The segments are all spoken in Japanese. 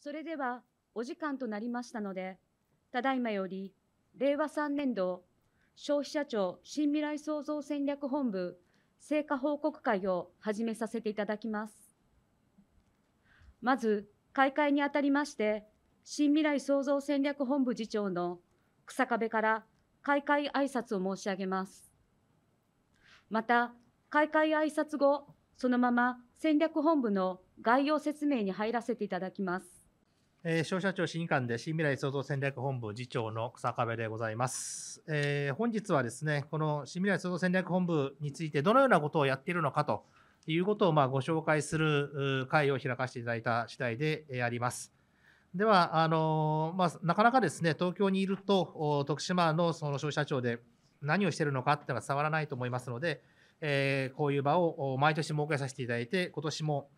それではお時間となりましたので、ただいまより令和3年度消費者庁新未来創造戦略本部成果報告会を始めさせていただきます。まず、開会にあたりまして、新未来創造戦略本部次長の草壁から開会挨拶を申し上げます。また、開会挨拶後、そのまま戦略本部の概要説明に入らせていただきます。えー、消費者庁審議官で新未来創造戦略本部次長の草壁でございます、えー、本日はですね、この新未来創造戦略本部についてどのようなことをやっているのかということをまあご紹介する会を開かせていただいた次第であります。では、あのまあ、なかなかですね、東京にいると徳島のその消費者庁で何をしているのかっていうのは伝わらないと思いますので、えー、こういう場を毎年設けさせていただいて、今年も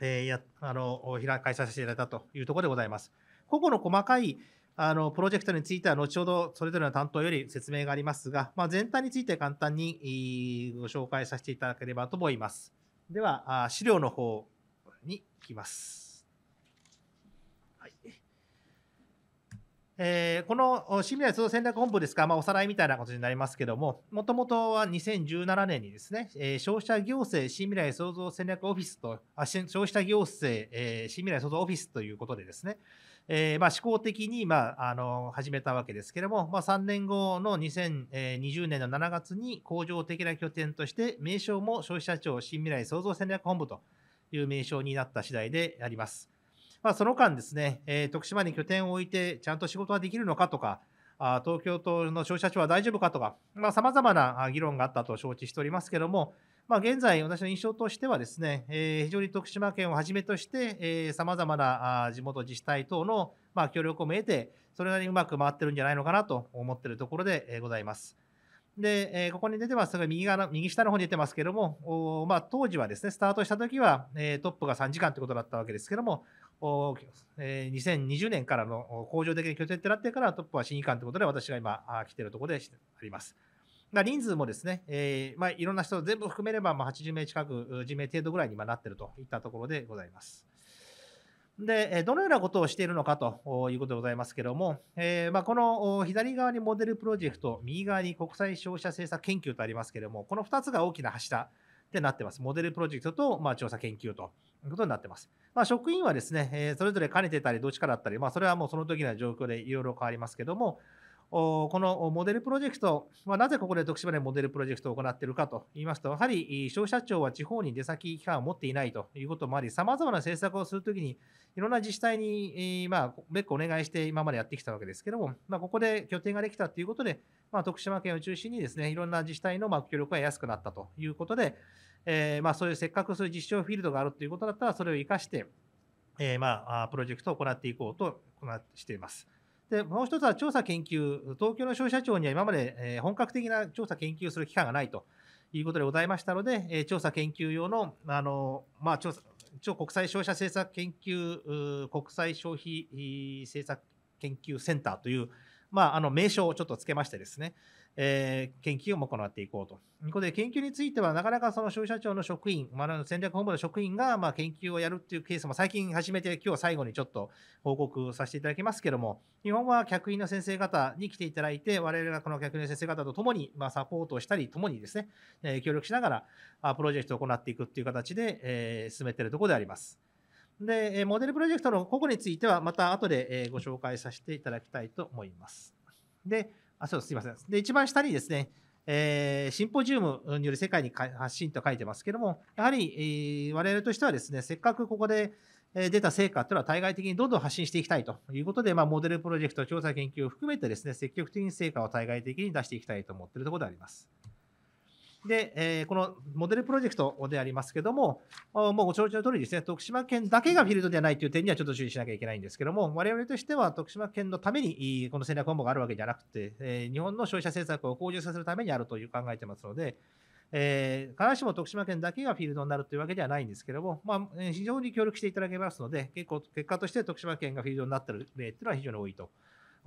えやあの開開催させていただいたというところでございます。個々の細かいあのプロジェクトについては後ほどそれぞれの担当より説明がありますが、まあ、全体について簡単にご紹介させていただければと思います。では資料の方に行きます。えー、この新未来創造戦略本部ですが、まあ、おさらいみたいなことになりますけども、もともとは2017年にですね、えー、消費者行政新未来創造戦略オフィスと、あ消費者行政、えー、新未来創造オフィスということでですね、えー、まあ、試行的に、まあ、あの始めたわけですけれども、まあ、3年後の2020年の7月に、工場的な拠点として、名称も消費者庁新未来創造戦略本部という名称になった次第であります。まあ、その間ですね、えー、徳島に拠点を置いて、ちゃんと仕事ができるのかとか、あ東京都の消費者庁は大丈夫かとか、さまざ、あ、まな議論があったと承知しておりますけれども、まあ、現在、私の印象としてはですね、えー、非常に徳島県をはじめとして、さまざまな地元自治体等の、まあ、協力を得て、それなりにうまく回ってるんじゃないのかなと思っているところでございます。で、えー、ここに出てますが、右側の、右下の方に出てますけれども、まあ、当時はですね、スタートした時は、えー、トップが3時間ということだったわけですけれども、え2020年からの工場的な拠点ってなってからトップは審議官ということで私が今来ているところであります。人数もですね、えー、まあ、いろんな人全部含めれば、まあ、80名近く、10名程度ぐらいに今なっているといったところでございます。で、どのようなことをしているのかということでございますけれども、えー、まあ、この左側にモデルプロジェクト、右側に国際消費者政策研究とありますけれども、この2つが大きな柱となってます。モデルプロジェクトと、まあ、調査研究ということになってます。まあ、職員はですね、えそれぞれ兼ねてたり、どっちかだったり、まあ、それはもうその時の状況でいろいろ変わりますけども、このモデルプロジェクト、まあ、なぜここで徳島でモデルプロジェクトを行っているかといいますと、やはり消費者庁は地方に出先機関を持っていないということもあり、さまざまな政策をするときに、いろんな自治体に、まあ、別個お願いして今までやってきたわけですけども、まあ、ここで拠点ができたということで、まあ、徳島県を中心にですね、いろんな自治体のま協力が安くなったということで、えー、まあ、そういうせっかくそういう実証フィールドがあるということだったら、それを生かして、えー、まあ、プロジェクトを行っていこうとしています。でもう一つは調査研究、東京の消費者庁には今まで、え本格的な調査研究する機関がないということでございましたので、え調査研究用のあの、まあ、調査国際消費者政策研究、国際消費政策研究センターという、まあ、あの名称をちょっとつけましてですね、えー、研究も行っていこうと。いうことで、研究については、なかなかその消費者庁の職員、まあ、戦略本部の職員が、まあ、研究をやるっていうケースも最近始めて、今日最後にちょっと報告させていただきますけども、日本は客員の先生方に来ていただいて、我々がこの客員の先生方と共に、まあ、サポートをしたり、共にですね、えー、協力しながら、プロジェクトを行っていくっていう形で、えー、進めているところであります。で、モデルプロジェクトの個々については、また後でご紹介させていただきたいと思います。で、あ、そう、すいません。で、一番下にですね、えー、シンポジウムによる世界に発信と書いてますけども、やはり、えー、我々としてはですね、せっかくここで出た成果というのは対外的にどんどん発信していきたいということで、まあ、モデルプロジェクト、調査研究を含めてですね、積極的に成果を対外的に出していきたいと思っているところであります。で、えー、このモデルプロジェクトでありますけども、もうご承知の通りですね、徳島県だけがフィールドではないという点にはちょっと注意しなきゃいけないんですけども、我々としては徳島県のためにこの戦略本部があるわけじゃなくて、えー、日本の消費者政策を向上させるためにあるという考えてますので、えー、必ずしも徳島県だけがフィールドになるというわけではないんですけども、まあ、非常に協力していただけますので、結構、結果として徳島県がフィールドになっている例というのは非常に多い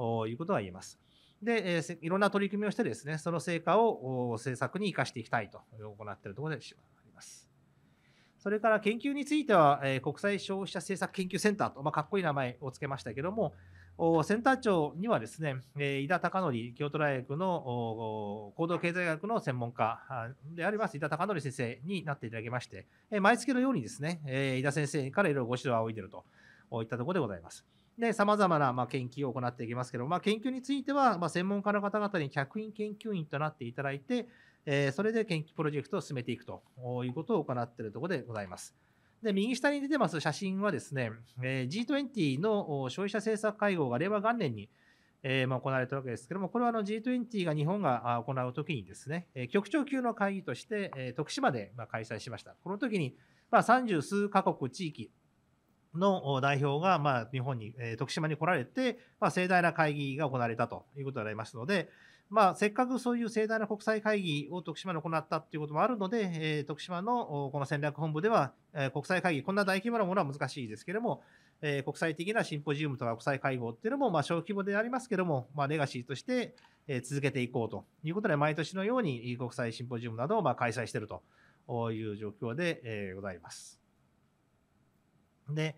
ということは言えます。で、えー、いろんな取り組みをしてですね、その成果を政策に生かしていきたいと行っているところであります。それから研究については、えー、国際消費者政策研究センターと、まあ、かっこいい名前をつけましたけども、センター長にはですね、えー、井田孝則京都大学の行動経済学の専門家であります井田孝則先生になっていただきまして、えー、毎月のようにですね、えー、井田先生からいろいろご指導を仰いでいるといったところでございます。で、様々なまあ研究を行っていきますけど、まあ、研究については、まあ、専門家の方々に客員研究員となっていただいて、えー、それで研究プロジェクトを進めていくということを行っているところでございます。で、右下に出てます写真はですね、えー、G20 の消費者政策会合が令和元年に、えー、まあ行われたわけですけども、これはあの G20 が日本が行うときにですね、局長級の会議として、えー、徳島でまあ開催しました。この時に、まあ、30数カ国地域、の代表が、まあ、日本に、え徳島に来られて、まあ、盛大な会議が行われたということになりますので、まあ、せっかくそういう盛大な国際会議を徳島に行ったということもあるので、え徳島のこの戦略本部では、え国際会議、こんな大規模なものは難しいですけれども、え国際的なシンポジウムとか国際会合っていうのも、まあ、小規模でありますけれども、まあ、レガシーとして、え続けていこうということで、毎年のように国際シンポジウムなどを、まあ、開催しているという状況で、えございます。で、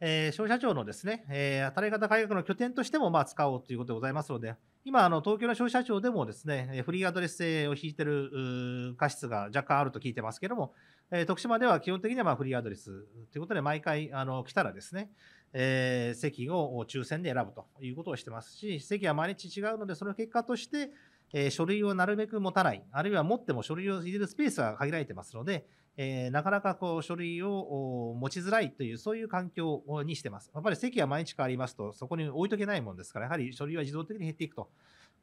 えー、消費者庁のですね、えー、働き方改革の拠点としてもまあ使おうということでございますので、今、あの東京の消費者庁でもですね、フリーアドレス制を引いてる過失が若干あると聞いてますけれども、えー、徳島では基本的にはまあフリーアドレスということで、毎回あの来たらですね、えー、席を抽選で選ぶということをしてますし、席は毎日違うので、その結果として、えー、書類をなるべく持たない、あるいは持っても書類を入れるスペースが限られてますので、えー、なかなかこう書類を持ちづらいという、そういう環境にしてます。やっぱり席が毎日変わりますと、そこに置いとけないもんですから、やはり書類は自動的に減っていくと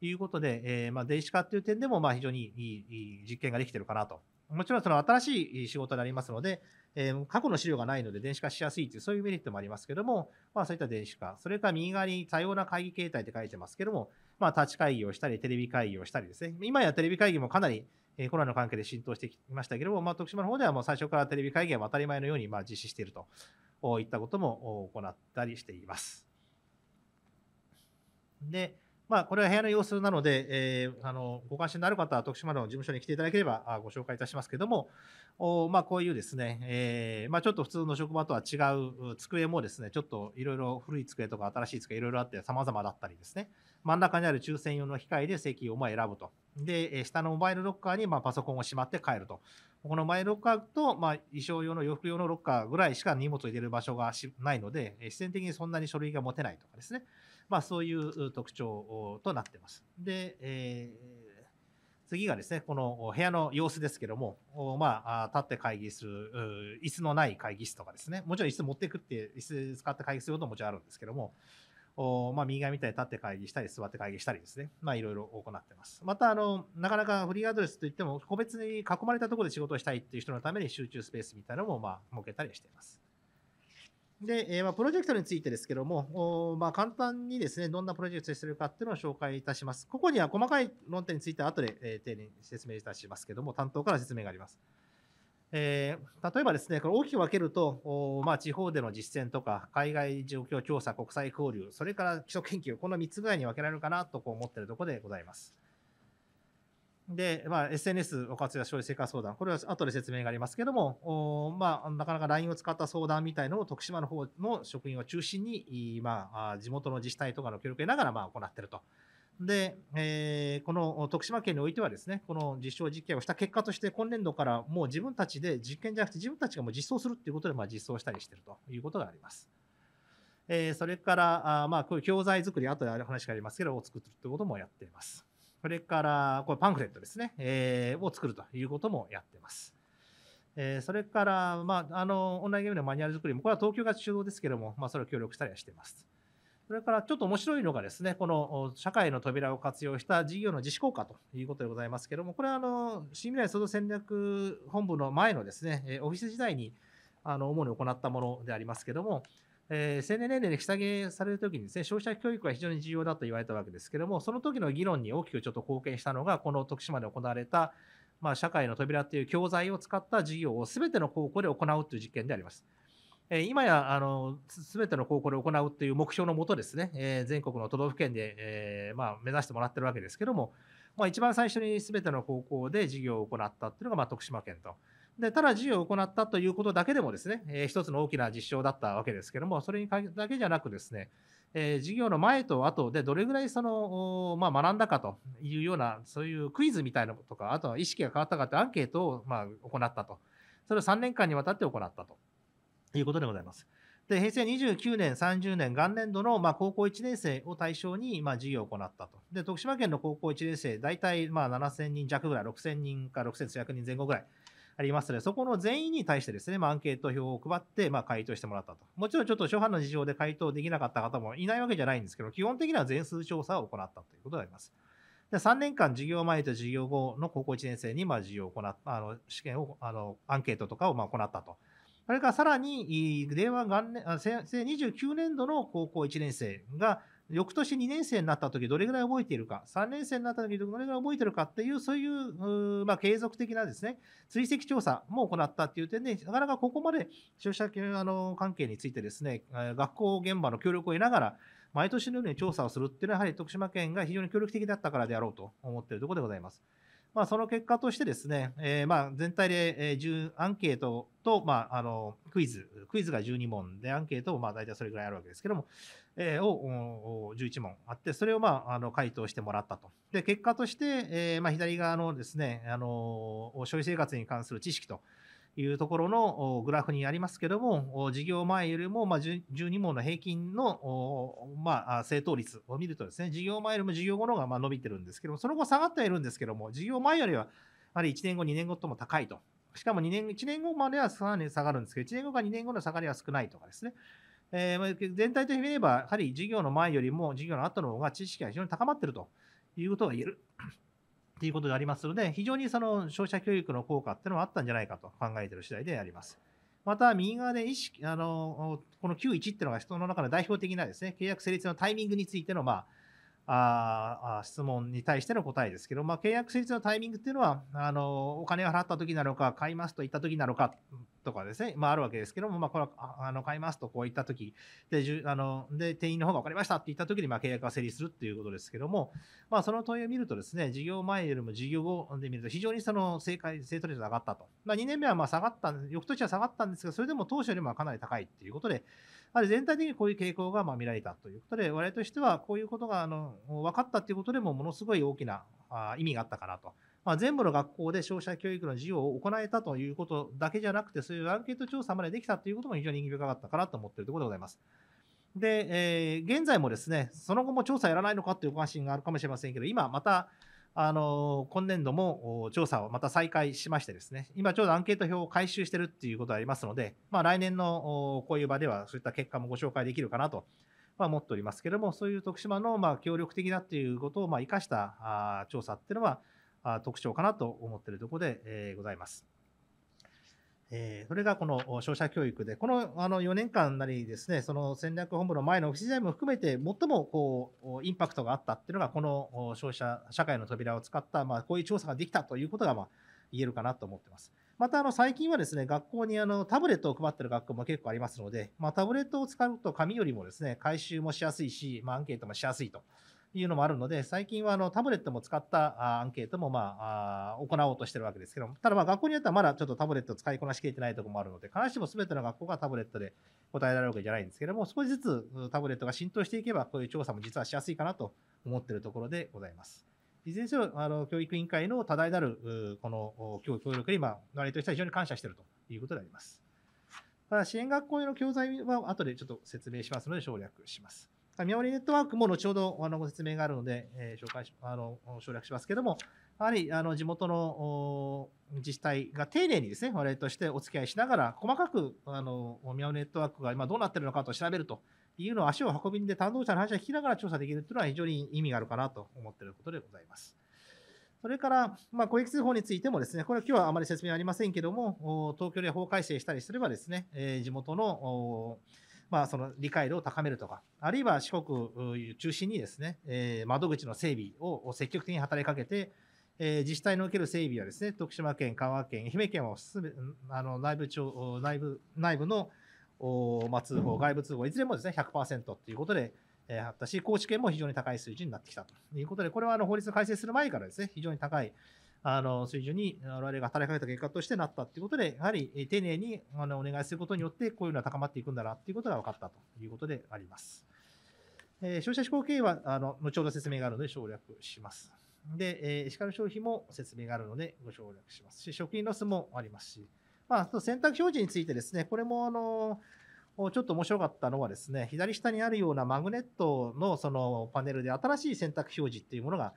いうことで、えー、まあ、電子化という点でも、まあ、非常にいい実験ができてるかなと。もちろんその新しい仕事でありますので、えー、過去の資料がないので電子化しやすいという、そういうメリットもありますけども、まあ、そういった電子化、それから右側に多様な会議形態って書いてますけども、まあ、立ち会議をしたり、テレビ会議をしたりですね、今やテレビ会議もかなりえコロナの関係で浸透してきましたけれども、まあ、徳島の方ではもう最初からテレビ会議は当たり前のようにま実施しているといったことも行ったりしています。で、まあ、これは部屋の様子なので、えー、あのご関心のある方は徳島の事務所に来ていただければご紹介いたしますけども、おまあ、こういうですね、えー、まあ、ちょっと普通の職場とは違う机もですね、ちょっといろいろ古い机とか新しい机いろいろあって様々だったりですね、真ん中にある抽選用の機械で席をま選ぶと。で、下のモバイルロッカーにまパソコンをしまって帰ると。このマイロッカーと、まあ、衣装用の洋服用のロッカーぐらいしか荷物を入れる場所がないので、必然的にそんなに書類が持てないとかですね。まあ、そういう特徴となってます。で、えー、次がですね、この部屋の様子ですけども、まあ、立って会議する、椅子のない会議室とかですね、もちろん椅子持ってくって、椅子使って会議することももちろんあるんですけども、まあ、右側みたいに立って会議したり座って会議したりですね、まあ、いろいろ行ってます。またあの、なかなかフリーアドレスといっても、個別に囲まれたところで仕事をしたいっていう人のために集中スペースみたいなのも、ま設けたりしています。で、えまプロジェクトについてですけども、まあ、簡単にですね、どんなプロジェクトにしてるかっていうのを紹介いたします。ここには細かい論点については後で、え丁寧に説明いたしますけども、担当から説明があります。えー、例えばですね、これ大きく分けると、まあ、地方での実践とか、海外状況調査、国際交流、それから基礎研究、この3つぐらいに分けられるかなとこう思ってるところでございます。で、まあ、SNS お活用消費生活相談、これは後で説明がありますけども、まあ、なかなか LINE を使った相談みたいのを徳島の方の職員を中心に、まあ、地元の自治体とかの協力を得ながらまあ行っていると。で、えー、この徳島県においてはですね、この実証実験をした結果として、今年度からもう自分たちで実験じゃなくて自分たちがもう実装するっていうことで、まあ、実装したりしてるということがあります。えー、それから、あまあ、こういう教材作り、あとで話がありますけど、を作るということもやっています。それから、これパンフレットですね、えー、を作るということもやっています。えー、それから、まあ、あの、オンラインゲームのマニュアル作りも、これは東京が主導ですけども、まあ、それを協力したりはしています。それからちょっと面白いのがですね、この社会の扉を活用した事業の自主効果ということでございますけれども、これはあの新未来創造戦略本部の前のですね、オフィス時代にあの主に行ったものでありますけれども、えー、青年年齢で下げされるときにですね、消費者教育は非常に重要だと言われたわけですけれども、その時の議論に大きくちょっと貢献したのが、この徳島で行われた、まあ、社会の扉という教材を使った事業をすべての高校で行うという実験であります。え今やあの全ての高校で行うという目標のもとですね、え全国の都道府県で、えまあ、目指してもらってるわけですけども、まあ、一番最初に全ての高校で事業を行ったっていうのが、まあ、徳島県と。でただ事業を行ったということだけでもですね、えー、一つの大きな実証だったわけですけども、それにだけじゃなくですね、えー、事業の前と後でどれぐらいその、まあ、学んだかというような、そういうクイズみたいなこととか、あとは意識が変わったかってアンケートを、まあ、行ったと。それを3年間にわたって行ったと。ということでございます。で平成29年、30年、元年度のまあ高校1年生を対象にまあ業を行ったと。で、徳島県の高校1年生、大体まあ7000人弱ぐらい、6000人か6 1 0 0人前後ぐらいありますので、そこの全員に対してですね、まあ、アンケート表を配って、まあ、回答してもらったと。もちろんちょっと初版の事情で回答できなかった方もいないわけじゃないんですけど、基本的には全数調査を行ったということであります。で3年間、授業前と授業後の高校1年生に、まあ、授業を行っあの試験をあの、アンケートとかをまあ行ったと。あれからさらに、令和元年、あ29年度の高校1年生が、翌年2年生になった時どれぐらい覚えているか、3年生になった時どれぐらい覚えているかっていう、そういう、まあ、継続的なですね、追跡調査も行ったっていう点で、なかなかここまで消費者あの関係についてですね、学校現場の協力を得ながら、毎年のように調査をするっていうのは、やはり徳島県が非常に協力的だったからであろうと思っているところでございます。まあ、その結果としてですね、えー、まあ全体で、え0アンケートと、まあ、あのクイズ、クイズが12問で、アンケートもまあ大体それぐらいあるわけですけども、えー、を11問あって、それをまああの回答してもらったと。で、結果として、えーまあ、左側のですね、あの消費生活に関する知識と、いうところのグラフにありますけども、事業前よりも、ま12問の平均の、ま正答率を見るとですね、事業前よりも事業後のがま伸びてるんですけども、その後下がってはいるんですけども、事業前よりは、やはり1年後、2年後とも高いと。しかも2年、1年後まではさらに下がるんですけど、1年後か2年後の下がりは少ないとかですね。え全体的に見れば、やはり事業の前よりも事業の後の方が知識が非常に高まっているということが言えるっていうことでありますので、非常にその消費者教育の効果っていうのはあったんじゃないかと考えている次第であります。また、右側で意識、あの、この Q1 っていうのが人の中の代表的なですね、契約成立のタイミングについての、まあ、あ質問に対しての答えですけど、まあ、契約成立のタイミングっていうのはあのお金を払った時なのか買いますと言った時なのかとかですね、まあ、あるわけですけども、まあ、これはあの買いますとこう言った時であので店員の方が分かりましたって言った時に、まあ、契約が成立するっていうことですけども、まあ、その問いを見るとですね事業前よりも事業後で見ると非常にその正解正当率が上がったと、まあ、2年目はまあ下がった翌年は下がったんですがそれでも当初よりもかなり高いっていうことである全体的にこういう傾向がま見られたということで、我々としてはこういうことがあの分かったということでもものすごい大きな意味があったかなと。まあ、全部の学校で消費者教育の授業を行えたということだけじゃなくて、そういうアンケート調査までできたということも非常に意義深かったかなと思っているところでございます。で、えー、現在もですね、その後も調査やらないのかという関心があるかもしれませんけど、今またあの今年度も調査をまた再開しましてですね、今ちょうどアンケート表を回収してるっていうことがありますので、まあ、来年のこういう場ではそういった結果もご紹介できるかなとは思っておりますけれども、そういう徳島のまあ協力的なっていうことをまあ生かした調査っていうのは特徴かなと思っているところでございます。えー、それがこの商社教育で、このあの4年間なりですね、その戦略本部の前のオフィス時代も含めて、最もこうインパクトがあったっていうのが、この消費者社会の扉を使った、まあ、こういう調査ができたということが、まあ、言えるかなと思ってます。またあの最近はですね、学校にあのタブレットを配ってる学校も結構ありますので、まあ、タブレットを使うと紙よりもですね、回収もしやすいし、まあ、アンケートもしやすいというのもあるので、最近はあのタブレットも使ったアンケートもまあ行おうとしてるわけですけども、ただまあ学校によってはまだちょっとタブレットを使いこなしきれてないところもあるので、必ずしも全ての学校がタブレットで答えられるわけじゃないんですけども、少しずつタブレットが浸透していけば、こういう調査も実はしやすいかなと思っているところでございます。いずれにせよ、あの教育委員会の多大なるこの協力に、まあ、我としては非常に感謝しているということであります。ただ、支援学校への教材は後でちょっと説明しますので省略します。宮森ネットワークも後ほどあのご説明があるので、えー、紹介しあの省略しますけども、やはりあの地元の自治体が丁寧にですね、我々としてお付き合いしながら、細かくあのオ森ネットワークが今どうなっているのかと調べるというのを足を運びにで担当者の話を聞きながら調査できるというのは非常に意味があるかなと思っていることでございます。それから、まあ、公益通報についてもですね、これは今日はあまり説明ありませんけども、東京で法改正したりすればですね、えー、地元のまあ、その理解度を高めるとか、あるいは四国中心にですね、えー、窓口の整備を積極的に働きかけて、えー、自治体のおける整備はですね、徳島県、香川県、愛媛県を進め、あの内部庁、内部、内部のお、まあ、通報、外部通報、いずれもですね、100%ということで、えー、あったし、高知県も非常に高い水準になってきたということで、これはあの法律改正する前からですね、非常に高い、あの水準に我々が働きかけた結果としてなったということで、やはり丁寧にあのお願いすることによって、こういうのは高まっていくんだなということが分かったということであります。えー、消費者志向経営はあの後ほど説明があるので省略します。で、えー、シカの消費も説明があるのでご省略しますし、食品ロスもありますし、まあ、選択表示についてですね、これもあのちょっと面白かったのはですね、左下にあるようなマグネットのそのパネルで新しい選択表示っていうものが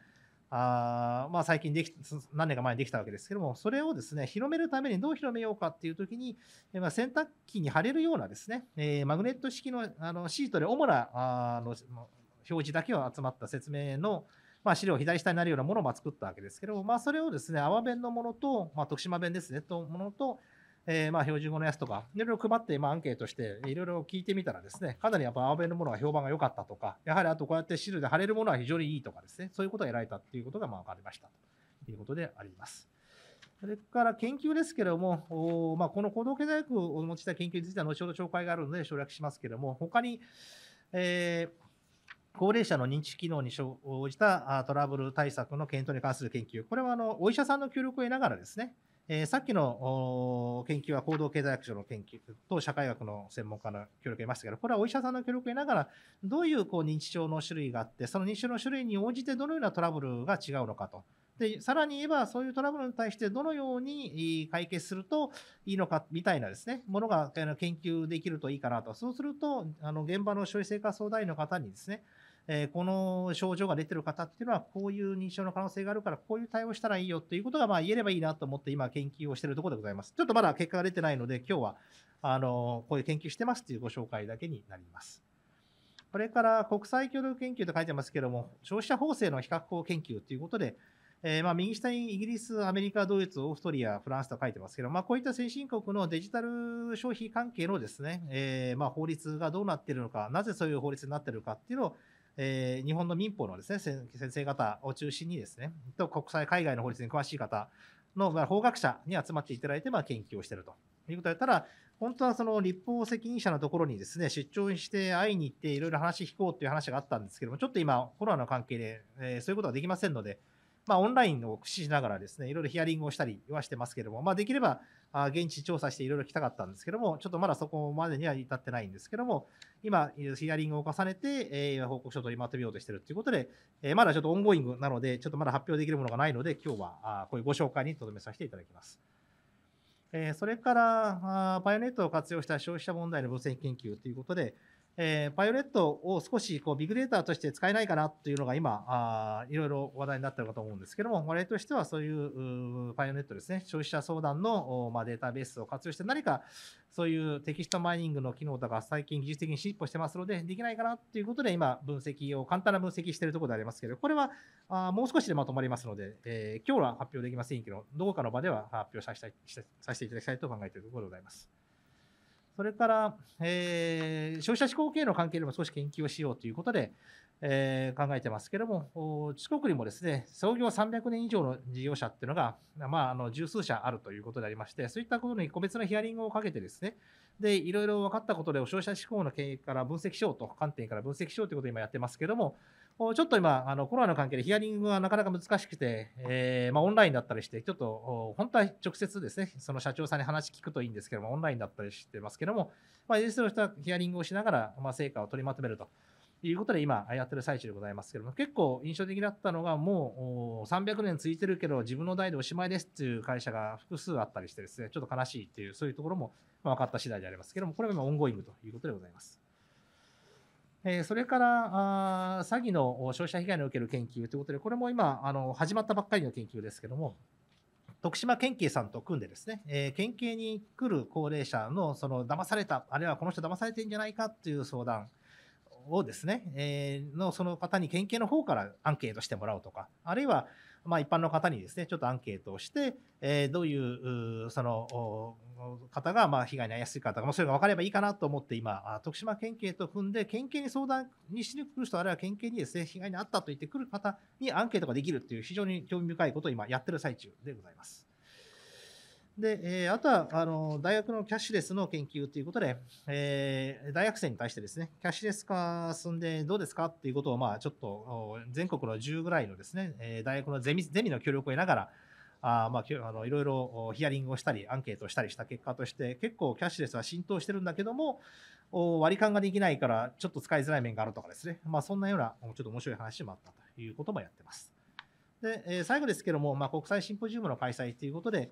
あまあ、最近でき、何年か前にできたわけですけども、それをですね、広めるためにどう広めようかっていうときに、まあ、洗濯機に貼れるようなですね、えー、マグネット式のあのシートで主なあの表示だけを集まった説明の、まあ、資料左下になるようなものを作ったわけですけども、まあ、それをですね、阿波弁のものと、まあ、徳島弁ですね、とものと、えー、まあ標準語のやつとか、いろいろ配って、まあアンケートして、いろいろ聞いてみたらですね、かなりやっぱアーベのものは評判が良かったとか、やはりあとこうやってシールで貼れるものは非常にいいとかですね、そういうことが得られたっていうことがまあ分かりましたということであります。それから研究ですけれども、まあ、この行動経済学をお持ちした研究については後ほど紹介があるので省略しますけれども、他に、えー高齢者の認知機能に応じたトラブル対策の検討に関する研究、これはあのお医者さんの協力を得ながらですね、えー、さっきの研究は行動経済学上の研究と社会学の専門家の協力を得ましたけど、これはお医者さんの協力を得ながら、どういうこう認知症の種類があって、その認知症の種類に応じてどのようなトラブルが違うのかと。で、さらに言えば、そういうトラブルに対してどのように解決するといいのか、みたいなですね、ものが研究できるといいかなと。そうすると、あの、現場の消費生活相談員の方にですね、えー、この症状が出てる方っていうのは、こういう認知症の可能性があるから、こういう対応したらいいよということが、まあ、言えればいいなと思って、今、研究をしているところでございます。ちょっとまだ結果が出てないので、今日は、あの、こういう研究してますというご紹介だけになります。これから国際協力研究と書いてますけども、消費者法制の比較法研究ということで、えー、まあ右下にイギリス、アメリカ、ドイツ、オーストリア、フランスと書いてますけど、まあ、こういった先進国のデジタル消費関係のですね、えー、まあ法律がどうなっているのか、なぜそういう法律になっているのかっていうのを、えー、日本の民法のですね先生方を中心にですねと国際海外の法律に詳しい方の、まあ、法学者に集まっていただいて、まあ、研究をしているということったら、本当はその立法責任者のところにですね出張して会いに行っていろいろ話聞こうという話があったんですけどもちょっと今コロナの関係で、えー、そういうことはできませんのでまあ、オンラインを駆使しながらですね、いろいろヒアリングをしたりはしてますけども、まあ、できれば現地調査していろいろ来たかったんですけども、ちょっとまだそこまでには至ってないんですけども、今、ヒアリングを重ねて、え報告書を取りまとめようとしてるということで、えまだちょっとオンゴイングなので、ちょっとまだ発表できるものがないので、今日はこういうご紹介にとどめさせていただきます。えそれから、バイオネットを活用した消費者問題の分析研究ということで、えー、パイオレットを少しこうビッグデータとして使えないかなというのが今、あいろいろ話題になってるかと思うんですけども、我々としてはそういうパイオレットですね、消費者相談の、まあ、データベースを活用して何かそういうテキストマイニングの機能とか最近技術的に進歩してますので、できないかなということで今、分析を簡単な分析しているところでありますけど、これはあもう少しでまとまりますので、えー、今日は発表できませんけど、どこかの場では発表させていただきたいと考えているところでございます。それから、えー、消費者志向経営の関係でも少し研究をしようということで、えー、考えてますけれども、四国にもですね、創業300年以上の事業者っていうのが、まあ、あの、十数社あるということでありまして、そういったことに個別のヒアリングをかけてですね、で、いろいろ分かったことで、消費者志向の経営から分析しようと、観点から分析しようということを今やってますけれども、ちょっと今、あのコロナの関係でヒアリングがなかなか難しくて、えー、まあ、オンラインだったりして、ちょっと本当は直接ですね、その社長さんに話聞くといいんですけども、オンラインだったりしてますけども、まあ、いずれにせヒアリングをしながら、まあ、成果を取りまとめるということで、今やってる最中でございますけども、結構印象的だったのが、もう300年続いてるけど、自分の代でおしまいですっていう会社が複数あったりしてですね、ちょっと悲しいっていう、そういうところも分かった次第でありますけども、これは今、オンゴイングということでございます。えそれからあ詐欺の消費者被害における研究ということで、これも今、あの始まったばっかりの研究ですけども、徳島県警さんと組んでですね、え県警に来る高齢者のその騙された、あるいはこの人騙されてんじゃないかという相談をですね、えのその方に県警の方からアンケートしてもらうとか、あるいはまあ、一般の方にですね、ちょっとアンケートをして、えー、どういう、その、方が、まあ、被害に遭いやすい方が、それが分かればいいかなと思って、今、徳島県警と組んで、県警に相談にしに来る人、あるいは県警にですね、被害に遭ったと言ってくる方にアンケートができるっていう、非常に興味深いことを今、やってる最中でございます。で、えー、あとはあの大学のキャッシュレスの研究ということで、えー、大学生に対してですね、キャッシュレス化進んでどうですかっていうことを、まあ、ちょっと全国の10ぐらいのですね、え大学のゼミゼミの協力を得ながら、あまあ、あのいろいろヒアリングをしたり、アンケートをしたりした結果として、結構キャッシュレスは浸透してるんだけども、割り勘ができないから、ちょっと使いづらい面があるとかですね、まあ、そんなような、ちょっと面白い話もあったということもやってます。で、え最後ですけども、まあ、国際シンポジウムの開催ということで、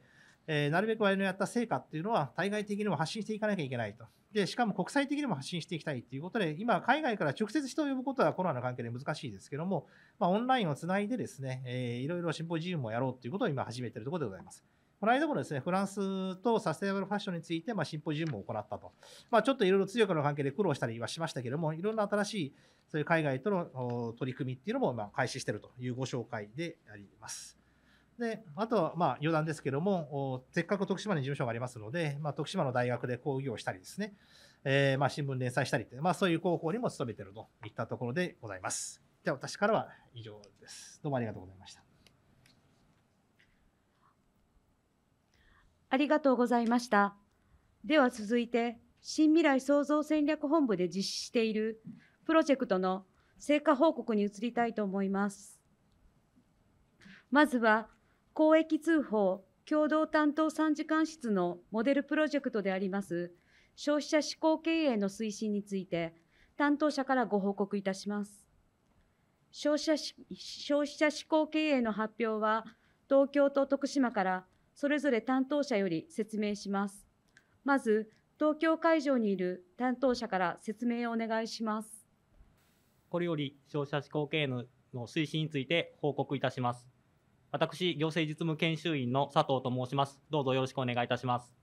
えー、なるべく我々のやった成果っていうのは、対外的にも発信していかなきゃいけないと。で、しかも国際的にも発信していきたいということで、今、海外から直接人を呼ぶことはコロナの関係で難しいですけども、まあ、オンラインをつないでですね、えー、いろいろシンポジウムをやろうということを今始めているところでございます。この間もですね、フランスとサステナブルファッションについて、まあ、シンポジウムを行ったと。まあ、ちょっといろいろ強くの関係で苦労したりはしましたけども、いろんな新しい、そういう海外との取り組みっていうのも、ま開始しているというご紹介であります。で、あとは、まあ、余談ですけども、せっかく徳島に事務所がありますので、まあ、徳島の大学で講義をしたりですね、えー、まあ、新聞連載したりって、まあ、そういう広報にも勤めてるといったところでございます。じゃあ、私からは以上です。どうもありがとうございました。ありがとうございました。では続いて、新未来創造戦略本部で実施しているプロジェクトの成果報告に移りたいと思います。まずは、公益通報共同担当参事官室のモデルプロジェクトであります消費者志向経営の推進について担当者からご報告いたします。消費者消費者志向経営の発表は東京と徳島からそれぞれ担当者より説明します。まず東京会場にいる担当者から説明をお願いします。これより消費者志向経営の推進について報告いたします。私、行政実務研修員の佐藤と申します。どうぞよろしくお願いいたします。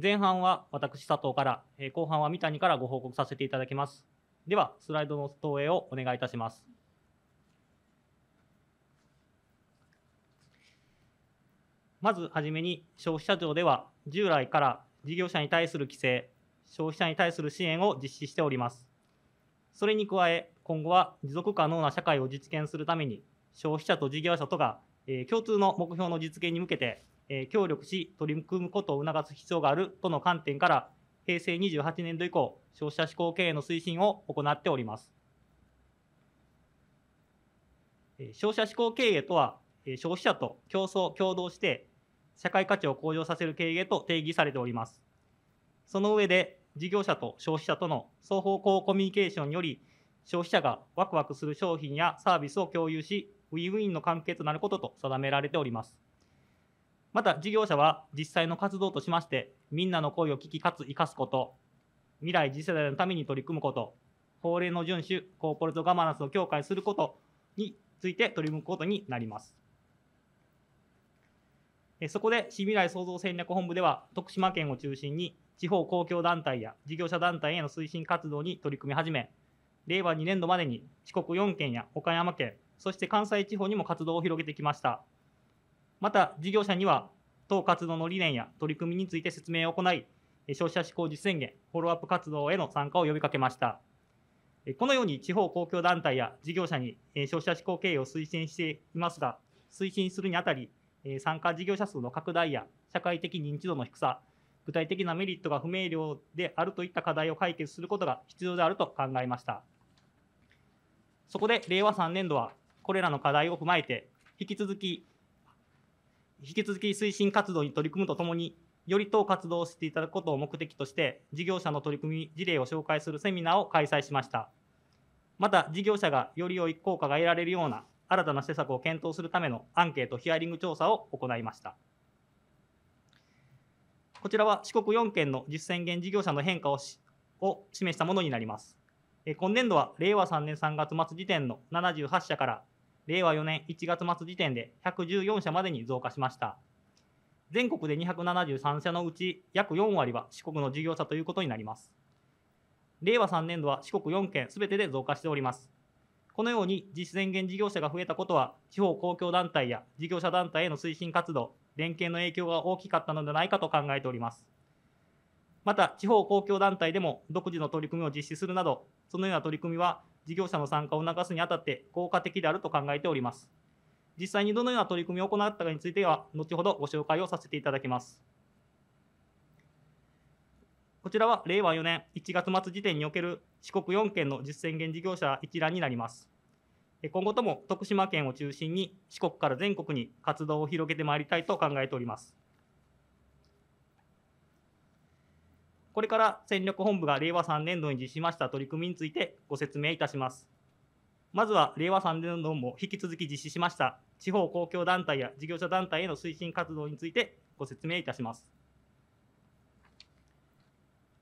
前半は私、佐藤から、後半は三谷からご報告させていただきます。では、スライドの投影をお願いいたします。まずはじめに、消費者庁では、従来から事業者に対する規制、消費者に対する支援を実施しております。それに加え、今後は持続可能な社会を実現するために、消費者と事業者とが、え共通の目標の実現に向けて、え協力し取り組むことを促す必要があるとの観点から平成28年度以降消費者志向経営の推進を行っております消費者志向経営とは消費者と競争共同して社会価値を向上させる経営と定義されておりますその上で事業者と消費者との双方向コミュニケーションにより消費者がワクワクする商品やサービスを共有しウィンウィンの関係となることと定められております。また事業者は実際の活動としましてみんなの声を聞きかつ生かすこと未来次世代のために取り組むこと法令の遵守コーポレートガバナンスを強化することについて取り組むことになりますそこで市未来創造戦略本部では徳島県を中心に地方公共団体や事業者団体への推進活動に取り組み始め令和2年度までに四国4県や岡山県そして関西地方にも活動を広げてきました。また、事業者には当活動の理念や取り組みについて説明を行い、消費者志向実践言、フォローアップ活動への参加を呼びかけました。このように地方公共団体や事業者に消費者志向経営を推進していますが、推進するにあたり、参加事業者数の拡大や社会的認知度の低さ、具体的なメリットが不明瞭であるといった課題を解決することが必要であると考えました。そこで令和3年度はこれらの課題を踏まえて、引き続き、引き続き推進活動に取り組むとともに、より当活動をしていただくことを目的として、事業者の取り組み事例を紹介するセミナーを開催しました。また、事業者がより良い効果が得られるような新たな施策を検討するためのアンケート・ヒアリング調査を行いました。こちらは四国4県の実践現事業者の変化をを示したものになります。今年度は令和3年3月末時点の78社から令和4年1月末時点で114社までに増加しました。全国で273社のうち約4割は四国の事業者ということになります。令和3年度は四国4県すべてで増加しております。このように実践現事業者が増えたことは、地方公共団体や事業者団体への推進活動、連携の影響が大きかったのではないかと考えております。また、地方公共団体でも独自の取り組みを実施するなど、そのような取り組みは事業者の参加を促すにあたって効果的であると考えております。実際にどのような取り組みを行ったかについては、後ほどご紹介をさせていただきます。こちらは令和4年1月末時点における四国4県の実践現事業者一覧になります。今後とも徳島県を中心に四国から全国に活動を広げてまいりたいと考えております。これから戦力本部が令和3年度に実施しました取り組みについてご説明いたします。まずは令和3年度も引き続き実施しました地方公共団体や事業者団体への推進活動についてご説明いたします。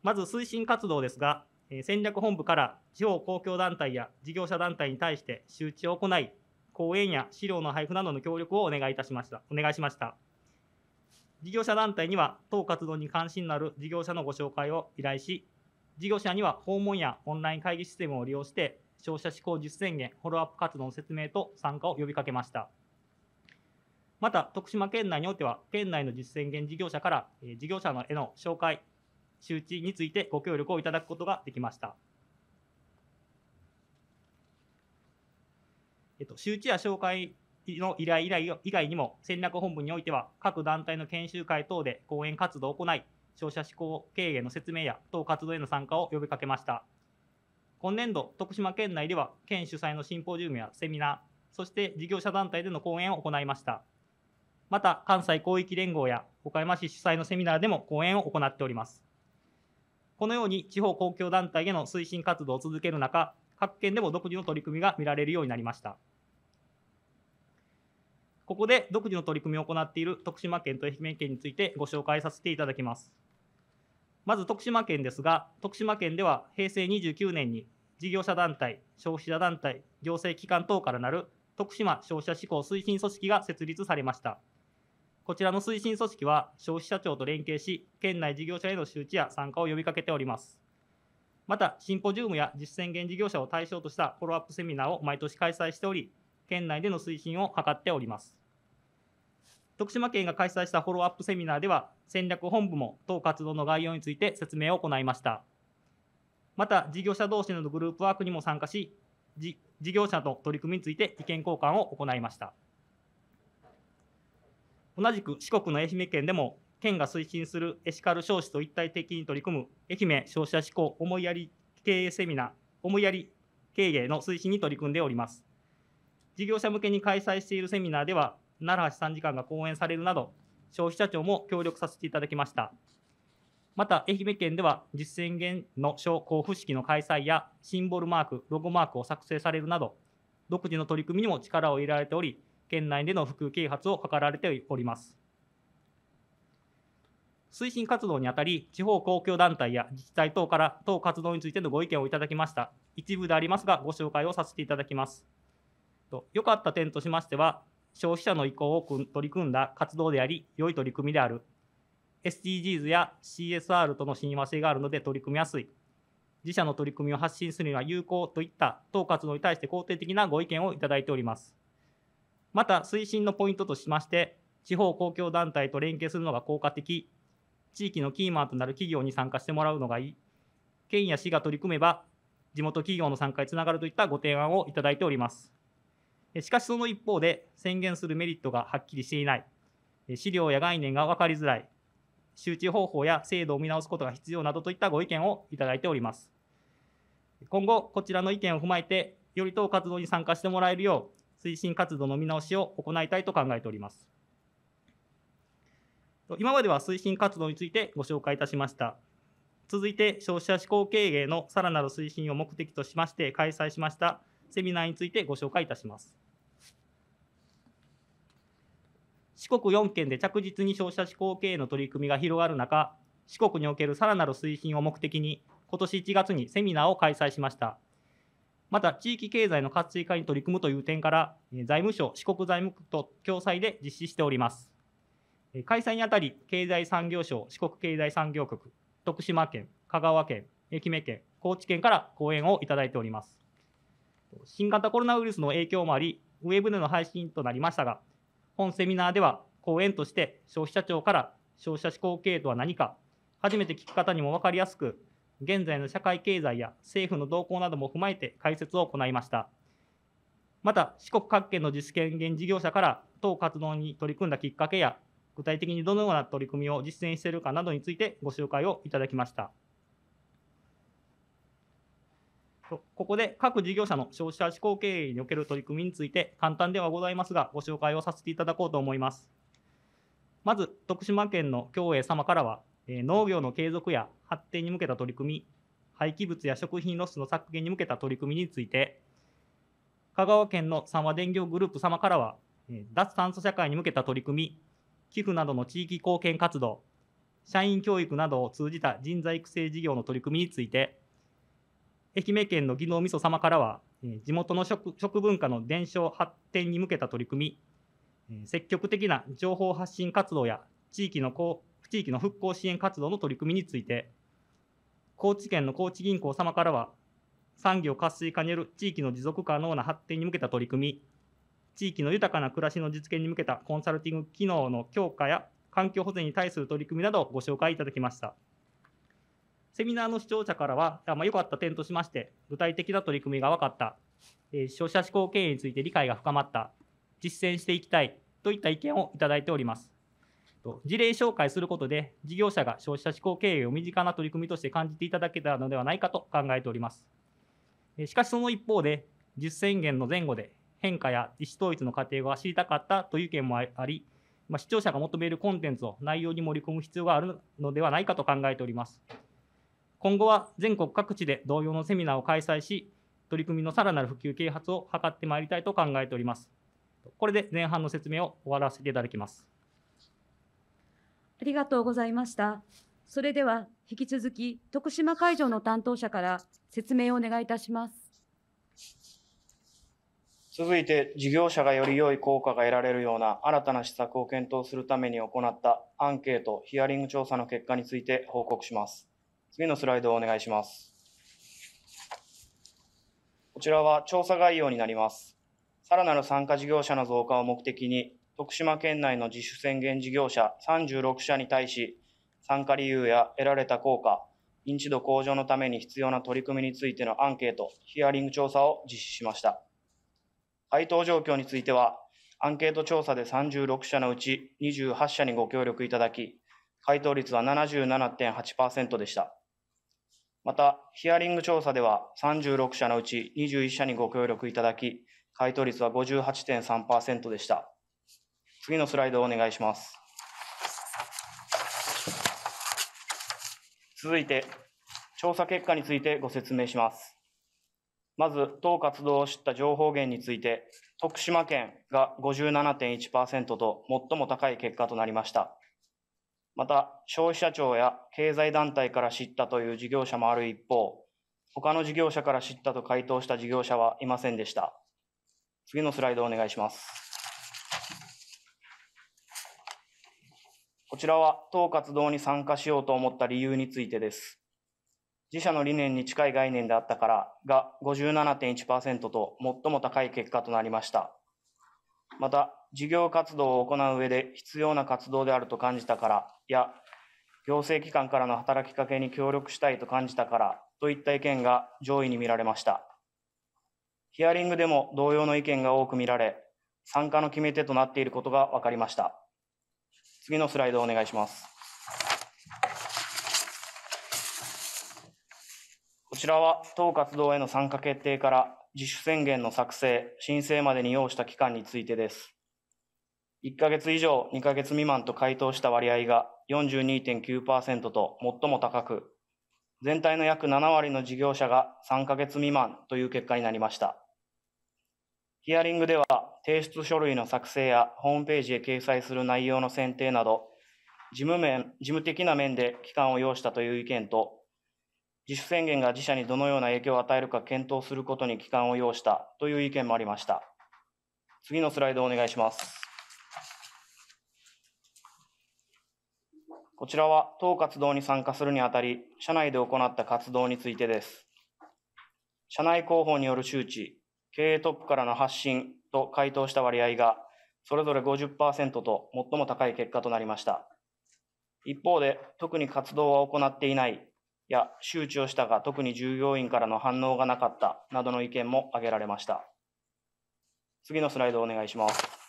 まず推進活動ですが、戦略本部から地方公共団体や事業者団体に対して周知を行い、講演や資料の配布などの協力をお願いいたしました。お願いしました。事業者団体には当活動に関心のある事業者のご紹介を依頼し、事業者には訪問やオンライン会議システムを利用して、消費者志向実践言、フォローアップ活動の説明と参加を呼びかけました。また、徳島県内においては、県内の実践言事業者から、事業者のへの紹介、周知についてご協力をいただくことができました。えっと、周知や紹介の依頼以外にも戦略本部においては各団体の研修会等で講演活動を行い消費者志向経営の説明や等活動への参加を呼びかけました今年度徳島県内では県主催のシンポジウムやセミナーそして事業者団体での講演を行いましたまた関西広域連合や岡山市主催のセミナーでも講演を行っておりますこのように地方公共団体への推進活動を続ける中各県でも独自の取り組みが見られるようになりました。ここで独自の取り組みを行っている徳島県と愛媛県についてご紹介させていただきます。まず徳島県ですが、徳島県では平成29年に事業者団体、消費者団体、行政機関等からなる徳島消費者志向推進組織が設立されました。こちらの推進組織は消費者庁と連携し、県内事業者への周知や参加を呼びかけております。また、シンポジウムや実践現事業者を対象としたフォローアップセミナーを毎年開催しており、県内での推進を図っております。徳島県が開催したフォローアップセミナーでは、戦略本部も当活動の概要について説明を行いました。また、事業者同士のグループワークにも参加し、事業者の取り組みについて意見交換を行いました。同じく四国の愛媛県でも、県が推進するエシカル消費と一体的に取り組む愛媛消費者志向思いやり経営セミナー、思いやり経営の推進に取り組んでおります。事業者向けに開催しているセミナーでは、奈良橋参事官が講演されるなど、消費者庁も協力させていただきました。また、愛媛県では実践元の商交付式の開催や、シンボルマーク、ロゴマークを作成されるなど、独自の取り組みにも力を入れられており、県内での普及啓発を図られております。推進活動にあたり、地方公共団体や自治体等から当活動についてのご意見をいただきました。一部でありますが、ご紹介をさせていただきます。と良かった点としましては、消費者の意向を取り組んだ活動であり、良い取り組みである。SDGs や CSR との親和性があるので取り組みやすい。自社の取り組みを発信するには有効といった当活動に対して肯定的なご意見をいただいております。また、推進のポイントとしまして、地方公共団体と連携するのが効果的、地域のキーマンとなる企業に参加してもらうのがいい、県や市が取り組めば、地元企業の参加につながるといったご提案をいただいております。しかしその一方で宣言するメリットがはっきりしていない、資料や概念が分かりづらい、周知方法や制度を見直すことが必要などといったご意見をいただいております。今後、こちらの意見を踏まえて、より党活動に参加してもらえるよう、推進活動の見直しを行いたいと考えております。今までは推進活動についてご紹介いたしました。続いて、消費者志向経営のさらなる推進を目的としまして開催しましたセミナーについてご紹介いたします。四国4県で着実に消費者志向経営の取り組みが広がる中、四国におけるさらなる推進を目的に、今年1月にセミナーを開催しました。また、地域経済の活性化に取り組むという点から、財務省四国財務局と共催で実施しております。開催にあたり、経済産業省四国経済産業局、徳島県、香川県、愛媛県、高知県から講演をいただいております。新型コロナウイルスの影響もあり、ウェブでの配信となりましたが、本セミナーでは講演として消費者庁から消費者志向経営とは何か初めて聞く方にも分かりやすく現在の社会経済や政府の動向なども踏まえて解説を行いましたまた四国各県の自主権限事業者から当活動に取り組んだきっかけや具体的にどのような取り組みを実践しているかなどについてご紹介をいただきました。ここで各事業者の消費者志向経営における取り組みについて簡単ではございますがご紹介をさせていただこうと思います。まず徳島県の共栄様からは農業の継続や発展に向けた取り組み廃棄物や食品ロスの削減に向けた取り組みについて香川県の三和電業グループ様からは脱炭素社会に向けた取り組み寄付などの地域貢献活動社員教育などを通じた人材育成事業の取り組みについて愛媛県の技能みそ様からは、え地元の食文化の伝承発展に向けた取り組み、え積極的な情報発信活動や地域の地域の復興支援活動の取り組みについて、高知県の高知銀行様からは、産業活性化による地域の持続可能な発展に向けた取り組み、地域の豊かな暮らしの実現に向けたコンサルティング機能の強化や環境保全に対する取り組みなどをご紹介いただきました。セミナーの視聴者からは、まあ、良かった点としまして、具体的な取り組みが分かった、えー、消費者志向経営について理解が深まった、実践していきたいといった意見をいただいております。事例紹介することで、事業者が消費者志向経営を身近な取り組みとして感じていただけたのではないかと考えております。しかしその一方で、実践源の前後で変化や意思統一の過程を知りたかったという意見もあり、ま視聴者が求めるコンテンツを内容に盛り込む必要があるのではないかと考えております。今後は全国各地で同様のセミナーを開催し、取り組みのさらなる普及啓発を図ってまいりたいと考えております。これで前半の説明を終わらせていただきます。ありがとうございました。それでは引き続き徳島会場の担当者から説明をお願いいたします。続いて事業者がより良い効果が得られるような新たな施策を検討するために行ったアンケート・ヒアリング調査の結果について報告します。次のスライドをお願いします。こちらは調査概要になります。さらなる参加事業者の増加を目的に、徳島県内の自主宣言事業者36社に対し、参加理由や得られた効果、認知度向上のために必要な取り組みについてのアンケート、ヒアリング調査を実施しました。回答状況については、アンケート調査で36社のうち28社にご協力いただき、回答率は77.8%でした。また、ヒアリング調査では36社のうち21社にご協力いただき、回答率は58.3%でした。次のスライドをお願いします。続いて、調査結果についてご説明します。まず、当活動を知った情報源について、徳島県が57.1%と最も高い結果となりました。また消費者庁や経済団体から知ったという事業者もある一方、他の事業者から知ったと回答した事業者はいませんでした。次のスライドをお願いします。こちらは当活動に参加しようと思った理由についてです。自社の理念に近い概念であったからが57.1%と最も高い結果となりました。また、事業活動を行う上で必要な活動であると感じたからや行政機関からの働きかけに協力したいと感じたからといった意見が上位に見られましたヒアリングでも同様の意見が多く見られ参加の決め手となっていることが分かりました次のスライドをお願いしますこちらは当活動への参加決定から自主宣言の作成申請までに要した期間についてです1ヶ月以上2ヶ月未満と回答した割合が42.9%と最も高く、全体の約7割の事業者が3ヶ月未満という結果になりました。ヒアリングでは、提出書類の作成やホームページへ掲載する内容の選定など、事務面、事務的な面で期間を要したという意見と、自主宣言が自社にどのような影響を与えるか検討することに期間を要したという意見もありました。次のスライドをお願いします。こちらは当活動に参加するにあたり、社内で行った活動についてです。社内広報による周知、経営トップからの発信と回答した割合が、それぞれ50%と最も高い結果となりました。一方で、特に活動は行っていないや周知をしたが特に従業員からの反応がなかったなどの意見も挙げられました。次のスライドをお願いします。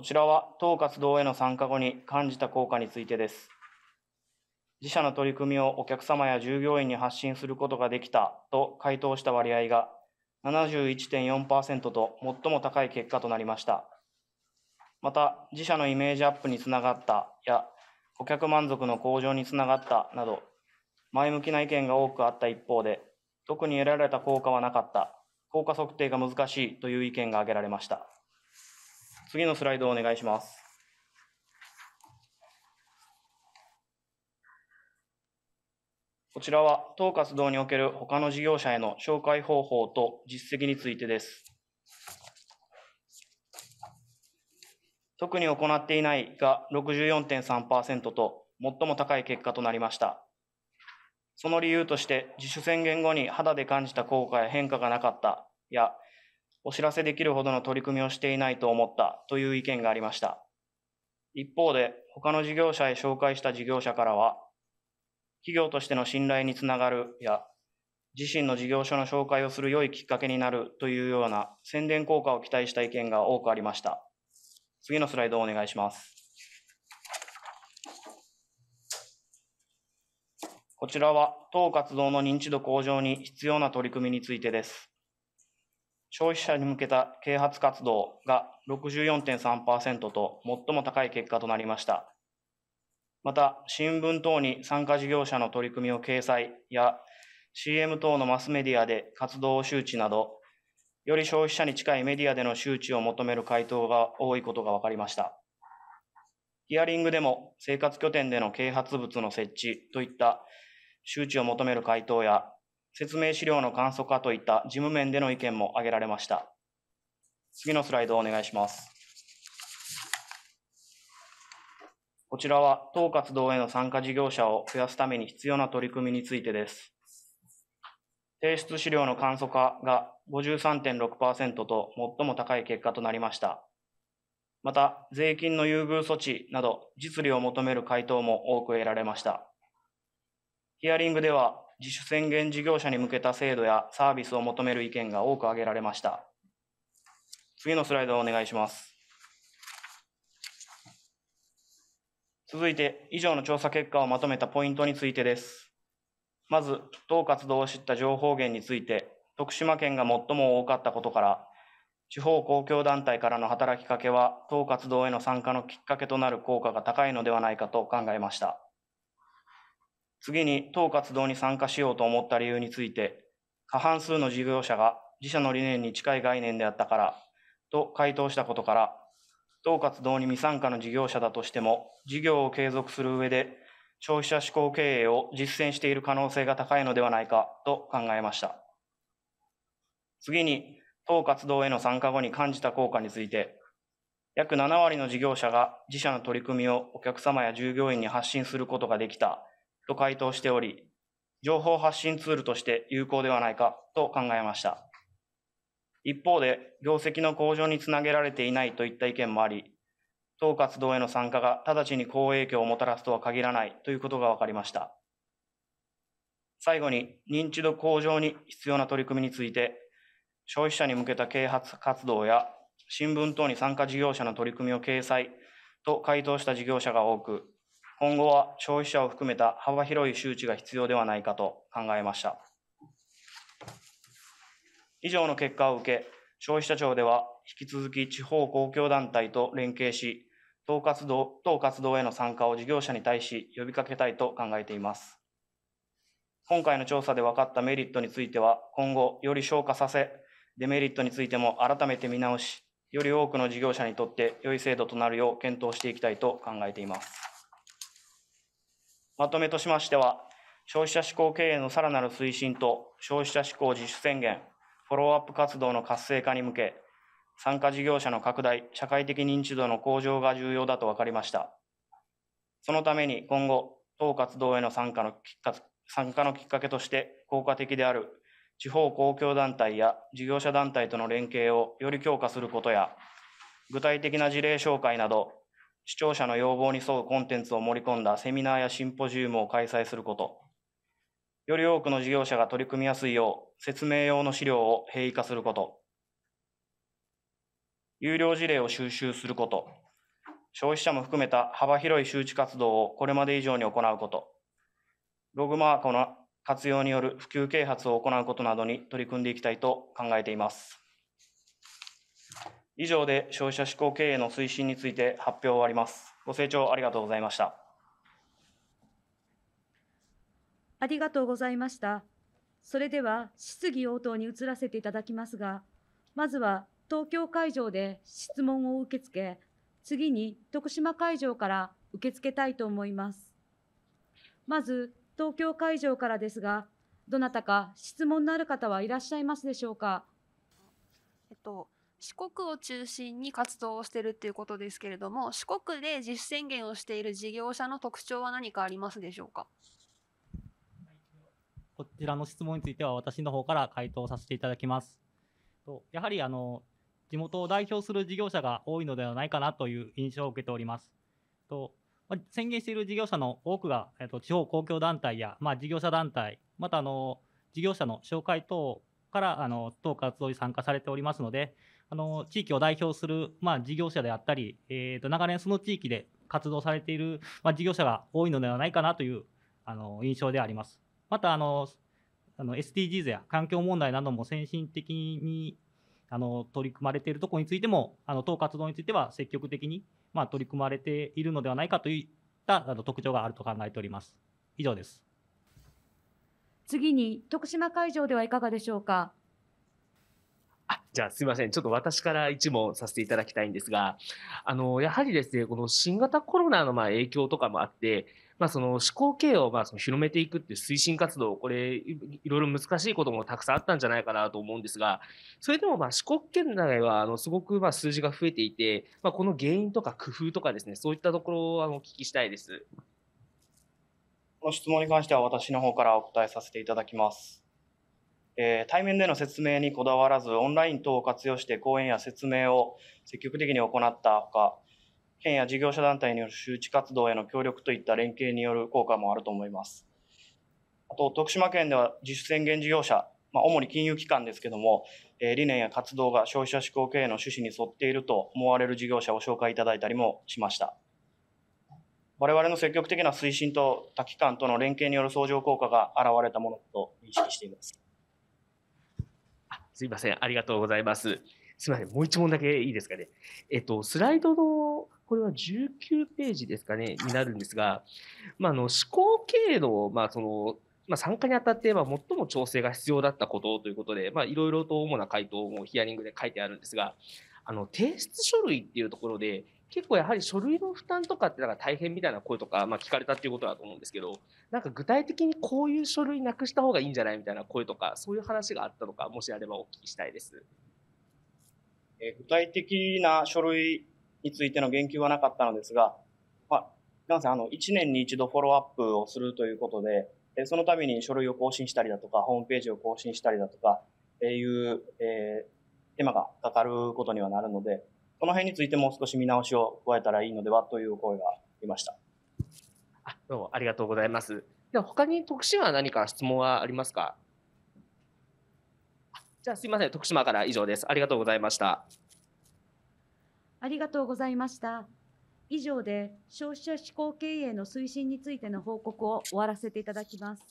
こちらは当活動への参加後に感じた効果についてです。自社の取り組みをお客様や従業員に発信することができたと回答した割合が71.4%と最も高い結果となりました。また、自社のイメージアップにつながったや、顧客満足の向上につながったなど、前向きな意見が多くあった一方で、特に得られた効果はなかった、効果測定が難しいという意見が挙げられました。次のスライドをお願いします。こちらは、当活動における他の事業者への紹介方法と実績についてです。特に行っていないが64.3%と最も高い結果となりました。その理由として自主宣言後に肌で感じた効果や変化がなかったやお知らせできるほどの取り組みをしていないと思ったという意見がありました。一方で、他の事業者へ紹介した事業者からは、企業としての信頼につながるや、自身の事業所の紹介をする良いきっかけになるというような宣伝効果を期待した意見が多くありました。次のスライドをお願いします。こちらは当活動の認知度向上に必要な取り組みについてです。消費者に向けた啓発活動が64.3%と最も高い結果となりました。また、新聞等に参加事業者の取り組みを掲載や CM 等のマスメディアで活動を周知など、より消費者に近いメディアでの周知を求める回答が多いことが分かりました。ヒアリングでも生活拠点での啓発物の設置といった周知を求める回答や説明資料の簡素化といった事務面での意見も挙げられました。次のスライドをお願いします。こちらは、統活動への参加事業者を増やすために必要な取り組みについてです。提出資料の簡素化が53.6%と最も高い結果となりました。また、税金の優遇措置など、実利を求める回答も多く得られました。ヒアリングでは、自主宣言事業者に向けた制度やサービスを求める意見が多く挙げられました。次のスライドをお願いします。続いて、以上の調査結果をまとめたポイントについてです。まず、当活動を知った情報源について、徳島県が最も多かったことから、地方公共団体からの働きかけは、当活動への参加のきっかけとなる効果が高いのではないかと考えました。次に当活動に参加しようと思った理由について、過半数の事業者が自社の理念に近い概念であったからと回答したことから、当活動に未参加の事業者だとしても、事業を継続する上で、消費者志向経営を実践している可能性が高いのではないかと考えました。次に、当活動への参加後に感じた効果について、約7割の事業者が自社の取り組みをお客様や従業員に発信することができたと回答しており、情報発信ツールとして有効ではないかと考えました。一方で、業績の向上につなげられていないといった意見もあり、当活動への参加が直ちに好影響をもたらすとは限らないということが分かりました。最後に、認知度向上に必要な取り組みについて、消費者に向けた啓発活動や新聞等に参加事業者の取り組みを掲載と回答した事業者が多く、今後は消費者を含めた幅広い周知が必要ではないかと考えました。以上の結果を受け、消費者庁では引き続き地方公共団体と連携し、党活動党活動への参加を事業者に対し呼びかけたいと考えています。今回の調査で分かったメリットについては、今後より消化させ、デメリットについても改めて見直し、より多くの事業者にとって良い制度となるよう検討していきたいと考えています。まとめとしましては、消費者志向経営のさらなる推進と消費者志向自主宣言、フォローアップ活動の活性化に向け、参加事業者の拡大、社会的認知度の向上が重要だと分かりました。そのために今後、当活動への参加のきっか参加のきっかけとして効果的である地方公共団体や事業者団体との連携をより強化することや、具体的な事例紹介など、視聴者の要望に沿うコンテンツを盛り込んだセミナーやシンポジウムを開催すること、より多くの事業者が取り組みやすいよう、説明用の資料を平易化すること、有料事例を収集すること、消費者も含めた幅広い周知活動をこれまで以上に行うこと、ログマークの活用による普及啓発を行うことなどに取り組んでいきたいと考えています。以上で消費者志向経営の推進について発表を終わります。ご清聴ありがとうございました。ありがとうございました。それでは質疑応答に移らせていただきますが、まずは東京会場で質問を受け付け、次に徳島会場から受け付けたいと思います。まず東京会場からですが、どなたか質問のある方はいらっしゃいますでしょうか。えっと四国を中心に活動をしてるっていうことですけれども四国で自主宣言をしている事業者の特徴は何かありますでしょうかこちらの質問については私の方から回答させていただきますやはりあの地元を代表する事業者が多いのではないかなという印象を受けておりますと宣言している事業者の多くが、えっと、地方公共団体や、まあ、事業者団体またあの事業者の紹介等からあの当活動に参加されておりますので、あの地域を代表する、まあ、事業者であったり、えーと、長年その地域で活動されている、まあ、事業者が多いのではないかなというあの印象であります。またあのあの SDGs や環境問題なども先進的にあの取り組まれているところについてもあの当活動については積極的に、まあ、取り組まれているのではないかといったあの特徴があると考えております。以上です次に徳島会場ではいかがでしょうか。あじゃあすいません。ちょっと私から一問させていただきたいんですが、あの、やはりですね、この新型コロナのま影響とかもあって、まあ、その思考経営をまあその広めていくっていう推進活動、これ、いろいろ難しいこともたくさんあったんじゃないかなと思うんですが、それでもまあ四国圏内はあのすごくまあ数字が増えていて、まあ、この原因とか工夫とかですね、そういったところをお聞きしたいです。この質問に関しては私の方からお答えさせていただきます。えー、対面での説明にこだわらず、オンライン等を活用して講演や説明を積極的に行ったほか、県や事業者団体による周知活動への協力といった連携による効果もあると思います。あと、徳島県では自主宣言事業者、まあ、主に金融機関ですけども、えー、理念や活動が消費者志向経営の趣旨に沿っていると思われる事業者を紹介いただいたりもしました。我々の積極的な推進と他機関との連携による相乗効果が現れたものと認識しています。すいません。ありがとうございます。すみません。もう一問だけいいですかね。えっと、スライドの、これは19ページですかね、になるんですが、まあ、あの、思考経路、まあ、その、まあ、参加にあたって、まあ、最も調整が必要だったことということで、まあ、いろいろと主な回答もヒアリングで書いてあるんですが、あの、提出書類っていうところで、結構やはり書類の負担とかってなんか大変みたいな声とか、まあ、聞かれたっていうことだと思うんですけどなんか具体的にこういう書類なくした方がいいんじゃないみたいな声とかそういう話があったのかもしあればお聞きしたいです。え具体的な書類についての言及はなかったのですが、まあ、なんせあの1年に一度フォローアップをするということで、えそのために書類を更新したりだとか、ホームページを更新したりだとか、えいう、えー、手間がかかることにはなるので、この辺についてもう少し見直しを加えたらいいのではという声がいました。あどうもありがとうございます。では他に徳島は何か質問はありますかじゃあすいません、徳島から以上です。ありがとうございました。ありがとうございました。以上で消費者志向経営の推進についての報告を終わらせていただきます。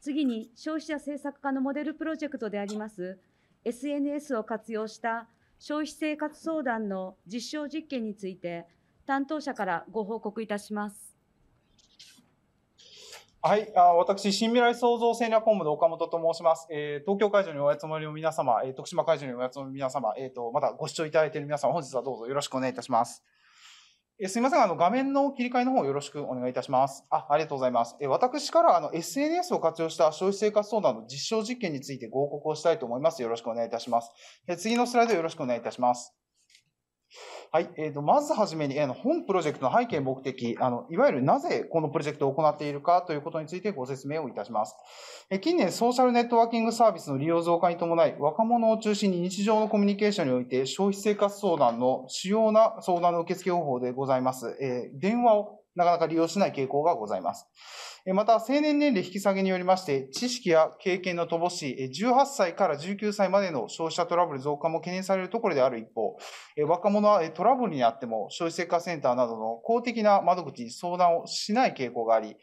次に消費者政策課のモデルプロジェクトであります SNS を活用した消費生活相談の実証実験について、担当者からご報告いたします。はい、あ私、新未来創造戦略本部の岡本と申します。えー、東京会場にお集まりの皆様、えー、徳島会場にお集まりの皆様、えーと、またご視聴いただいている皆様、本日はどうぞよろしくお願いいたします。えすみません。あの、画面の切り替えの方よろしくお願いいたします。あ、ありがとうございます。え私から、あの、SNS を活用した消費生活相談の実証実験についてご報告をしたいと思います。よろしくお願いいたします。え次のスライドよろしくお願いいたします。はい。えっ、ー、と、まずはじめに、えー、本プロジェクトの背景、目的、あの、いわゆるなぜこのプロジェクトを行っているかということについてご説明をいたします。えー、近年、ソーシャルネットワーキングサービスの利用増加に伴い、若者を中心に日常のコミュニケーションにおいて、消費生活相談の主要な相談の受付方法でございます。えー、電話をなかなか利用しない傾向がございます。また、成年年齢引き下げによりまして、知識や経験の乏しい18歳から19歳までの消費者トラブル増加も懸念されるところである一方、若者はトラブルにあっても消費生活センターなどの公的な窓口に相談をしない傾向があり、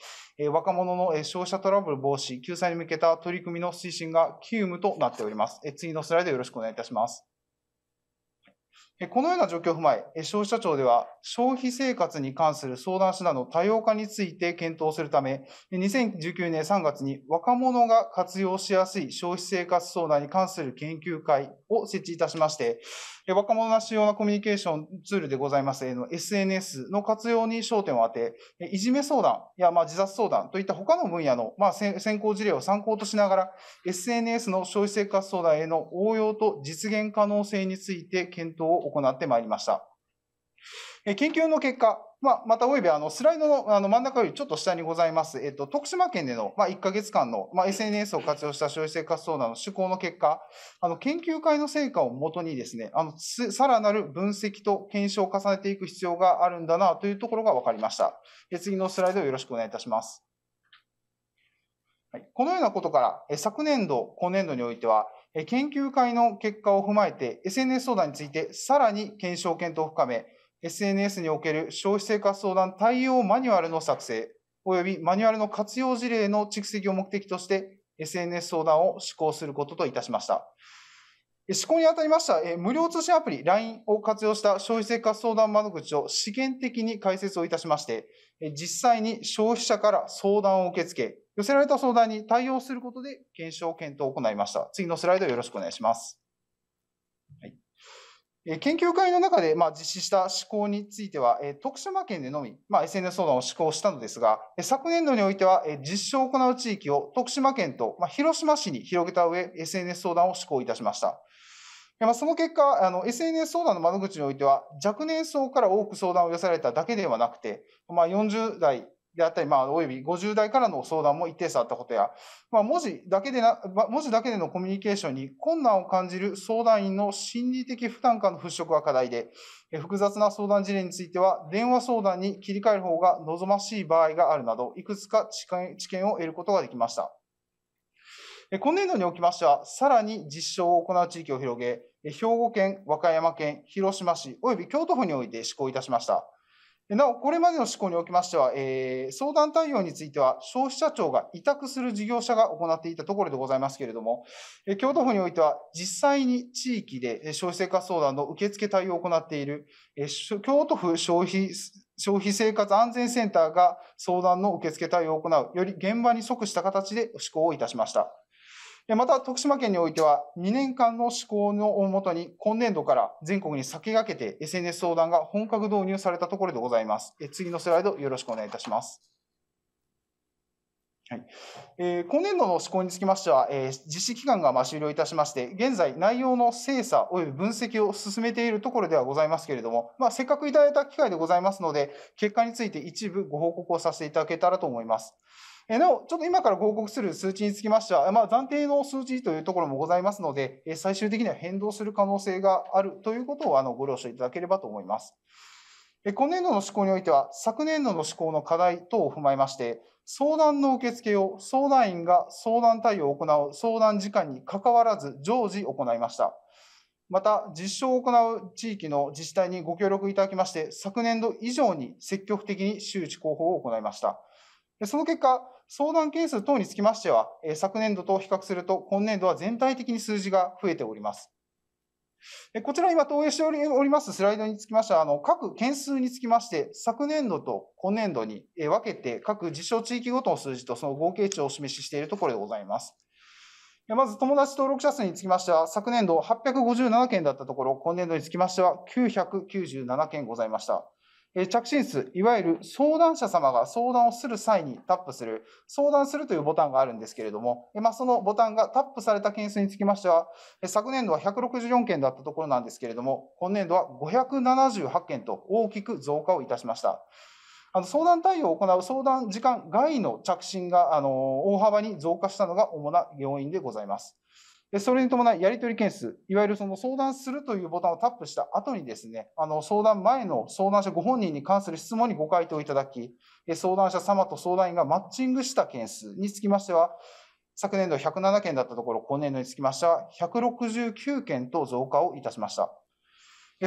若者の消費者トラブル防止、救済に向けた取り組みの推進が急務となっております。次のスライドよろしくお願いいたします。このような状況を踏まえ、消費者庁では消費生活に関する相談手段の多様化について検討するため、2019年3月に若者が活用しやすい消費生活相談に関する研究会を設置いたしまして、若者が主要なコミュニケーションツールでございます、SNS の活用に焦点を当て、いじめ相談やまあ自殺相談といった他の分野のまあ先行事例を参考としながら、SNS の消費生活相談への応用と実現可能性について検討を行ってまいりました。研究の結果、まあ、またおよびあのスライドのあの真ん中よりちょっと下にございます、えっと、徳島県での、まあ、1か月間の、まあ、SNS を活用した消費生活相談の施行の結果、あの研究会の成果をもとにですねあの、さらなる分析と検証を重ねていく必要があるんだなというところが分かりました。で次のスライドをよろしくお願いいたします。はい、このようなことから、え昨年度、今年度においては、研究会の結果を踏まえて SNS 相談についてさらに検証検討を深め SNS における消費生活相談対応マニュアルの作成、及びマニュアルの活用事例の蓄積を目的として SNS 相談を施行することといたしました。施行にあたりました、え無料通信アプリ LINE を活用した消費生活相談窓口を試験的に開設をいたしまして、え実際に消費者から相談を受け付け、寄せられた相談に対応することで検証検討を行いました。次のスライドよろしくお願いします。研究会の中で、実施した施行については、徳島県でのみ、SNS 相談を施行したのですが、昨年度においては、実証を行う地域を徳島県と、広島市に広げた上、SNS 相談を施行いたしました。その結果 SNS 相談の窓口においては、若年層から多く相談を寄せられただけではなくて、40代であったり、まあ、および50代からの相談も一定数あったことや、まあ、文字だけでな、文字だけでのコミュニケーションに困難を感じる相談員の心理的負担感の払拭が課題で、複雑な相談事例については、電話相談に切り替える方が望ましい場合があるなど、いくつか知見を得ることができました。今年度におきましては、さらに実証を行う地域を広げ、兵庫県、和歌山県、広島市、および京都府において施行いたしました。なお、これまでの施行におきましては、えー、相談対応については、消費者庁が委託する事業者が行っていたところでございますけれども、え京都府においては、実際に地域で消費生活相談の受付対応を行っている、え京都府消費消費生活安全センターが相談の受付対応を行う、より現場に即した形で施行をいたしました。また徳島県においては2年間の施行のもとに今年度から全国に先駆けて SNS 相談が本格導入されたところでございます。え次のスライドよろしくお願いいたします。はいえー、今年度の施行につきましては、えー、実施期間がま終了いたしまして、現在、内容の精査及び分析を進めているところではございますけれども、まあ、せっかくいただいた機会でございますので、結果について一部ご報告をさせていただけたらと思います。えなお、ちょっと今から報告する数値につきましては、まあ、暫定の数値というところもございますので、え最終的には変動する可能性があるということをあのご了承いただければと思います。今年度の施行においては、昨年度の施行の課題等を踏まえまして、相談の受付を相談員が相談対応を行う相談時間にかかわらず常時行いました。また、実証を行う地域の自治体にご協力いただきまして、昨年度以上に積極的に周知広報を行いました。その結果、相談件数等につきましては、昨年度と比較すると、今年度は全体的に数字が増えております。こちら今投影しておりますスライドにつきましては、あの各件数につきまして、昨年度と今年度に分けて、各事象地域ごとの数字とその合計値をお示ししているところでございます。まず友達登録者数につきましては、昨年度857件だったところ、今年度につきましては997件ございました。着信数、いわゆる相談者様が相談をする際にタップする、相談するというボタンがあるんですけれども、そのボタンがタップされた件数につきましては、昨年度は164件だったところなんですけれども、今年度は578件と大きく増加をいたしました。あの相談対応を行う相談時間外の着信があの大幅に増加したのが主な要因でございます。でそれに伴いやり取り件数、いわゆるその相談するというボタンをタップした後にですね、あの相談前の相談者ご本人に関する質問にご回答いただき、相談者様と相談員がマッチングした件数につきましては、昨年度107件だったところ、今年度につきましては169件と増加をいたしました。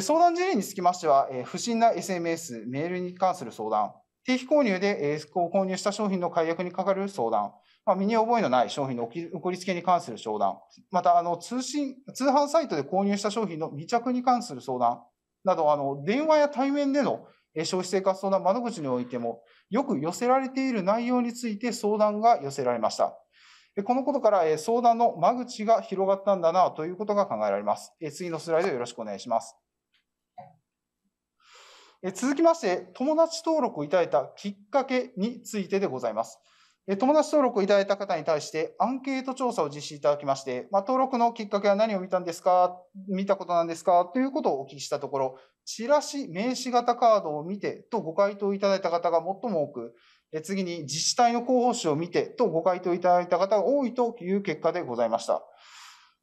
相談事例につきましては、不審な SMS、メールに関する相談、定期購入で購入した商品の解約にかかる相談、まあ、身に覚えのない商品の送りつけに関する商談、またあの通信、通販サイトで購入した商品の未着に関する相談など、あの電話や対面での消費生活相談窓口においても、よく寄せられている内容について相談が寄せられました。このことから相談の間口が広がったんだなということが考えられます。次のスライドよろしくお願いします。続きまして、友達登録をいただいたきっかけについてでございます。友達登録をいただいた方に対してアンケート調査を実施いただきまして、まあ、登録のきっかけは何を見たんですか見たことなんですかということをお聞きしたところ、チラシ、名刺型カードを見てとご回答いただいた方が最も多く、次に自治体の広報誌を見てとご回答いただいた方が多いという結果でございました。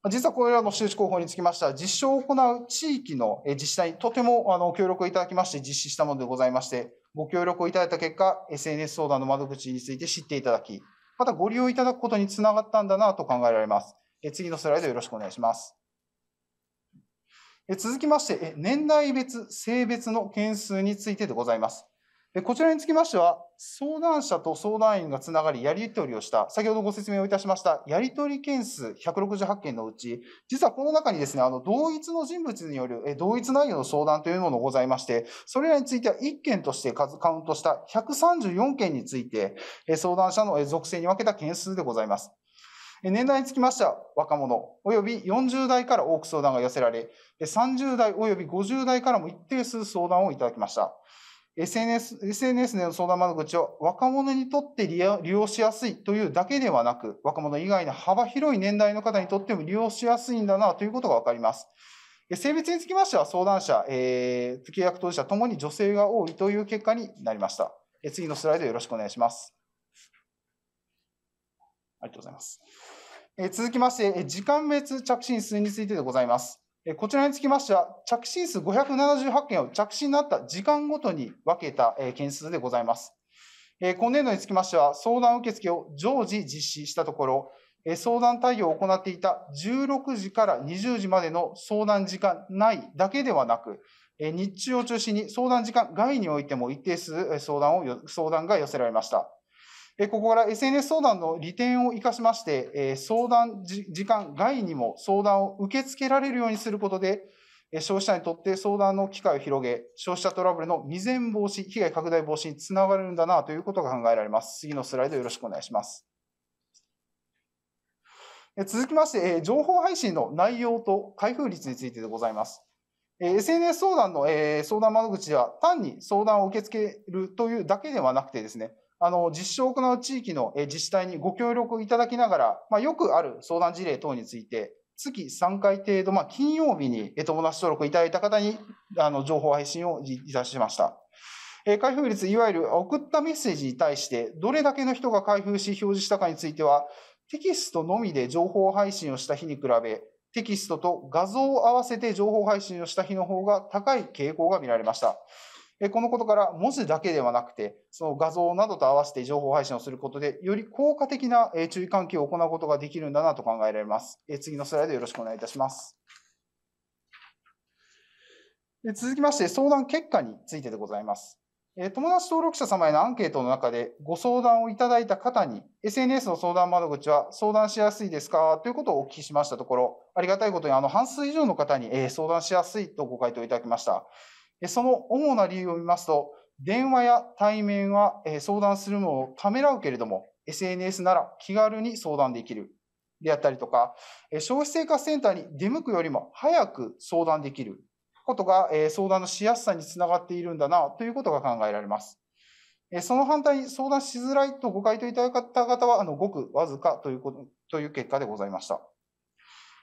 実はこれらの収支広報につきましては、実証を行う地域の自治体にとても協力をいただきまして実施したものでございまして、ご協力をいただいた結果、SNS 相談の窓口について知っていただき、またご利用いただくことにつながったんだなと考えられます。え次のスライドよろしくお願いします。え続きましてえ、年代別、性別の件数についてでございます。こちらにつきましては、相談者と相談員がつながり、やり取りをした、先ほどご説明をいたしました、やり取り件数168件のうち、実はこの中にですね、あの、同一の人物による同一内容の相談というものございまして、それらについては1件としてカウントした134件について、相談者の属性に分けた件数でございます。年代につきましては若者、及び40代から多く相談が寄せられ、30代及び50代からも一定数相談をいただきました。SNS, SNS での相談窓口を若者にとって利用しやすいというだけではなく、若者以外の幅広い年代の方にとっても利用しやすいんだなということが分かります。性別につきましては、相談者、えー、契約当事者ともに女性が多いという結果になりました。次のスライドよろしくお願いします。ありがとうございます。え続きまして、時間別着信数についてでございます。こちらにつきましては、着信数578件を着信になった時間ごとに分けた件数でございます。今年度につきましては、相談受付を常時実施したところ、相談対応を行っていた16時から20時までの相談時間内だけではなく、日中を中心に相談時間外においても一定数相談を相談が寄せられました。えここから SNS 相談の利点を生かしまして、え相談時間外にも相談を受け付けられるようにすることで、消費者にとって相談の機会を広げ、消費者トラブルの未然防止、被害拡大防止につながるんだなということが考えられます。次のスライドよろしくお願いします。続きまして、情報配信の内容と開封率についてでございます。SNS 相談の相談窓口では単に相談を受け付けるというだけではなくてですね、あの、実証を行う地域の自治体にご協力いただきながら、まあ、よくある相談事例等について、月3回程度、まあ、金曜日に友達登録いただいた方に、あの、情報配信をいたしました。え開封率、いわゆる送ったメッセージに対して、どれだけの人が開封し表示したかについては、テキストのみで情報配信をした日に比べ、テキストと画像を合わせて情報配信をした日の方が高い傾向が見られました。このことから文字だけではなくて、その画像などと合わせて情報配信をすることで、より効果的な注意喚起を行うことができるんだなと考えられます。次のスライドよろしくお願いいたします。続きまして、相談結果についてでございます。友達登録者様へのアンケートの中でご相談をいただいた方に SNS の相談窓口は相談しやすいですかということをお聞きしましたところありがたいことにあの半数以上の方に、え相談しやすいとご回答いただきましたその主な理由を見ますと、電話や対面は相談するのをためらうけれども、SNS なら気軽に相談できるであったりとか、消費生活センターに出向くよりも早く相談できることが相談のしやすさにつながっているんだなということが考えられます。その反対に相談しづらいとご回答いただいた方は、あのごくわずかというという結果でございました。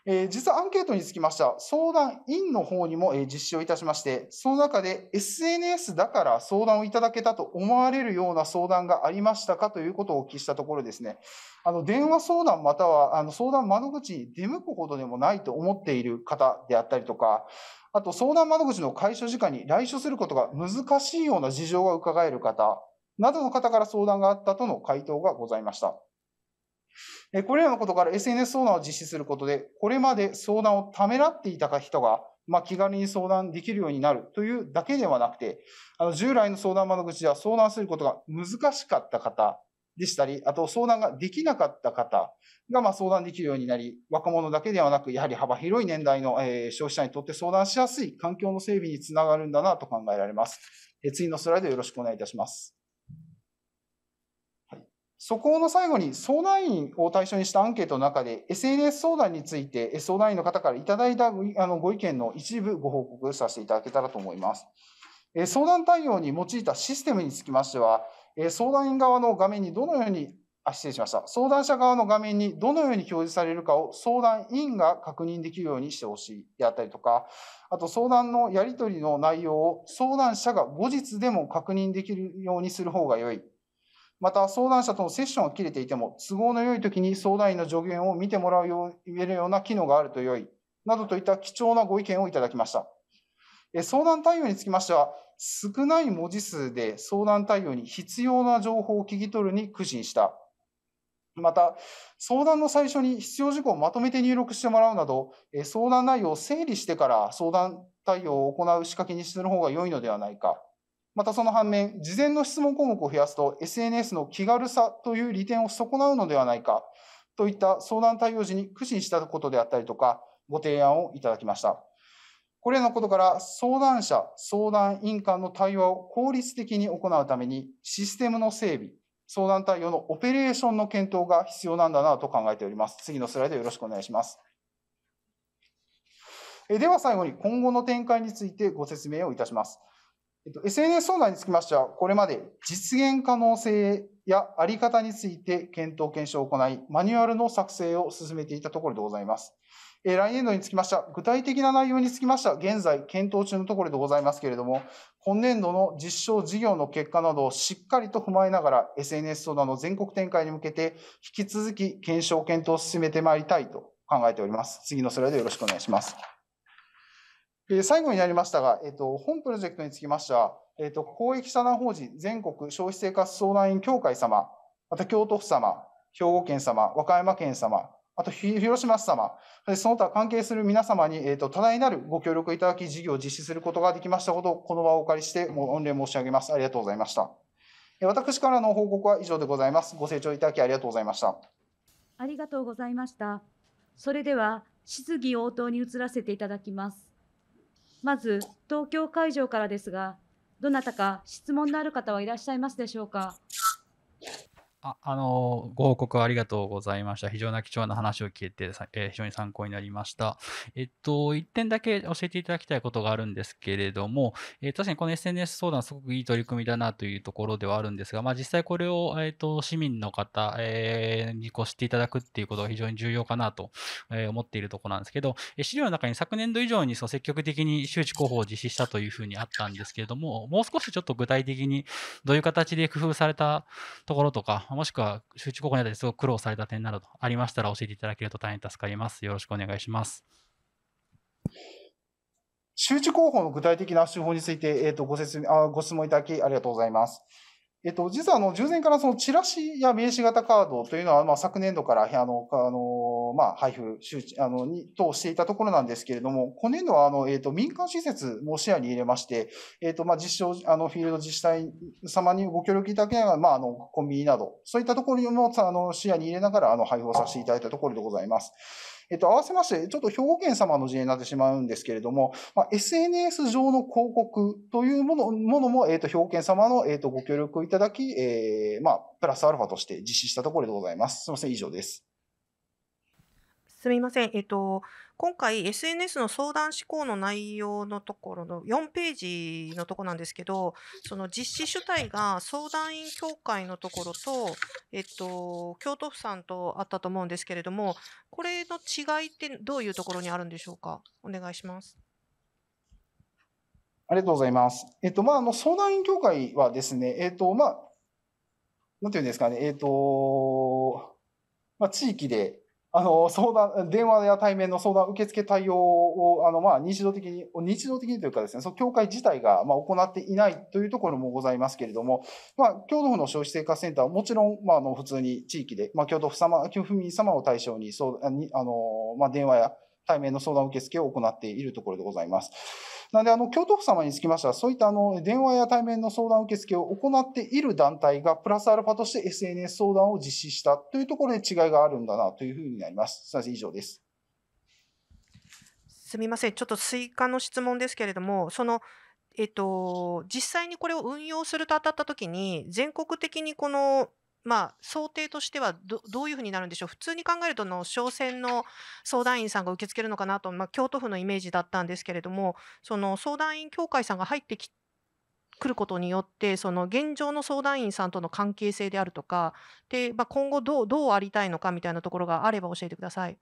え実はアンケートにつきました相談員の方にも、え実施をいたしましてその中で SNS だから相談をいただけたと思われるような相談がありましたかということをお聞きしたところですねあの電話相談またはあの相談窓口に出向くほどでもないと思っている方であったりとかあと相談窓口の開所時間に来所することが難しいような事情が伺える方などの方から相談があったとの回答がございました。これらのことから SNS 相談を実施することで、これまで相談をためらっていた人が、まあ、気軽に相談できるようになるというだけではなくて、あの従来の相談窓口では相談することが難しかった方でしたり、あと相談ができなかった方がま相談できるようになり、若者だけではなく、やはり幅広い年代の消費者にとって相談しやすい環境の整備につながるんだなと考えられます。次のスライドよろしくお願いいたします。そこの最後に相談員を対象にしたアンケートの中で SNS 相談について相談員の方からいただいたご意見の一部ご報告させていただけたらと思います。相談対応に用いたシステムにつきましては、相談員側の画面にどのように、あ失礼しました、相談者側の画面にどのように表示されるかを相談員が確認できるようにしてほしいであったりとか、あと相談のやり取りの内容を相談者が後日でも確認できるようにする方が良いまた相談者とのセッションが切れていても都合の良い時に相談員の助言を見てもらうよう言えるような機能があると良いなどといった貴重なご意見をいただきました相談対応につきましては少ない文字数で相談対応に必要な情報を聞き取るに苦心したまた相談の最初に必要事項をまとめて入力してもらうなど相談内容を整理してから相談対応を行う仕掛けにする方が良いのではないかまたその反面、事前の質問項目を増やすと SNS の気軽さという利点を損なうのではないかといった相談対応時に苦心したことであったりとか、ご提案をいただきました。これらのことから相談者、相談員間の対話を効率的に行うためにシステムの整備、相談対応のオペレーションの検討が必要なんだなと考えております。次のスライドよろしくお願いします。では最後に今後の展開についてご説明をいたします。えっと、SNS 相談につきましては、これまで実現可能性やあり方について検討検証を行い、マニュアルの作成を進めていたところでございます。えー、来年度につきましては、具体的な内容につきましては、現在検討中のところでございますけれども、今年度の実証事業の結果などをしっかりと踏まえながら、SNS 相談の全国展開に向けて、引き続き検証検討を進めてまいりたいと考えております。次のスライドよろしくお願いします。え最後になりましたが、えっと、本プロジェクトにつきましては、えっと、公益社団法人全国消費生活相談員協会様、また京都府様、兵庫県様、和歌山県様、あと広島市様、その他関係する皆様に、えっと、多大なるご協力いただき、事業を実施することができましたこと、この場をお借りして、御礼申し上げます。ありがとうございました。私からの報告は以上でございます。ご清聴いただきありがとうございました。ありがとうございました。それでは、質疑応答に移らせていただきます。まず、東京会場からですが、どなたか質問のある方はいらっしゃいますでしょうか。ああのご報告ありがとうございました。非常な貴重な話を聞いて、えー、非常に参考になりました。えっと、1点だけ教えていただきたいことがあるんですけれども、えー、確かにこの SNS 相談、すごくいい取り組みだなというところではあるんですが、まあ、実際これを、えーと、市民の方、えー、にこう知っていただくっていうことが非常に重要かなと、え思っているところなんですけど、え資料の中に昨年度以上にその積極的に周知広報を実施したというふうにあったんですけれども、もう少しちょっと具体的にどういう形で工夫されたところとか、もしくは集中ここにあたりすごく苦労された点などありましたら教えていただけると大変助かります。よろしくお願いします。周知広報の具体的な手法について、えーとご説明あご質問いただきありがとうございます。えっと、実はあの従前からそのチラシや名刺型カードというのは、まあ、昨年度からあのあの、まあ、配布周知あのに等していたところなんですけれども、今年度はあの、えっと、民間施設も視野に入れまして、えっとまあ、実証あのフィールド自治体様にご協力いただきながら、まあ、あのコンビニなど、そういったところにもあの視野に入れながらあの配布をさせていただいたところでございます。えっと、合わせまして、ちょっと兵庫県様の事例になってしまうんですけれども、まあ、SNS 上の広告というものものも、えっと、兵庫県様の、えっと、ご協力いただき、えー、まあ、プラスアルファとして実施したところでございます。すみません、以上です。すみません。えっと、今回 SNS の相談志向の内容のところの4ページのとこなんですけどその実施主体が相談員協会のところと、えっと、京都府さんとあったと思うんですけれどもこれの違いってどういうところにあるんでしょうかお願いします。ありがとうございます。えっと、まあ、あの、相談員協会はですね、えっと、まあ、なんていうんですかね、えっと、まあ、地域であの相談電話や対面の相談受付対応をあの、まあ、日常的に日常的にというかですねその協会自体が、まあ、行っていないというところもございますけれども、まあ、京都府の消費生活センターはもちろん、まあ、あの普通に地域で、まあ、京都府様府民様を対象にそうあの、まあ、電話や対面の相談受付を行っているところでございます。なのであの京都府様につきましてはそういったあの電話や対面の相談受付を行っている団体がプラスアルファとして SNS 相談を実施したというところで違いがあるんだなというふうになります。すみません以上です。すみませんちょっと追加の質問ですけれどもそのえっと、実際にこれを運用すると当たったときに全国的にこのまあ、想定としてはどういうふうになるんでしょう普通に考えるとの商船の相談員さんが受け付けるのかなと、まあ、京都府のイメージだったんですけれどもその相談員協会さんが入ってきくることによってその現状の相談員さんとの関係性であるとかで、まあ、今後どうどうありたいのかみたいなところがあれば教えてください。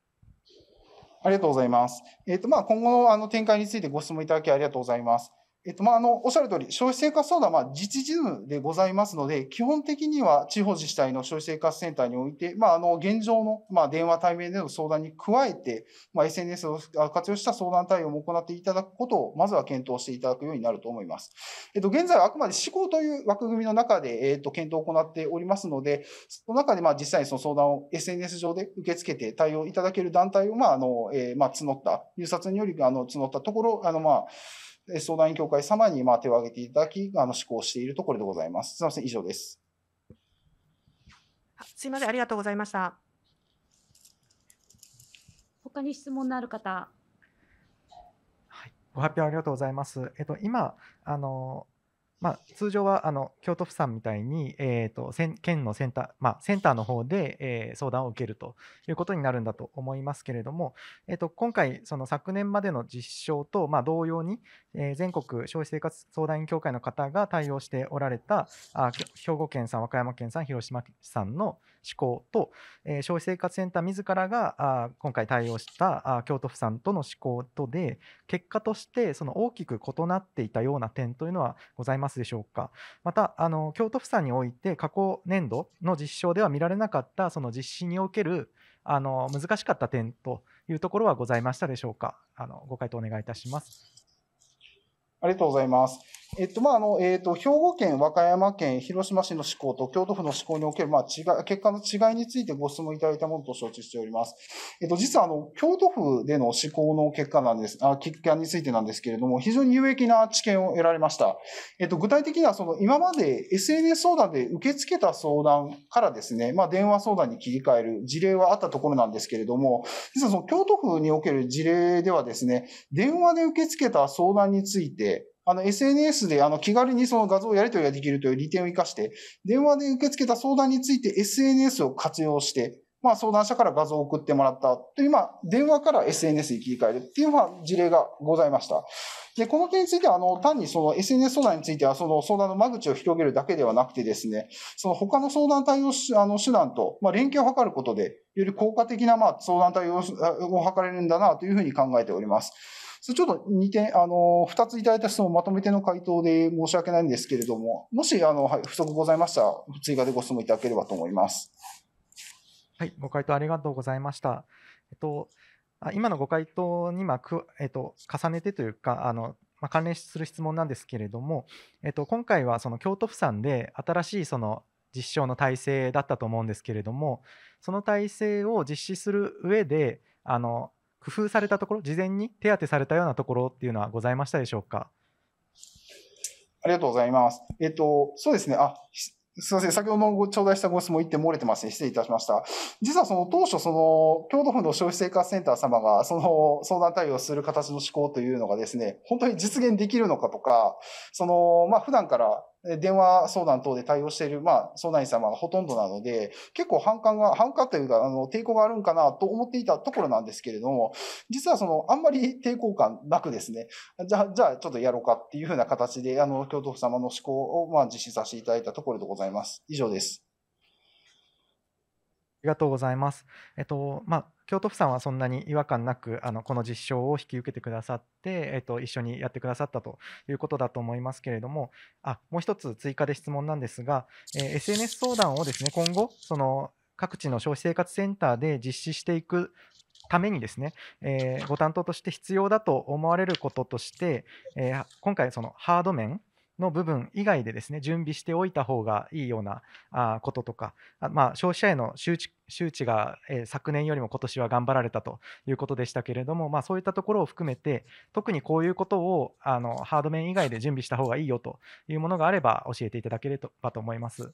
ありがとうございます。えっ、ー、とまあ今後のあの展開についてご質問いただきありがとうございます。えっとまあ、あのおっしゃる通り、消費生活相談は治事務でございますので、基本的には地方自治体の消費生活センターにおいて、まあ、あの現状の、まあ、電話対面での相談に加えて、まあ、SNS を活用した相談対応も行っていただくことを、まずは検討していただくようになると思います。えっと、現在はあくまで施行という枠組みの中で、えっと、検討を行っておりますので、その中でまあ実際にその相談を SNS 上で受け付けて対応いただける団体を、まああのえーまあ、募った、入札によりあの募ったところ、あのまあ相談員協会様にまあ、手を挙げていただき、あの施行しているところでございます。すみません、以上です。すみません、ありがとうございました。他に質問のある方。はい、ご発表ありがとうございます。えっと、今、あのまあ、通常はあの京都府産みたいに、えー、と県のセンター、まあ、センターの方で、え相談を受けるということになるんだと思いますけれども、えー、と今回、その昨年までの実証と、ま同様に、え全国消費生活相談員協会の方が対応しておられたあ兵庫県さん、和歌山県さん、広島さんの思考と、えー、消費生活センター自らがあ今回対応したあ京都府さんとの思考とで結果としてその大きく異なっていたような点というのはございますでしょうかまたあの京都府さんにおいて過去年度の実証では見られなかったその実施におけるあの難しかった点というところはございましたでしょうかあのご回答お願いいたします。ありがとうございます。えっと、まあ、あの、えっと、兵庫県、和歌山県、広島市の施行と京都府の施行における、まあ、違い、結果の違いについてご質問いただいたものと承知しております。えっと、実は、あの、京都府での施行の結果なんです、あ、結果についてなんですけれども、非常に有益な知見を得られました。えっと、具体的には、その、今まで SNS 相談で受け付けた相談からですね、まあ、電話相談に切り替える事例はあったところなんですけれども、実は、その、京都府における事例ではですね、電話で受け付けた相談について、あの、SNS で、あの、気軽にその画像やり取りができるという利点を生かして、電話で受け付けた相談について SNS を活用して、まあ、相談者から画像を送ってもらったという、まあ、電話から SNS に切り替えるっていう、まあ、事例がございました。で、この件については、あの、単にその SNS 相談については、その相談の間口を広げるだけではなくてですね、その他の相談対応あの手段と、まあ、連携を図ることで、より効果的な、まあ、相談対応を図れるんだなというふうに考えております。ちょっと2点、あの、2ついただいた質問まとめての回答で申し訳ないんですけれども、もし、あの、はい、不足ございましたら、追加でご質問いただければと思います。はい、ご回答ありがとうございました。えっと、あ今のご回答に、まあくえっと、重ねてというか、あの、まあ、関連する質問なんですけれども、えっと、今回はその京都府さんで新しいその実証の体制だったと思うんですけれどもその体制を実施する上であの工夫されたところ、事前に手当てされたようなところっていうのはございましたでしょうか。ありがとうございます。えっ、と、そうですね。あ、すみません。先ほどご頂戴したご質問1点漏れてますね。失礼いたしました。実はその当初、その、京都府の消費生活センター様が、その相談対応する形の思考というのがですね、本当に実現できるのかとか、その、まあ、普段から電話相談等で対応している、まあ、相談員様がほとんどなので、結構反感が、反感というか、あの、抵抗があるんかなと思っていたところなんですけれども、実はその、あんまり抵抗感なくですね、じゃあ、じゃあ、ちょっとやろうかっていうふうな形で、あの、京都府様の思考を、まあ、実施させていただいたところでございます。以上です。ありがとうございます。えっと、まあ、京都府さんはそんなに違和感なくあのこの実証を引き受けてくださって、えっと一緒にやってくださったということだと思いますけれどもあもう一つ追加で質問なんですが、えー、SNS 相談をですね今後その各地の消費生活センターで実施していくためにですね、えー、ご担当として必要だと思われることとして、えー、今回そのハード面の部分以外でですね準備しておいた方がいいようなあこととかあ、まあ、消費者への周知周知が、え昨年よりも今年は頑張られたということでしたけれども、まあ、そういったところを含めて特にこういうことをあのハード面以外で準備した方がいいよというものがあれば教えていただければと思います。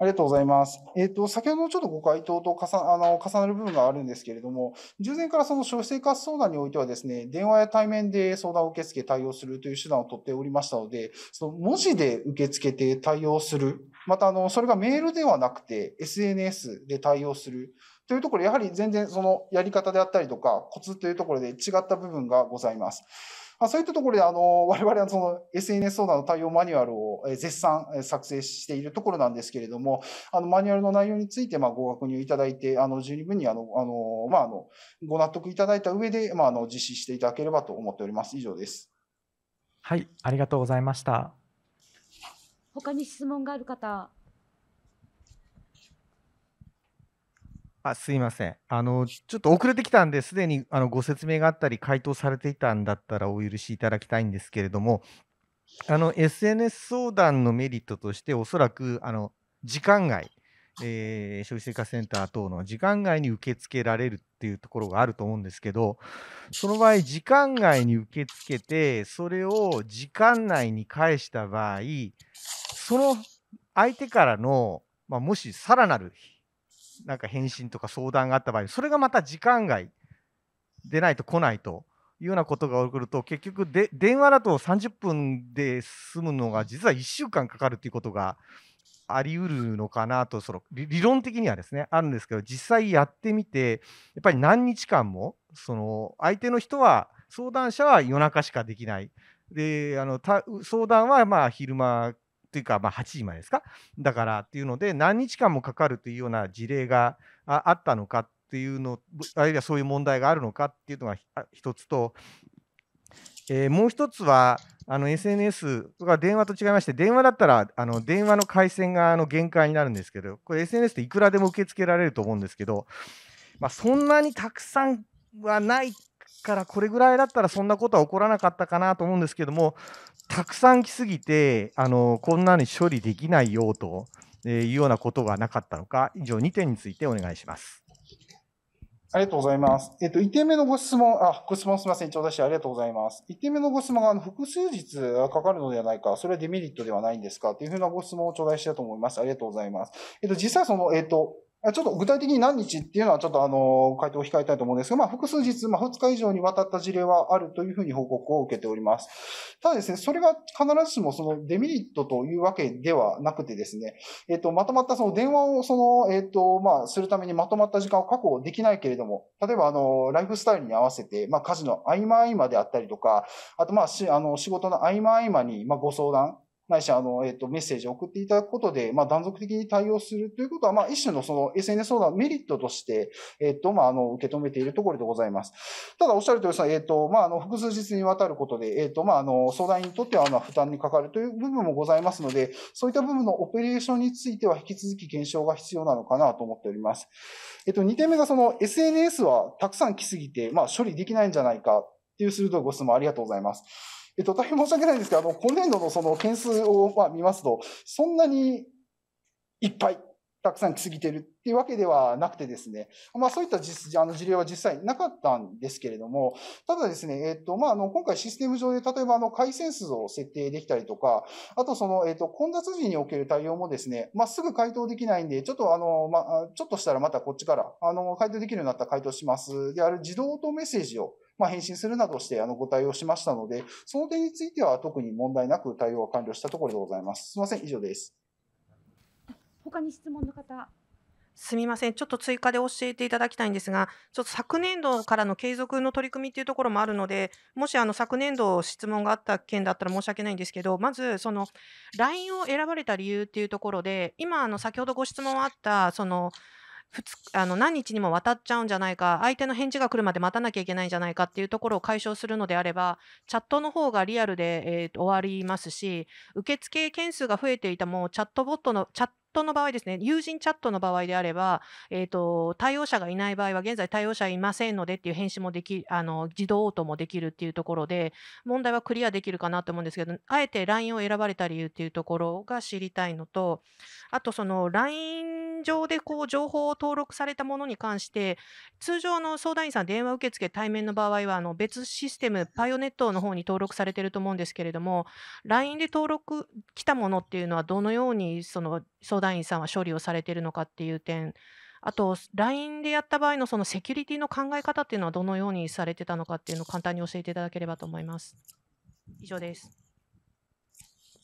ありがとうございます。えっ、ー、と、先ほどちょっとご回答と重あの重なる部分があるんですけれども、従前からその消費生活相談においてはですね、電話や対面で相談を受け付け対応するという手段を取っておりましたので、その文字で受け付けて対応する、またあの、それがメールではなくて SNS で対応するというところ、やはり全然そのやり方であったりとか、コツというところで違った部分がございます。まあ、そういったところで、あの、我々はその SNS 相談の対応マニュアルを絶賛作成しているところなんですけれども、あの、マニュアルの内容について、まあ、ご確認いただいて、あの、十二分に、あの、あの、まあ、あの、ご納得いただいた上で、まあ、あの、実施していただければと思っております。以上です。はい、ありがとうございました。他に質問がある方。あすいませんあの、ちょっと遅れてきたんで、すでにあのご説明があったり、回答されていたんだったらお許しいただきたいんですけれども、あの SNS 相談のメリットとして、おそらくあの時間外、えー、消費生活センター等の時間外に受け付けられるっていうところがあると思うんですけど、その場合、時間外に受け付けて、それを時間内に返した場合、その相手からの、まあ、もしさらなるなんか返信とか相談があった場合それがまた時間外でないと来ないというようなことが起こると結局で電話だと30分で済むのが実は1週間かかるということがあり得るのかなとその理論的にはですねあるんですけど実際やってみてやっぱり何日間もその相手の人は相談者は夜中しかできないであの相談はまあ昼間というか、まあ、8時までですかだからっていうので何日間もかかるというような事例があったのかっていうのあるいはそういう問題があるのかっていうのが一つと、えー、もう一つは SNS とか電話と違いまして電話だったらあの電話の回線があの限界になるんですけどこれ SNS っていくらでも受け付けられると思うんですけど、まあ、そんなにたくさんはないからこれぐらいだったらそんなことは起こらなかったかなと思うんですけどもたくさん来すぎて、あのこんなに処理できないよというようなことがなかったのか、以上2点についてお願いします。ありがとうございます。えっと、1点目のご質問、あ、ご質問すみません。頂戴してありがとうございます。1点目のご質問が、あの、複数日かかるのではないか、それはデメリットではないんですかというふうなご質問を頂戴したと思います。ありがとうございます。えっと、実際その、えっと、ちょっと具体的に何日っていうのはちょっとあの、回答を控えたいと思うんですが、まあ、複数日、まあ、2日以上にわたった事例はあるというふうに報告を受けております。ただですね、それが必ずしもそのデメリットというわけではなくてですね、えっと、まとまったその電話をその、えっと、まあ、するためにまとまった時間を確保できないけれども、例えばあの、ライフスタイルに合わせて、まあ、家事の合間合間であったりとか、あとまあ、あの、仕事の合間合間に、まあ、ご相談、ないし、あの、えっ、ー、と、メッセージを送っていただくことで、まあ、断続的に対応するということは、まあ、一種のその SNS 相談メリットとして、えっ、ー、と、まあ、あの、受け止めているところでございます。ただ、おっしゃるとおり、えっ、ー、と、まあ、あの、複数日にわたることで、えっと、まあ、あの、相談員にとっては、まあ、負担にかかるという部分もございますので、そういった部分のオペレーションについては、引き続き検証が必要なのかなと思っております。えっと、2点目が、その、SNS はたくさん来すぎて、まあ、処理できないんじゃないかっていう鋭いご質問ありがとうございます。えっと、大変申し訳ないんですけど、あの、今年度のその件数をまあ見ますと、そんなにいっぱい、たくさん来すぎてるっていうわけではなくてですね、まあそういった実あの事例は実際なかったんですけれども、ただですね、えっと、まああの、今回システム上で例えばあの回線数を設定できたりとか、あとその、えっと、混雑時における対応もですね、まあすぐ回答できないんで、ちょっとあの、まあ、ちょっとしたらまたこっちから、あの、回答できるようになったら回答します。である自動とメッセージをまあ、返信するなどしてあのご対応しましたので、その点については特に問題なく対応は完了したところでございます。すみません、以上です。他に質問の方。すみません、ちょっと追加で教えていただきたいんですが、ちょっと昨年度からの継続の取り組みっていうところもあるので、もしあの昨年度質問があった件だったら申し訳ないんですけど、まずその LINE を選ばれた理由っていうところで、今あの先ほどご質問あったそのあの何日にも渡っちゃうんじゃないか相手の返事が来るまで待たなきゃいけないんじゃないかっていうところを解消するのであればチャットの方がリアルで、えー、終わりますし受付件数が増えていたもチャットボットのチャットトの場合ですね、友人チャットの場合であれば、えーと、と対応者がいない場合は、現在対応者いませんのでっていう返信もできあの、自動応答もできるっていうところで、問題はクリアできるかなと思うんですけど、あえて LINE を選ばれた理由っていうところが知りたいのと、あと、その LINE 上でこう情報を登録されたものに関して、通常の相談員さん、電話受付、対面の場合はあの別システム、パイオネットの方に登録されてると思うんですけれども、LINE で登録来たものっていうのは、どのようにその、相談員さんは処理をされているのかっていう点あと LINE でやった場合のそのセキュリティの考え方っていうのはどのようにされてたのかっていうのを簡単に教えていただければと思います。以上です。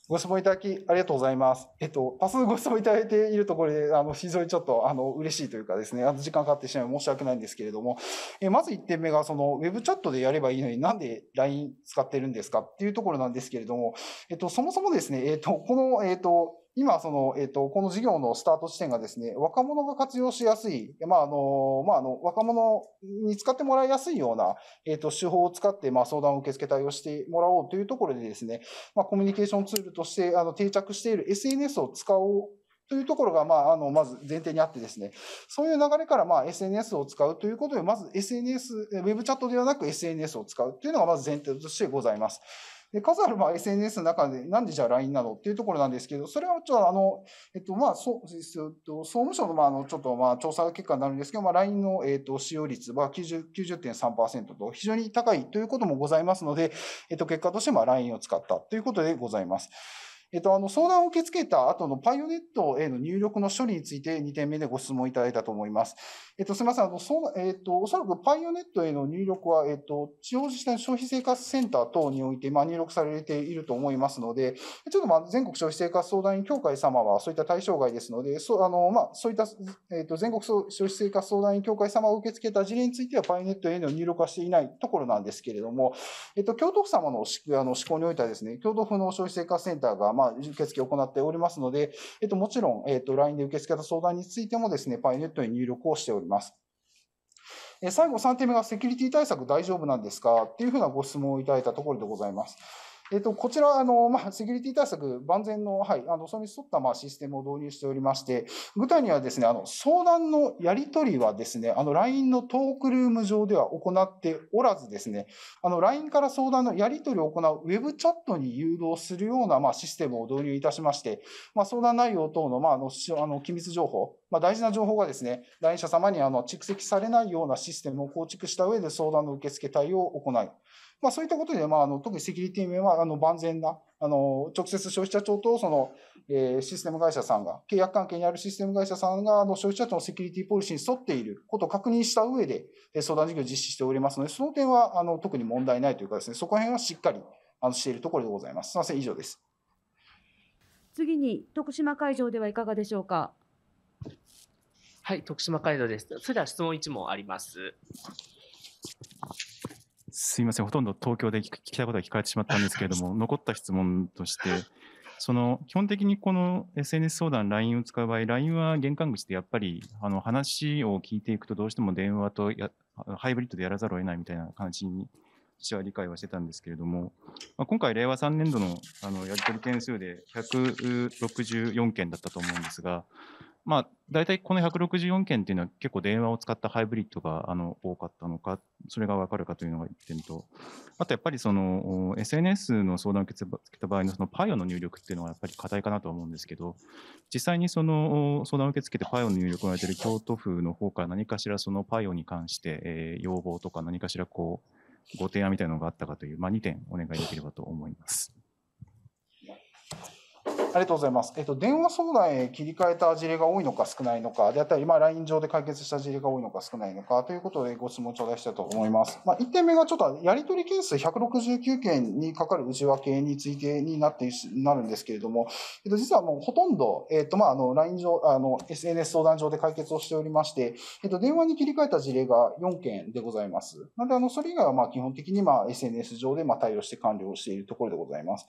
ご質問いただきありがとうございます。えっと、多数ご質問いただいているところで、あの、非常にちょっと、あの、嬉しいというかですね、あの、時間かかってしまい申し訳ないんですけれども、えまず1点目が、その、ウェブチャットでやればいいのになんで LINE 使ってるんですかっていうところなんですけれども、えっと、そもそもですね、えっと、この、えっと、今、その、えっ、と、この事業のスタート地点がですね、若者が活用しやすい、まあ、あの、まあ、あの、若者に使ってもらいやすいような、えっ、と、手法を使って、まあ、相談受付対応してもらおうというところでですね、まあ、コミュニケーションツールとして、あの、定着している SNS を使おうというところが、まあ、あの、まず前提にあってですね、そういう流れから、まあ、SNS を使うということで、まず SNS、ウェブチャットではなく SNS を使うというのが、まず前提としてございます。で、数あるまあ SNS の中で、なんでじゃあ LINE なのっていうところなんですけど、それはちょっとあの、えっと、まあ、そう、総務省の、まあ、あの、ちょっと、まあ、調査結果になるんですけど、まあ、LINE の、えっと、使用率は90、90.3%と非常に高いということもございますので、えっと、結果として、まあ、LINE を使ったということでございます。えっと、あの、相談を受け付けた後のパイオネットへの入力の処理について2点目でご質問いただいたと思います。えっと、すみません。あの、そえっと、おそらくパイオネットへの入力は、えっと、地方自治体の消費生活センター等において、まあ、入力されていると思いますので、ちょっと、まあ、全国消費生活相談員協会様はそういった対象外ですので、そう、あの、まあ、そういった、えっと、全国消費生活相談員協会様を受け付けた事例については、パイオネットへの入力はしていないところなんですけれども、えっと、京都府様のあの施行においてはですね、京都府の消費生活センターが、まあまあ、受付を行っておりますので、えっと、もちろん、えっと、LINE で受け付けた相談についてもですね、パイネットに入力をしております。最後3点目がセキュリティ対策大丈夫なんですかっていうふうなご質問をいただいたところでございます。えっと、こちら、あの、まあ、セキュリティ対策万全の、はい、あの、それに沿った、まあ、システムを導入しておりまして、具体にはですね、あの、相談のやり取りはですね、あの、LINE のトークルーム上では行っておらずですね、あの、LINE から相談のやり取りを行うウェブチャットに誘導するような、まあ、システムを導入いたしまして、まあ、相談内容等の、まあ、あの、あの機密情報、まあ、大事な情報がですね、来園者様に、あの、蓄積されないようなシステムを構築した上で相談の受付対応を行い、まあ、そういったことで、まあ、あの特にセキュリティ面はあの万全なあの直接消費者庁とその、えー、システム会社さんが契約関係にあるシステム会社さんがあの消費者庁のセキュリティポリシーに沿っていることを確認した上でえ相談事業を実施しておりますのでその点はあの特に問題ないというかですねそこら辺はしっかりあのしているところでございます。すみません以上です次に徳島会場ではいかがでしょうか。はい、徳島会場です。それでは質問1問あります。すいません、ほとんど東京で聞きたいことは聞かれてしまったんですけれども、残った質問として、その基本的にこの SNS 相談、LINE を使う場合、LINE は玄関口でやっぱりあの話を聞いていくと、どうしても電話とやハイブリッドでやらざるを得ないみたいな感じに私は理解はしてたんですけれども、まあ、今回、令和3年度のあのやり取り件数で164件だったと思うんですが、まあ、大体この164件っていうのは結構電話を使ったハイブリッドがあの多かったのか、それが分かるかというのが1点と、あとやっぱりその SNS の相談を受けた場合のそのパイオの入力っていうのはやっぱり課題かなと思うんですけど、実際にその相談を受け付けてパイオの入力をやっている京都府の方から何かしらそのパイオに関して、え要望とか何かしらこうご提案みたいなのがあったかという、まあ、2点お願いできればと思います。ありがとうございます。えっと、電話相談へ切り替えた事例が多いのか少ないのか、であったり、まあ、LINE 上で解決した事例が多いのか少ないのかということでご質問頂戴したいと思います。まあ、1点目がちょっとやり取り件数169件にかかる内訳についてになってなるんですけれども、えっと、実はもうほとんど、えっと、まあ、あの、LINE 上、あの、SNS 相談上で解決をしておりまして、えっと、電話に切り替えた事例が4件でございます。なので、あの、それ以外は、まあ、基本的に、まあ、SNS 上で、まあ、対応して完了しているところでございます。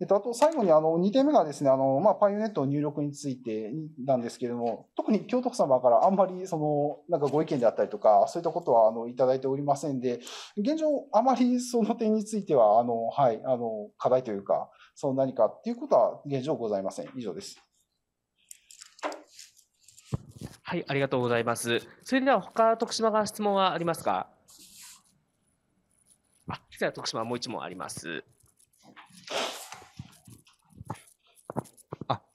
えっと、あと最後にあの2点目がですね、あのまあ、パイオネットの入力についてなんですけれども、特に京都府様からあんまりそのなんかご意見であったりとか、そういったことはあのいただいておりませんで、現状、あまりその点についてはあの、はい、あの課題というか、その何かっていうことは現状ございません。以上です。はい、ありがとうございます。それでは他徳島が質問はありますか。あ、じゃあ徳島もう一問あります。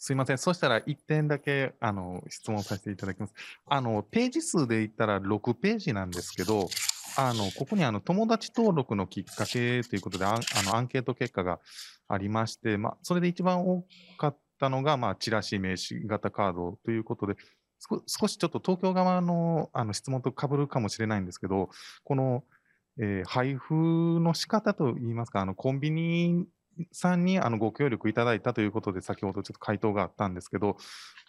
すいません。そしたら1点だけあの質問させていただきます。あの、ページ数で言ったら6ページなんですけど、あの、ここにあの友達登録のきっかけということであ、あのアンケート結果がありまして、まあ、それで一番多かったのが、まあ、チラシ、名刺型カードということで、少しちょっと東京側のあの質問とかぶるかもしれないんですけど、この、えー、配布の仕方といいますか、あのコンビニさんにあのご協力いただいたということで、先ほどちょっと回答があったんですけど、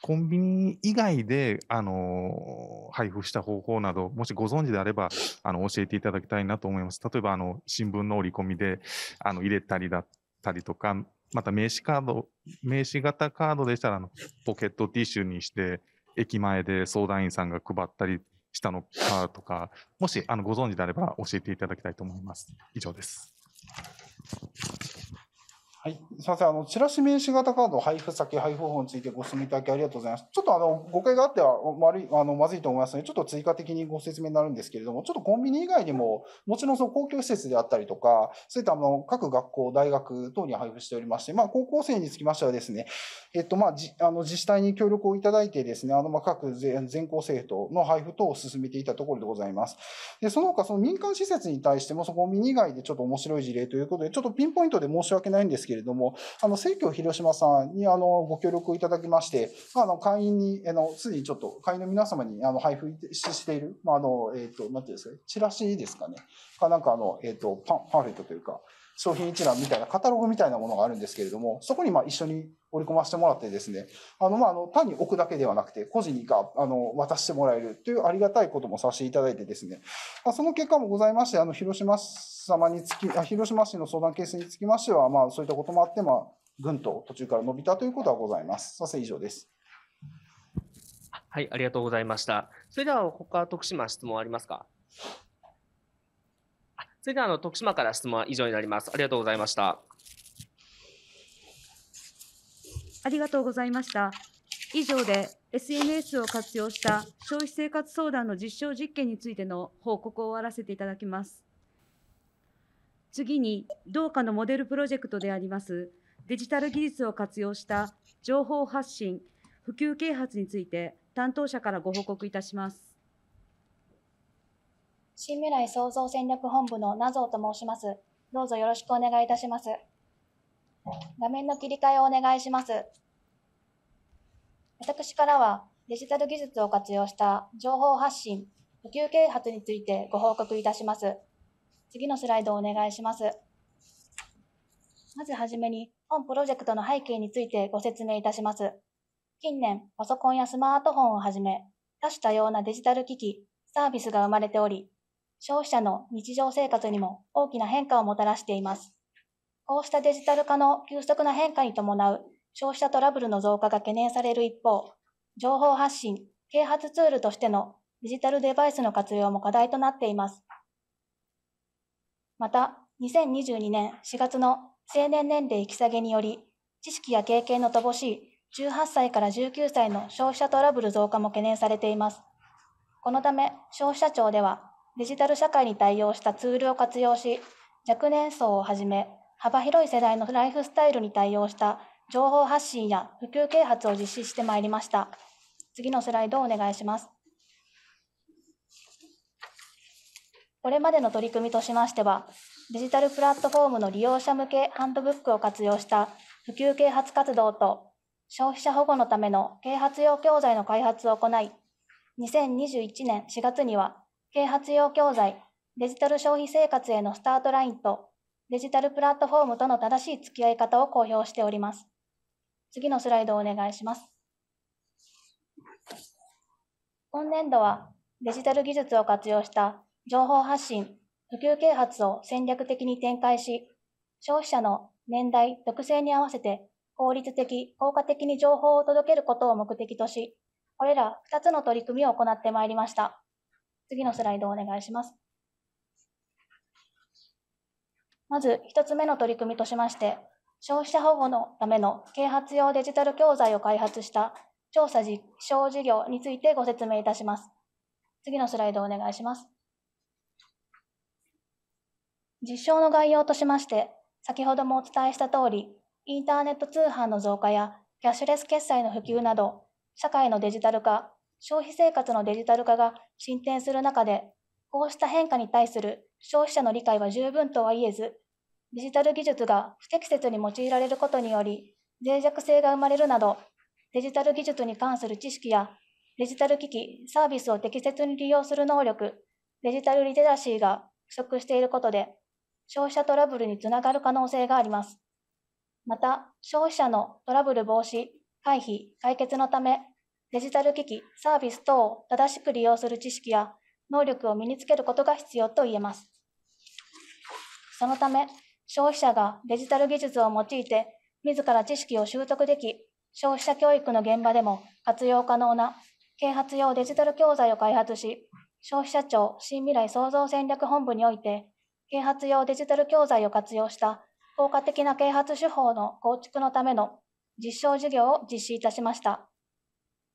コンビニ以外であの配布した方法など、もしご存知であればあの教えていただきたいなと思います。例えばあの新聞の折り込みであの入れたりだったりとか、また名刺カード、名刺型カードでしたらあのポケットティッシュにして、駅前で相談員さんが配ったりしたのかとか、もしあのご存知であれば教えていただきたいと思います。以上です。はい、すみません、あのチラシ名刺型カード配布先、配布方法についてご質問いただきありがとうございます。ちょっとあの誤解があっては悪いあのまずいと思いますので、ちょっと追加的にご説明になるんですけれども、ちょっとコンビニ以外にも、もちろんその公共施設であったりとか、そういったあの各学校、大学等に配布しておりまして、まあ、高校生につきましてはですね、えっとまあ、じあの自治体に協力をいただいてですね、あのまあ各全校生徒の配布等を進めていたところでございます。でその他その民間施設に対しても、そのコンビニ以外でちょっと面白い事例ということで、ちょっとピンポイントで申し訳ないんですけけれども、あの、生協広島さんに、あの、ご協力いただきまして、あの、会員に、あの、すでにちょっと、会員の皆様に、あの、配布している、まあ、あの、えっ、ー、と、なんていうんですか、ね、チラシですかね。か、なんか、あの、えっ、ー、と、パン、パンフレットというか、商品一覧みたいな、カタログみたいなものがあるんですけれども、そこにまあ一緒に織り込ませてもらってですね、あの、まあ、あの、単に置くだけではなくて、個人にか、あの、渡してもらえるというありがたいこともさせていただいてですね、まあ、その結果もございまして、あの、広島様につき、あ広島市の相談ケースにつきましては、まあ、そういったこともあって、まあ、ぐんと途中から伸びたということはございます。すいま以上です。はい、ありがとうございました。それでは、ここから徳島質問ありますかそれでは、あの、徳島から質問は以上になります。ありがとうございました。ありがとうございました。以上で SNS を活用した消費生活相談の実証実験についての報告を終わらせていただきます。次に、同課のモデルプロジェクトでありますデジタル技術を活用した情報発信、普及啓発について担当者からご報告いたします。新未来創造戦略本部のなぞと申します。どうぞよろしくお願いいたします。画面の切り替えをお願いします。私からはデジタル技術を活用した情報発信、普及啓発についてご報告いたします。次のスライドをお願いします。まずはじめに、本プロジェクトの背景についてご説明いたします。近年、パソコンやスマートフォンをはじめ、多種多様なデジタル機器、サービスが生まれており、消費者の日常生活にも大きな変化をもたらしています。こうしたデジタル化の急速な変化に伴う消費者トラブルの増加が懸念される一方、情報発信、啓発ツールとしてのデジタルデバイスの活用も課題となっています。また、2022年4月の成年年齢引き下げにより、知識や経験の乏しい18歳から19歳の消費者トラブル増加も懸念されています。このため、消費者庁では、デジタル社会に対応したツールを活用し、若年層をはじめ、幅広い世代のライフスタイルに対応した情報発信や普及啓発を実施してまいりました。次のスライドをお願いします。これまでの取り組みとしましては、デジタルプラットフォームの利用者向けハンドブックを活用した普及啓発活動と、消費者保護のための啓発用教材の開発を行い、2021年4月には、啓発用教材デジタル消費生活へのスタートラインとデジタルプラットフォームとの正しい付き合い方を公表しております。次のスライドをお願いします。今年度はデジタル技術を活用した情報発信、普及啓発を戦略的に展開し、消費者の年代、特性に合わせて効率的、効果的に情報を届けることを目的とし、これら2つの取り組みを行ってまいりました。次のスライドをお願いします。まず1つ目の取り組みとしまして、消費者保護のための啓発用デジタル教材を開発した調査実証事業についてご説明いたします。次のスライドをお願いします。実証の概要としまして、先ほどもお伝えした通り、インターネット通販の増加やキャッシュレス決済の普及など、社会のデジタル化、消費生活のデジタル化が進展する中で、こうした変化に対する消費者の理解は十分とは言えず、デジタル技術が不適切に用いられることにより、脆弱性が生まれるなど、デジタル技術に関する知識や、デジタル機器、サービスを適切に利用する能力、デジタルリテラシーが不足していることで、消費者トラブルにつながる可能性があります。また、消費者のトラブル防止、回避、解決のため、デジタル機器、サービス等を正しく利用する知識や能力を身につけることが必要と言えます。そのため、消費者がデジタル技術を用いて自ら知識を習得でき、消費者教育の現場でも活用可能な啓発用デジタル教材を開発し、消費者庁新未来創造戦略本部において、啓発用デジタル教材を活用した効果的な啓発手法の構築のための実証事業を実施いたしました。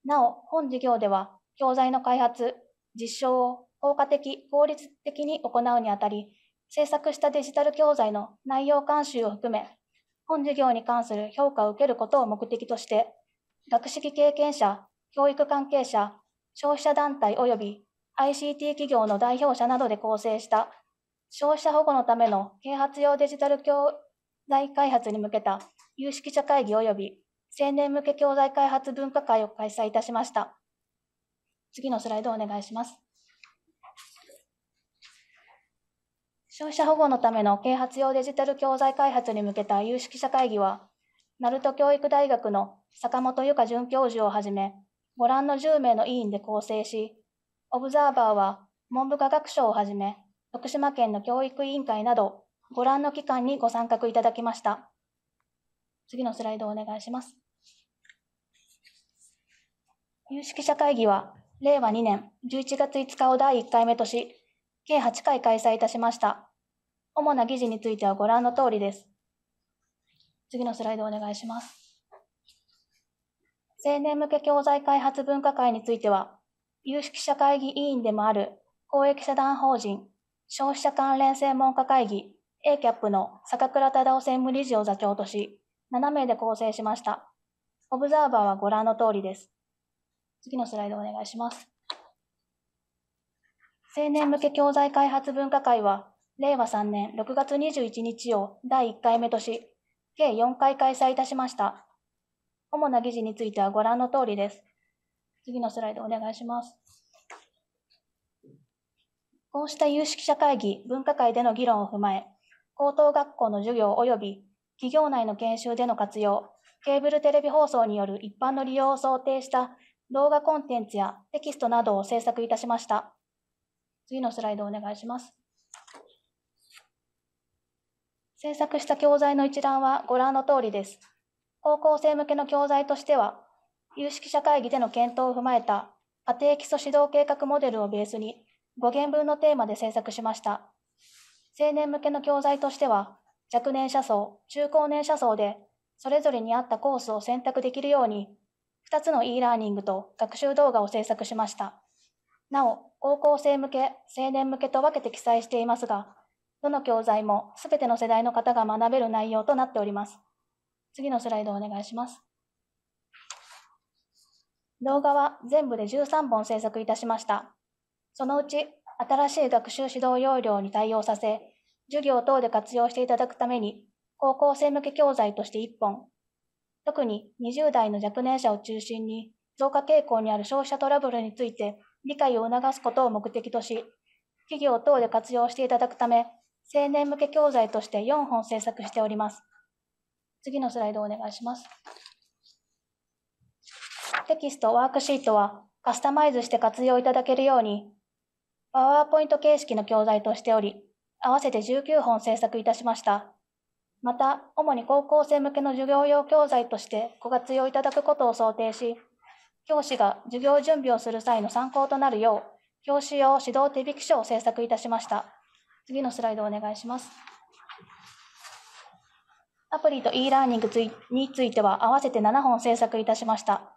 なお、本事業では、教材の開発、実証を効果的、効率的に行うにあたり、制作したデジタル教材の内容監修を含め、本授業に関する評価を受けることを目的として、学識経験者、教育関係者、消費者団体及び ICT 企業の代表者などで構成した消費者保護のための啓発用デジタル教材開発に向けた有識者会議及び青年向け教材開発分科会を開催いたしました。次のスライドをお願いします。消費者保護のための啓発用デジタル教材開発に向けた有識者会議は、鳴門教育大学の坂本由香准教授をはじめ、ご覧の10名の委員で構成し、オブザーバーは文部科学省をはじめ、徳島県の教育委員会など、ご覧の機関にご参画いただきました。次のスライドをお願いします。有識者会議は、令和2年11月5日を第1回目とし、計8回開催いたしました。主な記事についてはご覧の通りです。次のスライドお願いします。青年向け教材開発分科会については、有識者会議委員でもある公益社団法人消費者関連専門家会議 ACAP の坂倉忠夫専務理事を座長とし、7名で構成しました。オブザーバーはご覧の通りです。次のスライドお願いします。青年向け教材開発分科会は、令和3年6月21日を第1回目とし、計4回開催いたしました。主な議事についてはご覧の通りです。次のスライドお願いします。こうした有識者会議、分科会での議論を踏まえ、高等学校の授業及び企業内の研修での活用、ケーブルテレビ放送による一般の利用を想定した動画コンテンツやテキストなどを制作いたしました。次のスライドお願いします。制作した教材の一覧はご覧の通りです。高校生向けの教材としては、有識者会議での検討を踏まえた家庭基礎指導計画モデルをベースに5原分のテーマで制作しました。青年向けの教材としては、若年者層、中高年者層で、それぞれに合ったコースを選択できるように、2つの e ラーニングと学習動画を制作しました。なお、高校生向け、青年向けと分けて記載していますが、どの教材もすべての世代の方が学べる内容となっております。次のスライドをお願いします。動画は全部で13本制作いたしました。そのうち新しい学習指導要領に対応させ、授業等で活用していただくために、高校生向け教材として1本、特に20代の若年者を中心に増加傾向にある消費者トラブルについて理解を促すことを目的とし、企業等で活用していただくため、青年向け教材として4本制作しております。次のスライドをお願いします。テキスト、ワークシートはカスタマイズして活用いただけるように、パワーポイント形式の教材としており、合わせて19本制作いたしました。また、主に高校生向けの授業用教材としてご活用いただくことを想定し、教師が授業準備をする際の参考となるよう、教師用指導手引き書を制作いたしました。次のスライドお願いします。アプリと e ラーニングについては合わせて7本制作いたしました。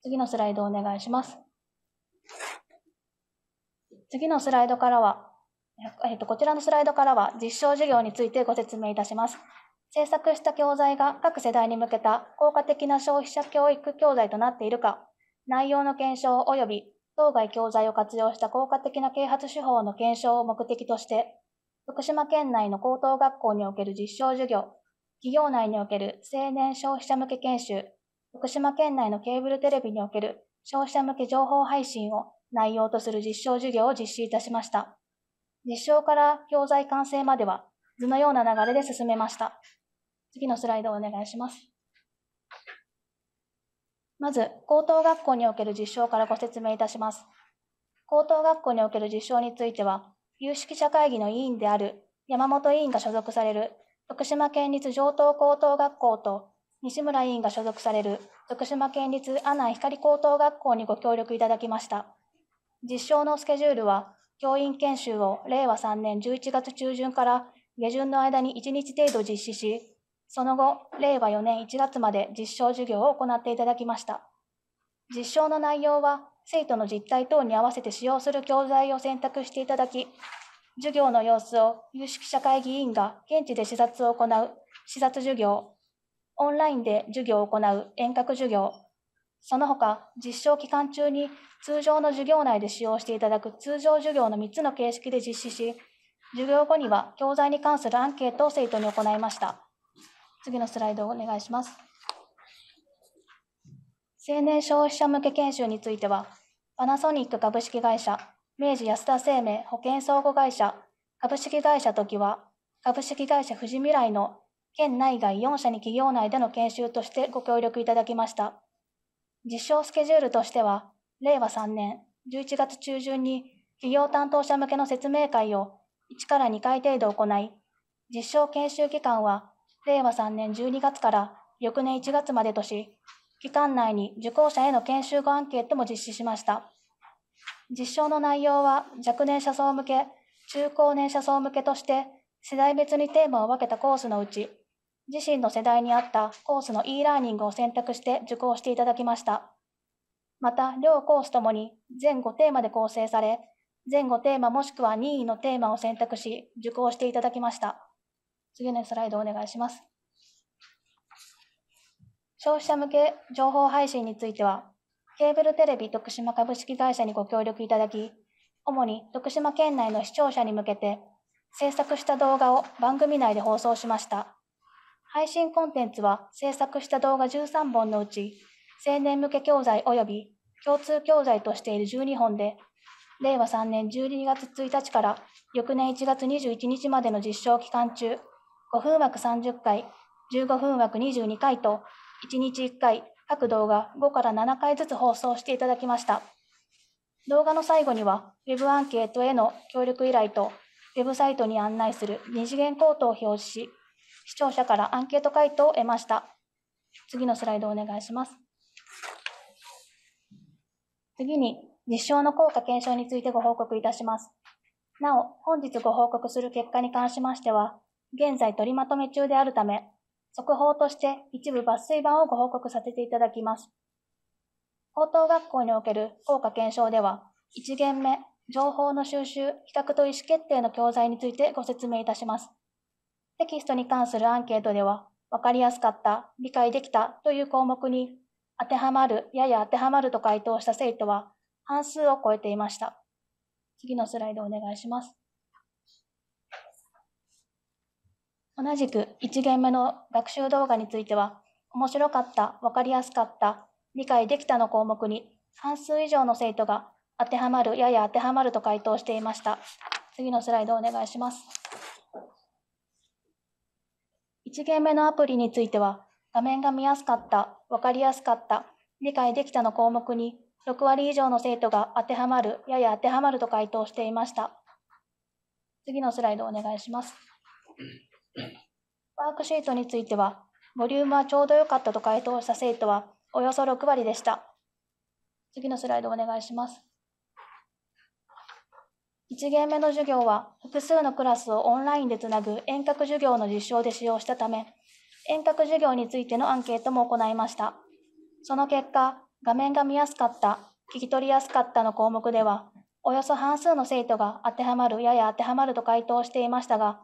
次のスライドお願いします。次のスライドからは、えっと、こちらのスライドからは実証授業についてご説明いたします。制作した教材が各世代に向けた効果的な消費者教育教材となっているか、内容の検証及び当該教材を活用した効果的な啓発手法の検証を目的として、福島県内の高等学校における実証授業、企業内における青年消費者向け研修、福島県内のケーブルテレビにおける消費者向け情報配信を内容とする実証授業を実施いたしました。実証から教材完成までは図のような流れで進めました。次のスライドをお願いします。まず、高等学校における実証からご説明いたします。高等学校における実証については、有識者会議の委員である山本委員が所属される徳島県立上等高等学校と西村委員が所属される徳島県立阿南光高等学校にご協力いただきました。実証のスケジュールは、教員研修を令和3年11月中旬から下旬の間に1日程度実施し、その後、令和4年1月まで実証授業を行っていただきました。実証の内容は、生徒の実態等に合わせて使用する教材を選択していただき、授業の様子を有識者会議員が現地で視察を行う視察授業、オンラインで授業を行う遠隔授業、その他、実証期間中に通常の授業内で使用していただく通常授業の3つの形式で実施し、授業後には教材に関するアンケートを生徒に行いました。次のスライドをお願いします。青年消費者向け研修については、パナソニック株式会社、明治安田生命保険相互会社、株式会社時は、株式会社富士未来の県内外4社に企業内での研修としてご協力いただきました。実証スケジュールとしては、令和3年11月中旬に企業担当者向けの説明会を1から2回程度行い、実証研修期間は令和3年12月から翌年1月までとし、期間内に受講者への研修後アンケートも実施しました。実証の内容は若年者層向け、中高年者層向けとして世代別にテーマを分けたコースのうち、自身の世代に合ったコースの e ラーニングを選択して受講していただきました。また、両コースともに全5テーマで構成され、全5テーマもしくは任意のテーマを選択し、受講していただきました。次のスライドお願いします。消費者向け情報配信については、ケーブルテレビ徳島株式会社にご協力いただき、主に徳島県内の視聴者に向けて、制作した動画を番組内で放送しました。配信コンテンツは制作した動画13本のうち、青年向け教材及び共通教材としている12本で、令和3年12月1日から翌年1月21日までの実証期間中、5分枠30回、15分枠22回と、1日1回、各動画5から7回ずつ放送していただきました。動画の最後には、Web アンケートへの協力依頼と、ウェブサイトに案内する二次元コードを表示し、視聴者からアンケート回答を得ました。次のスライドをお願いします。次に、実証の効果検証についてご報告いたします。なお、本日ご報告する結果に関しましては、現在取りまとめ中であるため、速報として一部抜粋版をご報告させていただきます。高等学校における効果検証では、1限目、情報の収集、比較と意思決定の教材についてご説明いたします。テキストに関するアンケートでは、分かりやすかった、理解できたという項目に、当てはまる、やや当てはまると回答した生徒は、半数を超えていました。次のスライドお願いします。同じく1限目の学習動画については、面白かった、わかりやすかった、理解できたの項目に半数以上の生徒が当てはまる、やや当てはまると回答していました。次のスライドお願いします。1限目のアプリについては、画面が見やすかった、わかりやすかった、理解できたの項目に6割以上の生徒が当てはまる、やや当てはまると回答していました。次のスライドお願いします。ワークシートについては、ボリュームはちょうど良かったと回答した生徒は、およそ6割でした。次のスライドお願いします。1限目の授業は、複数のクラスをオンラインでつなぐ遠隔授業の実証で使用したため、遠隔授業についてのアンケートも行いました。その結果、画面が見やすかった、聞き取りやすかったの項目では、およそ半数の生徒が当てはまるやや当てはまると回答していましたが、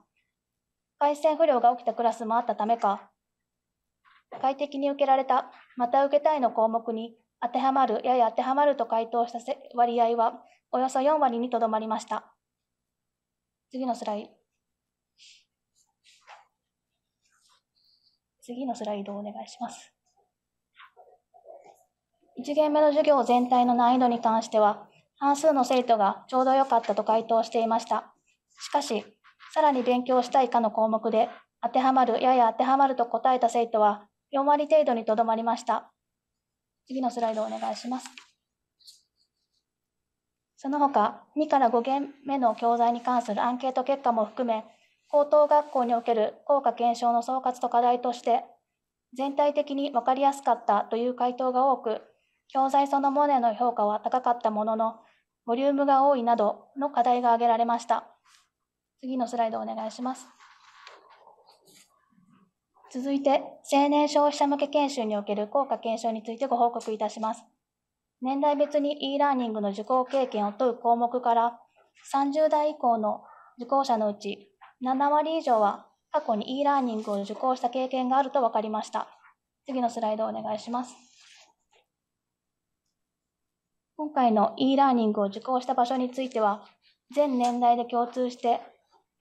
回線不良が起きたクラスもあったためか、快適に受けられた、また受けたいの項目に当てはまる、やや当てはまると回答した割合は、およそ4割にとどまりました。次のスライド。次のスライドをお願いします。1限目の授業全体の難易度に関しては、半数の生徒がちょうど良かったと回答していました。しかし、さらに勉強したいかの項目で、当てはまる、やや当てはまると答えた生徒は4割程度にとどまりました。次のスライドをお願いします。その他、2から5件目の教材に関するアンケート結果も含め、高等学校における効果検証の総括と課題として、全体的に分かりやすかったという回答が多く、教材そのものへの評価は高かったものの、ボリュームが多いなどの課題が挙げられました。次のスライドお願いします。続いて、青年消費者向け研修における効果検証についてご報告いたします。年代別に e ラーニングの受講経験を問う項目から、30代以降の受講者のうち7割以上は過去に e ラーニングを受講した経験があると分かりました。次のスライドをお願いします。今回の e ラーニングを受講した場所については、全年代で共通して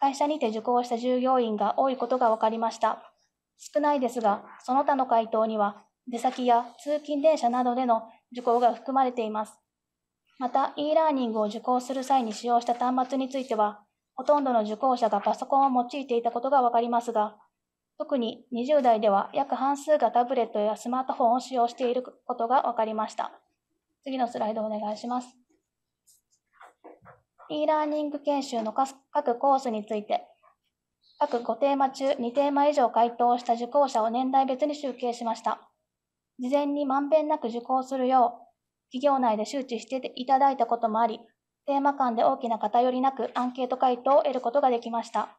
会社にて受講した従業員が多いことが分かりました。少ないですが、その他の回答には、出先や通勤電車などでの受講が含まれています。また、e ラーニングを受講する際に使用した端末については、ほとんどの受講者がパソコンを用いていたことが分かりますが、特に20代では約半数がタブレットやスマートフォンを使用していることが分かりました。次のスライドをお願いします。e ラーニング研修の各コースについて、各5テーマ中2テーマ以上回答した受講者を年代別に集計しました。事前にまんべんなく受講するよう、企業内で周知していただいたこともあり、テーマ間で大きな偏りなくアンケート回答を得ることができました。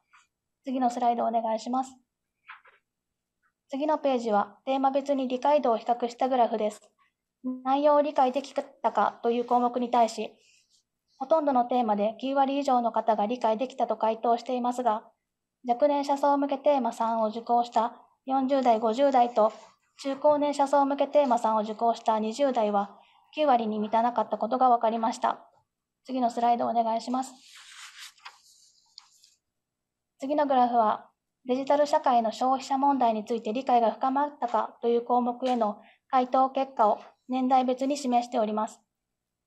次のスライドをお願いします。次のページはテーマ別に理解度を比較したグラフです。内容を理解できたかという項目に対し、ほとんどのテーマで9割以上の方が理解できたと回答していますが、若年者層向けテーマ3を受講した40代、50代と、中高年者層向けテーマ3を受講した20代は、9割に満たなかったことが分かりました。次のスライドお願いします。次のグラフは、デジタル社会の消費者問題について理解が深まったかという項目への回答結果を年代別に示しております。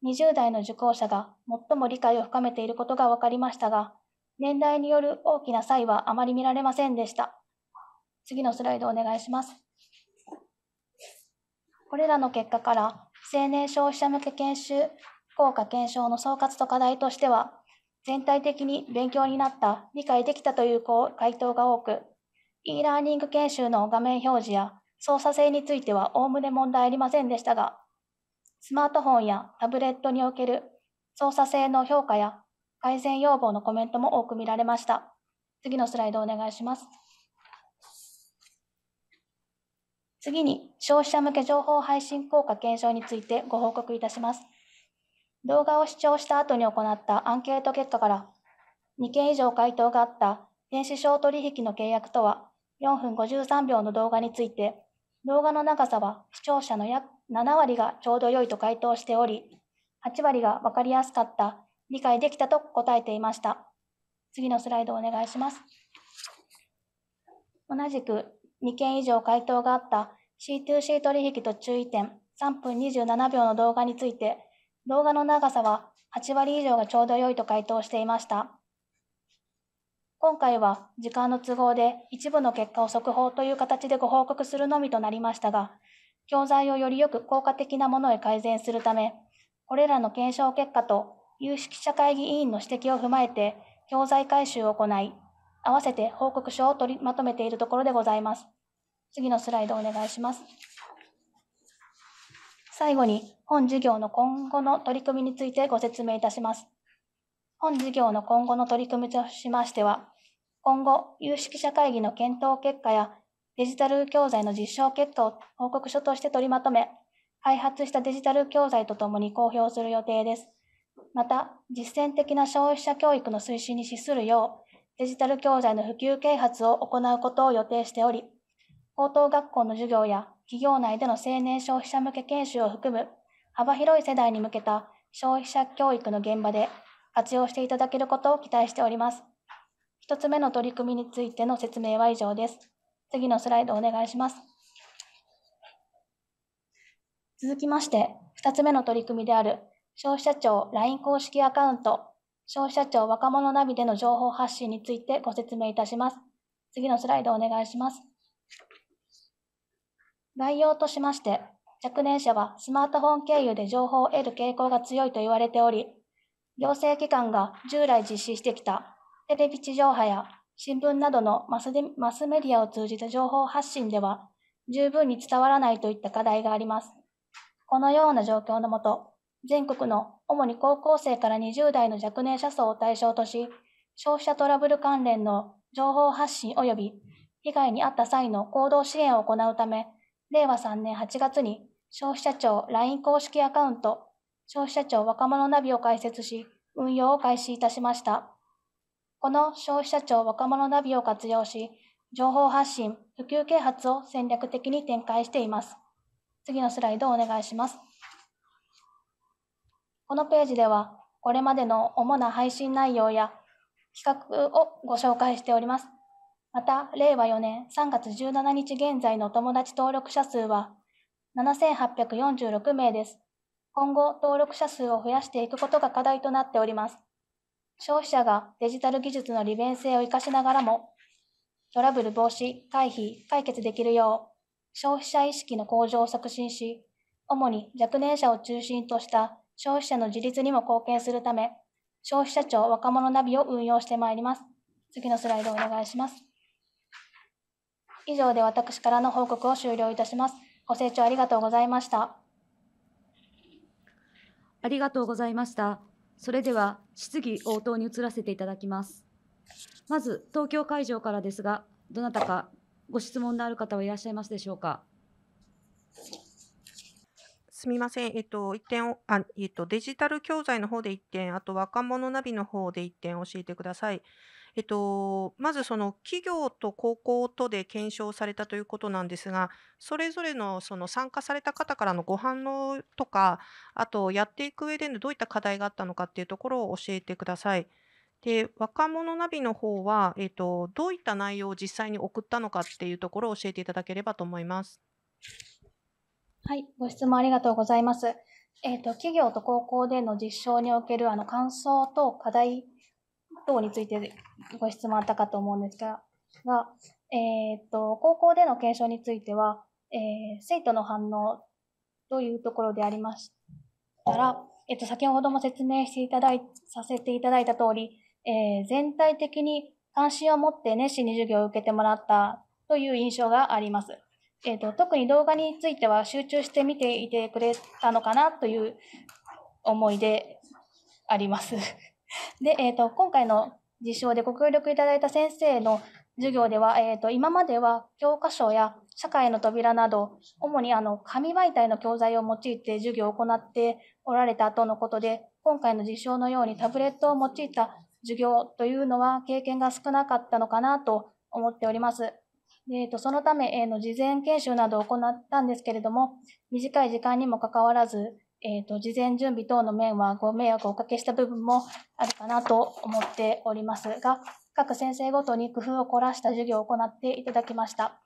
20代の受講者が最も理解を深めていることが分かりましたが、年代による大きな差異はあまり見られませんでした。次のスライドお願いします。これらの結果から、青年消費者向け研修、効果検証の総括と課題としては、全体的に勉強になった、理解できたという回答が多く、e ラーニング研修の画面表示や操作性についてはおおむね問題ありませんでしたが、スマートフォンやタブレットにおける操作性の評価や改善要望のコメントも多く見られました。次のスライドお願いします。次に消費者向け情報配信効果検証についてご報告いたします。動画を視聴した後に行ったアンケート結果から2件以上回答があった電子商取引の契約とは4分53秒の動画について動画の長さは視聴者の約7割がちょうど良いと回答しており、8割が分かりやすかった、理解できたと答えていました。次のスライドお願いします。同じく2件以上回答があった C2C 取引と注意点3分27秒の動画について、動画の長さは8割以上がちょうど良いと回答していました。今回は時間の都合で一部の結果を速報という形でご報告するのみとなりましたが、教材をよりよく効果的なものへ改善するため、これらの検証結果と有識者会議委員の指摘を踏まえて、教材改修を行い、合わせて報告書を取りまとめているところでございます。次のスライドお願いします。最後に、本授業の今後の取り組みについてご説明いたします。本事業の今後の取り組みとしましては、今後、有識者会議の検討結果やデジタル教材の実証結果を報告書として取りまとめ、開発したデジタル教材とともに公表する予定です。また、実践的な消費者教育の推進に資するよう、デジタル教材の普及啓発を行うことを予定しており、高等学校の授業や企業内での青年消費者向け研修を含む幅広い世代に向けた消費者教育の現場で活用していただけることを期待しております。1つ目の取り組みについての説明は以上です。次のスライドお願いします。続きまして、2つ目の取り組みである消費者庁 LINE 公式アカウント消費者庁若者ナビでの情報発信についてご説明いたします。次のスライドお願いします。概要としまして、若年者はスマートフォン経由で情報を得る傾向が強いと言われており、行政機関が従来実施してきたテレビ地上波や新聞などのマスマスメディアを通じた情報発信では十分に伝わらないといった課題があります。このような状況のもと、全国の主に高校生から20代の若年者層を対象とし、消費者トラブル関連の情報発信及び被害に遭った際の行動支援を行うため、令和3年8月に消費者庁 LINE 公式アカウント消費者庁若者ナビを開設し、運用を開始いたしました。この消費者庁若者ナビを活用し、情報発信、普及啓発を戦略的に展開しています。次のスライドをお願いします。このページでは、これまでの主な配信内容や企画をご紹介しております。また、令和4年3月17日現在のお友達登録者数は7846名です。今後登録者数を増やしていくことが課題となっております。消費者がデジタル技術の利便性を活かしながらも、トラブル防止、回避、解決できるよう、消費者意識の向上を促進し、主に若年者を中心とした消費者の自立にも貢献するため、消費者庁若者ナビを運用してまいります。次のスライドをお願いします。以上で私からの報告を終了いたします。ご清聴ありがとうございました。ありがとうございました。それでは質疑応答に移らせていただきます。まず、東京会場からですが、どなたかご質問のある方はいらっしゃいますでしょうか。すみません、えっと、1点をあ、えっと、デジタル教材の方で1点、あと若者ナビの方で1点教えてください。えっと、まずその企業と高校とで検証されたということなんですが、それぞれのその参加された方からのご反応とか、あとやっていく上でのどういった課題があったのかっていうところを教えてください。で、若者ナビの方は、えっと、どういった内容を実際に送ったのかっていうところを教えていただければと思います。はい、ご質問ありがとうございます。えっ、と、企業と高校での実証におけるあの感想と課題等についてご質問あったかと思うんですが、がえっ、と、高校での検証については、えー、生徒の反応というところでありましたら、えっ、と、先ほども説明していただい、させていただいた通り、えー、全体的に関心を持って熱心に授業を受けてもらったという印象があります。えっと特に動画については集中して見ていてくれたのかなという思いであります。で、えっ、ー、と、今回の実証でご協力いただいた先生の授業では、えっ、ー、と、今までは教科書や社会の扉など、主にあの、紙媒体の教材を用いて授業を行っておられたとのことで、今回の実証のようにタブレットを用いた授業というのは経験が少なかったのかなと思っております。えーと、そのため、えーの事前研修などを行ったんですけれども、短い時間にもかかわらず、えっ、ー、と、事前準備等の面はご迷惑をおかけした部分もあるかなと思っておりますが、各先生ごとに工夫を凝らした授業を行っていただきました。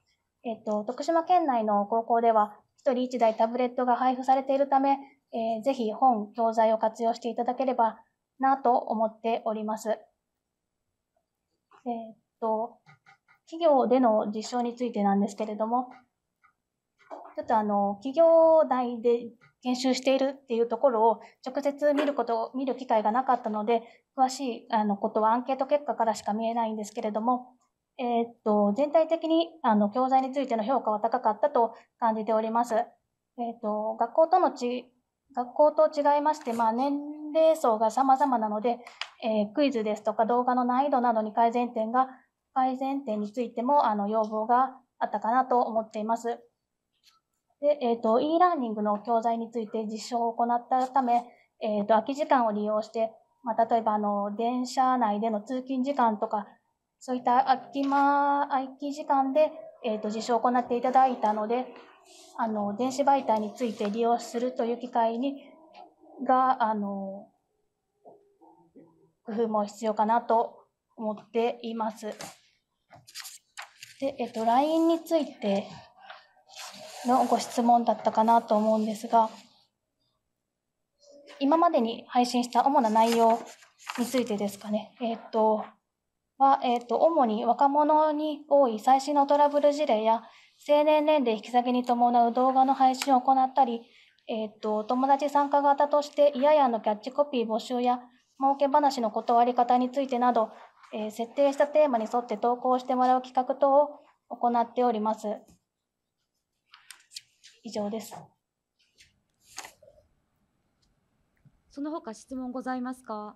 えっ、ー、と、徳島県内の高校では、1人1台タブレットが配布されているため、えー、ぜひ本、教材を活用していただければなと思っております。えっ、ー、と、企業での実証についてなんですけれども、ちょっとあの、企業内で研修しているっていうところを直接見ることを見る機会がなかったので詳しいあのことはアンケート結果からしか見えないんですけれども、えー、っと全体的にあの教材についての評価は高かったと感じております。えー、っと学校とのち学校と違いまして、まあ、年齢層が様々なので、えー、クイズですとか動画の難易度などに改善点が改善点についてもあの要望があったかなと思っています。で、えっ、ー、と、e ラーニングの教材について実証を行ったため、えっ、ー、と、空き時間を利用して、まあ、例えば、あの、電車内での通勤時間とか、そういった空き間、空き時間で、えっ、ー、と、実証を行っていただいたので、あの、電子媒体について利用するという機会に、が、あの、工夫も必要かなと思っています。で、えっ、と、LINE についてのご質問だったかなと思うんですが、今までに配信した主な内容についてですかね、えっ、ー、と、は、えっ、ー、と、主に若者に多い最新のトラブル事例や、成年年齢引き下げに伴う動画の配信を行ったり、えっ、ー、と、友達参加型として、いややのキャッチコピー募集や、儲け話の断り方についてなど、え設定したテーマに沿って投稿してもらう企画等を行っております。以上です。その他質問ございますか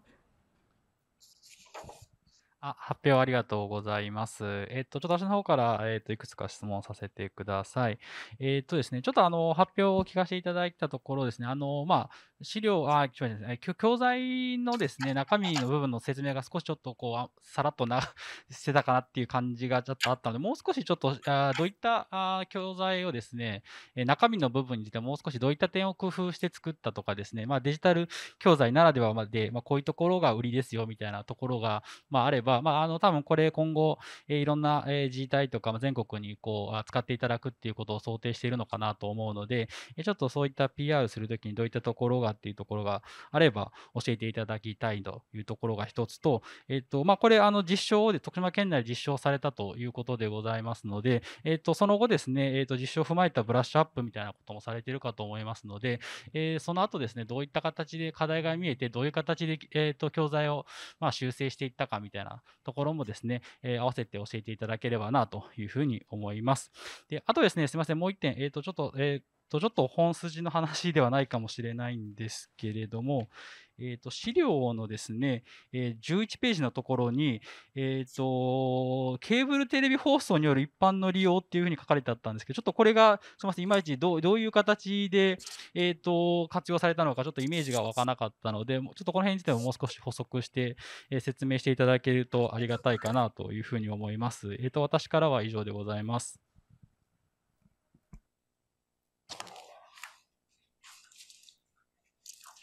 あ発表ありがとうございます。えっ、ー、と、ちょっと私の方から、えっ、ー、と、いくつか質問させてください。えっ、ー、とですね、ちょっとあの、発表を聞かせていただいたところですね、あの、まあ、資料、あ、違う違う、教材のですね、中身の部分の説明が少しちょっとこう、さらっとな、してたかなっていう感じがちょっとあったので、もう少しちょっと、あどういったあ教材をですね、中身の部分についてもう少しどういった点を工夫して作ったとかですね、まあ、デジタル教材ならではまで、まあ、こういうところが売りですよみたいなところが、まあ、あれば、まあ、あの、多分これ今後、えいろんな、え自治体とか、全国にこう、使っていただくっていうことを想定しているのかなと思うので、ちょっとそういった PR するときにどういったところががっていうところがあれば教えていただきたいというところが一つと、えっと、まあ、これ、あの、実証で、徳島県内で実証されたということでございますので、えっと、その後ですね、えっと、実証を踏まえたブラッシュアップみたいなこともされているかと思いますので、えー、その後ですね、どういった形で課題が見えて、どういう形で、えっと、教材を、ま修正していったかみたいなところもですね、えー、合わせて教えていただければなというふうに思います。で、あとですね、すみません、もう1点、えっと、ちょっと、えーとちょっと本筋の話ではないかもしれないんですけれども、えー、と資料のですね、えー、11ページのところに、えー、とケーブルテレビ放送による一般の利用っていうふうに書かれてあったんですけどちょっとこれがすみませんいまいちどうどういう形で、えー、と活用されたのかちょっとイメージが湧かなかったのでちょっとこの辺についてももう少し補足して、えー、説明していただけるとありがたいかなというふうに思います。えー、と私からは以上でございます。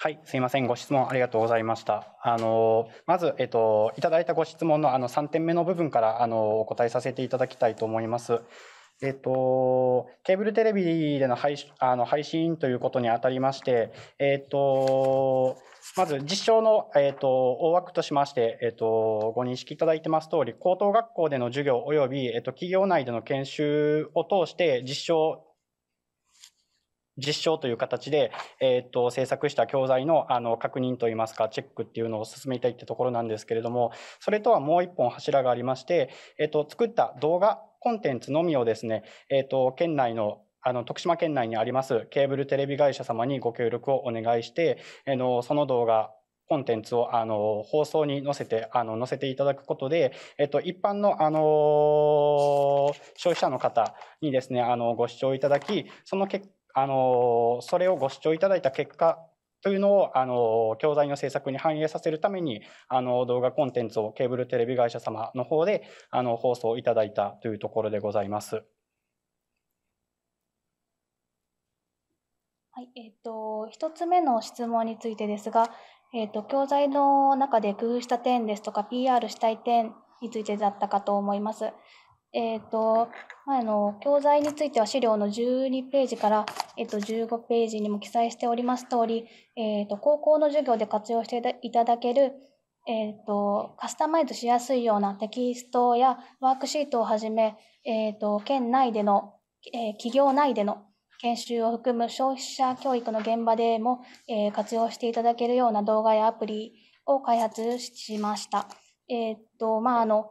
はい、すいません、ご質問ありがとうございました。あのまず、えっと、いただいたご質問のあの3点目の部分からあのお答えさせていただきたいと思います。えっと、ケーブルテレビでの配あの配信ということにあたりまして、えっと、まず実証の、えっと大枠としまして、えっとご認識いただいてます通り、高等学校での授業及び、えっと企業内での研修を通して実証実証という形で、えっ、ー、と、制作した教材の、あの、確認といいますか、チェックっていうのを進めたいってところなんですけれども、それとはもう一本柱がありまして、えっ、ー、と、作った動画コンテンツのみをですね、えっ、ー、と、県内のあの、徳島県内にありますケーブルテレビ会社様にご協力をお願いして、あの、その動画コンテンツをあの放送に載せてあの載せていただくことで、えっと、一般のあの消費者の方にですねあのご視聴いただきその結あのそれをご視聴いただいた結果というのをあの教材の制作に反映させるためにあの動画コンテンツをケーブルテレビ会社様の方であの放送いただいたというところでございます。はいえっ、ー、と、1つ目の質問についてですが、えっ、ー、と、教材の中で工夫した点ですとか PR したい点についてだったかと思います。えっ、ー、と、の教材については資料の12ページから、えっ、ー、と、15ページにも記載しております通り、えっ、ー、と、高校の授業で活用していただける、えっ、と、カスタマイズしやすいようなテキストやワークシートをはじめ、えっ、と、県内での、えー、企業内での研修を含む消費者教育の現場でも、えー、活用していただけるような動画やアプリを開発しました。えっ、と、まあ、あの、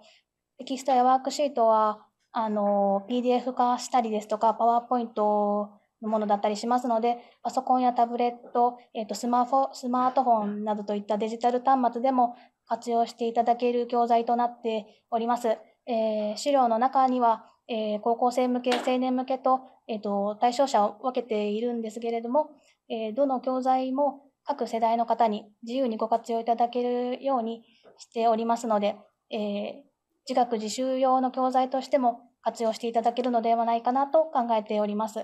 テキストやワークシートは、あの、PDF 化したりですとか、パワーポイントのものだったりしますので、パソコンやタブレット、えっ、ー、と、スマホ、スマートフォンなどといったデジタル端末でも活用していただける教材となっております。えー、資料の中には、えー、高校生向け、青年向けと、えっ、と、対象者を分けているんですけれども、えどの教材も各世代の方に自由にご活用いただけるようにしておりますので、え自学自習用の教材としても活用していただけるのではないかなと考えております。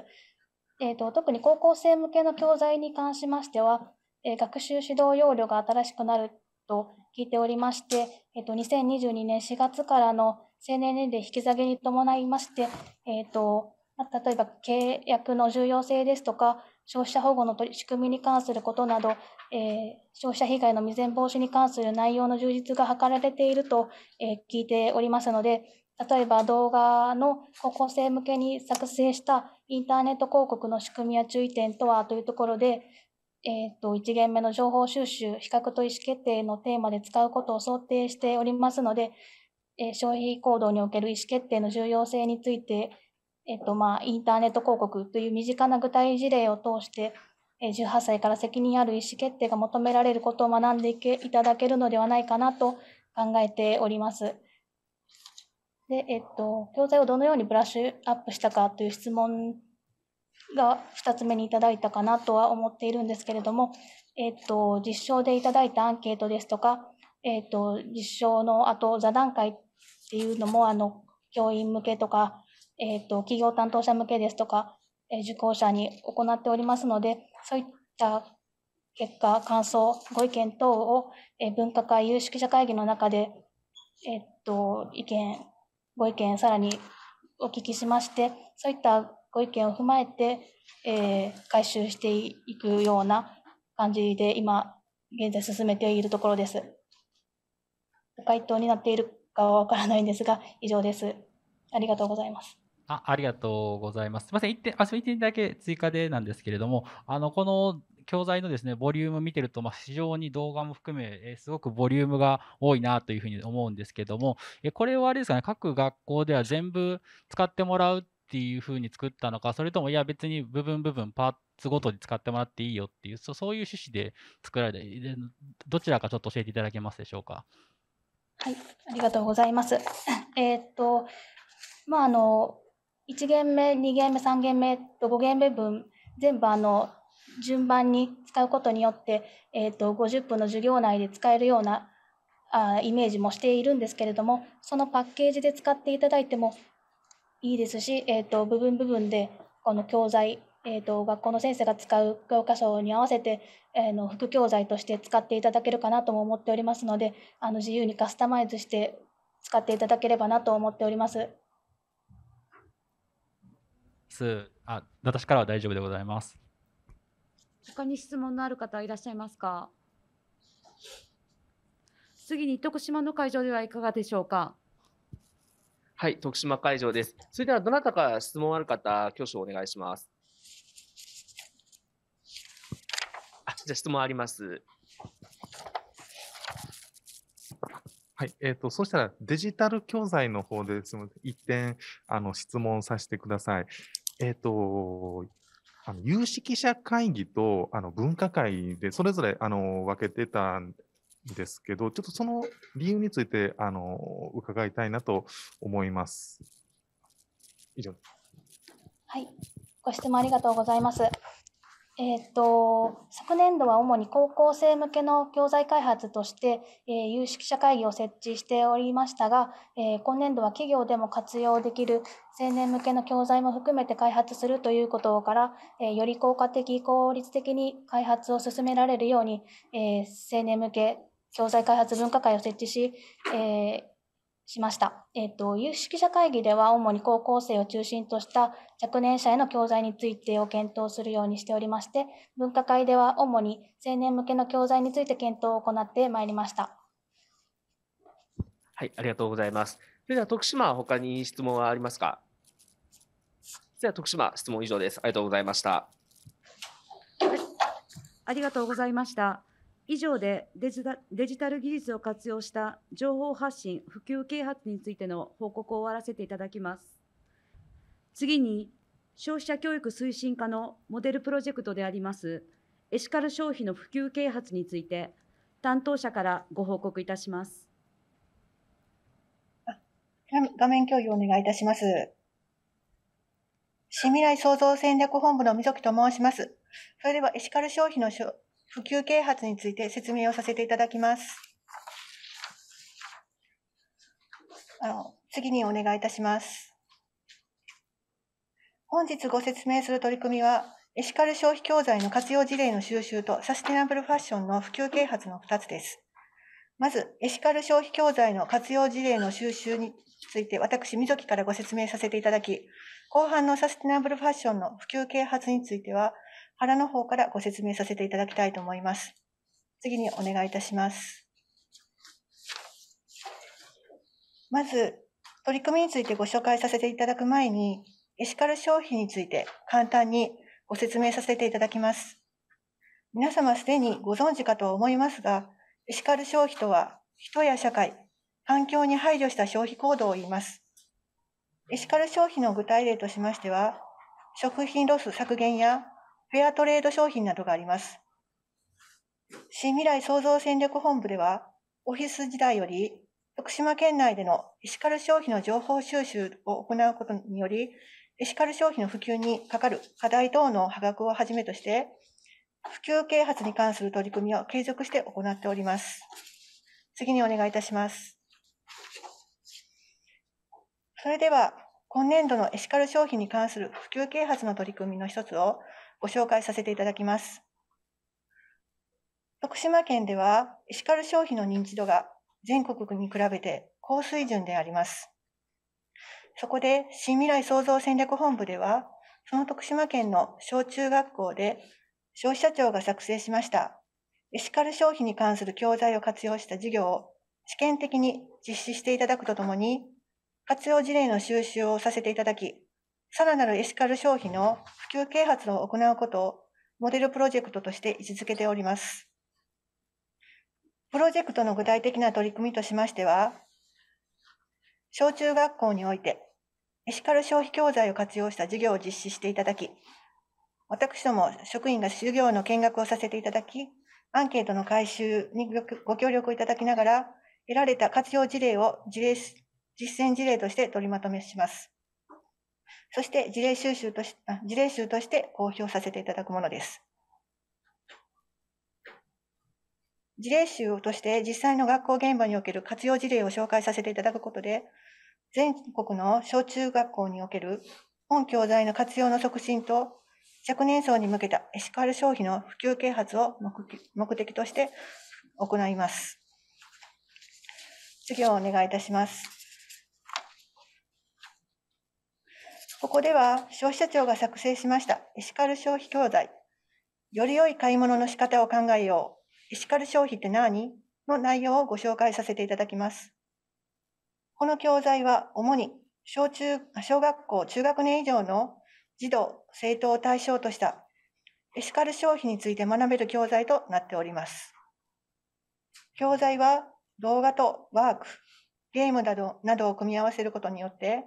えーと、特に高校生向けの教材に関しましては、えー、学習指導要領が新しくなると聞いておりまして、えーと、2022年4月からの成年年齢引き下げに伴いまして、えーと、と例えば契約の重要性ですとか、消費者保護の取り仕組みに関することなど、えー、消費者被害の未然防止に関する内容の充実が図られていると、えー、聞いておりますので、例えば動画の高校生向けに作成したインターネット広告の仕組みや注意点とはというところで、えーと、1限目の情報収集、比較と意思決定のテーマで使うことを想定しておりますので、えー、消費行動における意思決定の重要性について、えっとまあ、インターネット広告という身近な具体事例を通して18歳から責任ある意思決定が求められることを学んでいけいただけるのではないかなと考えております。で、えっと、教材をどのようにブラッシュアップしたかという質問が2つ目にいただいたかなとは思っているんですけれども、えっと、実証でいただいたアンケートですとか、えっと、実証の後、座談会っていうのもあの教員向けとかえっ、ー、と、企業担当者向けですとか、え受講者に行っておりますので、そういった結果、感想、ご意見等を、え分科会有識者会議の中で、えっ、と、意見、ご意見、さらにお聞きしまして、そういったご意見を踏まえて、えー、回収していくような感じで、今、現在進めているところです。回答になっているかはわからないんですが、以上です。ありがとうございます。あありがとうございます。すみません、1点あ1点だけ追加でなんですけれども、あのこの教材のですねボリューム見てると、まあ、非常に動画も含め、えー、すごくボリュームが多いなというふうに思うんですけども、えー、これはあれですかね、各学校では全部使ってもらうっていうふうに作ったのか、それともいや、別に部分部分、パーツごとに使ってもらっていいよっていうそう、そういう趣旨で作られて、どちらかちょっと教えていただけますでしょうか。はい、ありがとうございます。えっと、まあ、あの、1限目2限目3限目と5限目分全部あの順番に使うことによって、えーと、50分の授業内で使えるようなあイメージもしているんですけれどもそのパッケージで使っていただいてもいいですし、えーと、部分部分でこの教材、えーと、と学校の先生が使う教科書に合わせて、えー、の副教材として使っていただけるかなとも思っておりますのであの自由にカスタマイズして使っていただければなと思っております。す。あ、私からは大丈夫でございます。他に質問のある方いらっしゃいますか。次に徳島の会場ではいかがでしょうか。はい、徳島会場です。それではどなたか質問ある方、挙手をお願いします。あ、じゃあ質問あります。はい、えっ、ー、と、そうしたらデジタル教材の方で、すみ一点、あの、質問させてください。えっ、ー、と、あの有識者会議とあの分科会でそれぞれあの分けてたんですけど、ちょっとその理由についてあの伺いたいなと思います。以上はい、ご質問ありがとうございます。えーと、昨年度は主に高校生向けの教材開発として、えー、有識者会議を設置しておりましたが、えー、今年度は企業でも活用できる青年向けの教材も含めて開発するということから、えー、より効果的効率的に開発を進められるように、え青年向け教材開発分科会を設置し、えしました。えっ、ー、と、有識者会議では主に高校生を中心とした若年者への教材についてを検討するようにしておりまして、分科会では主に青年向けの教材について検討を行ってまいりました。はい、ありがとうございます。それでは徳島、他に質問はありますかでは徳島、質問以上です。ありがとうございました。ありがとうございました。以上でデジデジタル技術を活用した情報発信、普及啓発についての報告を終わらせていただきます。次に、消費者教育推進課のモデルプロジェクトであります、エシカル消費の普及啓発について、担当者からご報告いたします。画面共有お願いいたします。新未来創造戦略本部の溝木と申します。それではエシカル消費の普及啓発について説明をさせていただきます。あの次にお願いいたします。本日ご説明する取り組みは、エシカル消費教材の活用事例の収集とサステナブルファッションの普及啓発の2つです。まず、エシカル消費教材の活用事例の収集について、私、溝木からご説明させていただき、後半のサステナブルファッションの普及啓発については、腹の方からご説明させていただきたいと思います。次にお願いいたします。まず、取り組みについてご紹介させていただく前に、エシカル消費について簡単にご説明させていただきます。皆様すでにご存知かと思いますが、エシカル消費とは、人や社会、環境に配慮した消費行動を言います。エシカル消費の具体例としましては、食品ロス削減やフェアトレード商品などがあります。新未来創造戦略本部では、オフィス時代より徳島県内でのエシカル消費の情報収集を行うことにより、エシカル消費の普及にかかる課題等の破格をはじめとして、普及啓発に関する取り組みを継続して行っております。次にお願いいたします。それでは、今年度のエシカル消費に関する普及啓発の取り組みの一つを、ご紹介させていただきます。徳島県ではエシカル消費の認知度が全国に比べて高水準であります。そこで新未来創造戦略本部では、その徳島県の小中学校で消費者庁が作成しましたエシカル消費に関する教材を活用した授業を試験的に実施していただくとともに、活用事例の収集をさせていただき、さらなるエシカル消費の普及啓発を行うことをモデルプロジェクトとして位置づけております。プロジェクトの具体的な取り組みとしましては、小中学校においてエシカル消費教材を活用した授業を実施していただき、私ども職員が授業の見学をさせていただき、アンケートの回収にご協力いただきながら、得られた活用事例を事例実践事例として取りまとめします。そして事例収集とし事例集として公表させていただくものです。事例集として実際の学校現場における活用事例を紹介させていただくことで、全国の小中学校における本教材の活用の促進と、若年層に向けたエシカル消費の普及啓発を目的として行います。次をお願いいたします。ここでは消費者庁が作成しましたエシカル消費教材、より良い買い物の仕方を考えよう、エシカル消費って何の内容をご紹介させていただきます。この教材は主に小中、小学校中学年以上の児童、生徒を対象としたエシカル消費について学べる教材となっております。教材は動画とワーク、ゲームなどなどを組み合わせることによって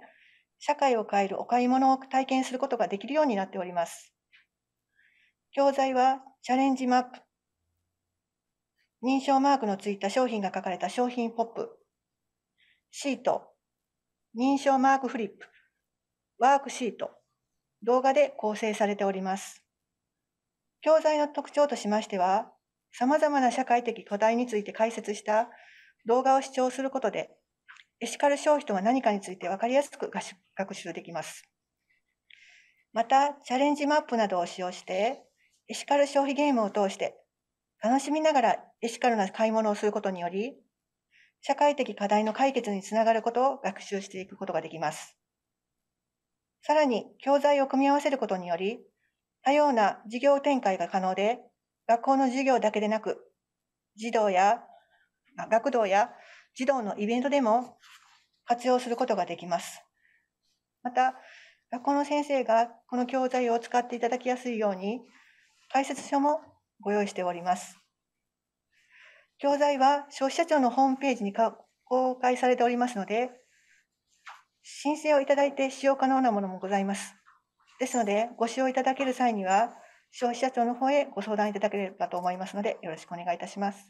社会を変えるお買い物を体験することができるようになっております。教材はチャレンジマップ、認証マークのついた商品が書かれた商品ポップ、シート、認証マークフリップ、ワークシート、動画で構成されております。教材の特徴としましては、様々な社会的課題について解説した動画を視聴することで、エシカル消費とは何かについて分かりやすく学習できます。また、チャレンジマップなどを使用して、エシカル消費ゲームを通して、楽しみながらエシカルな買い物をすることにより、社会的課題の解決につながることを学習していくことができます。さらに、教材を組み合わせることにより、多様な事業展開が可能で、学校の授業だけでなく、児童や、学童や児童のイベントでも活用することができます。また、学校の先生がこの教材を使っていただきやすいように、解説書もご用意しております。教材は消費者庁のホームページに公開されておりますので、申請をいただいて使用可能なものもございます。ですので、ご使用いただける際には、消費者庁の方へご相談いただければと思いますので、よろしくお願いいたします。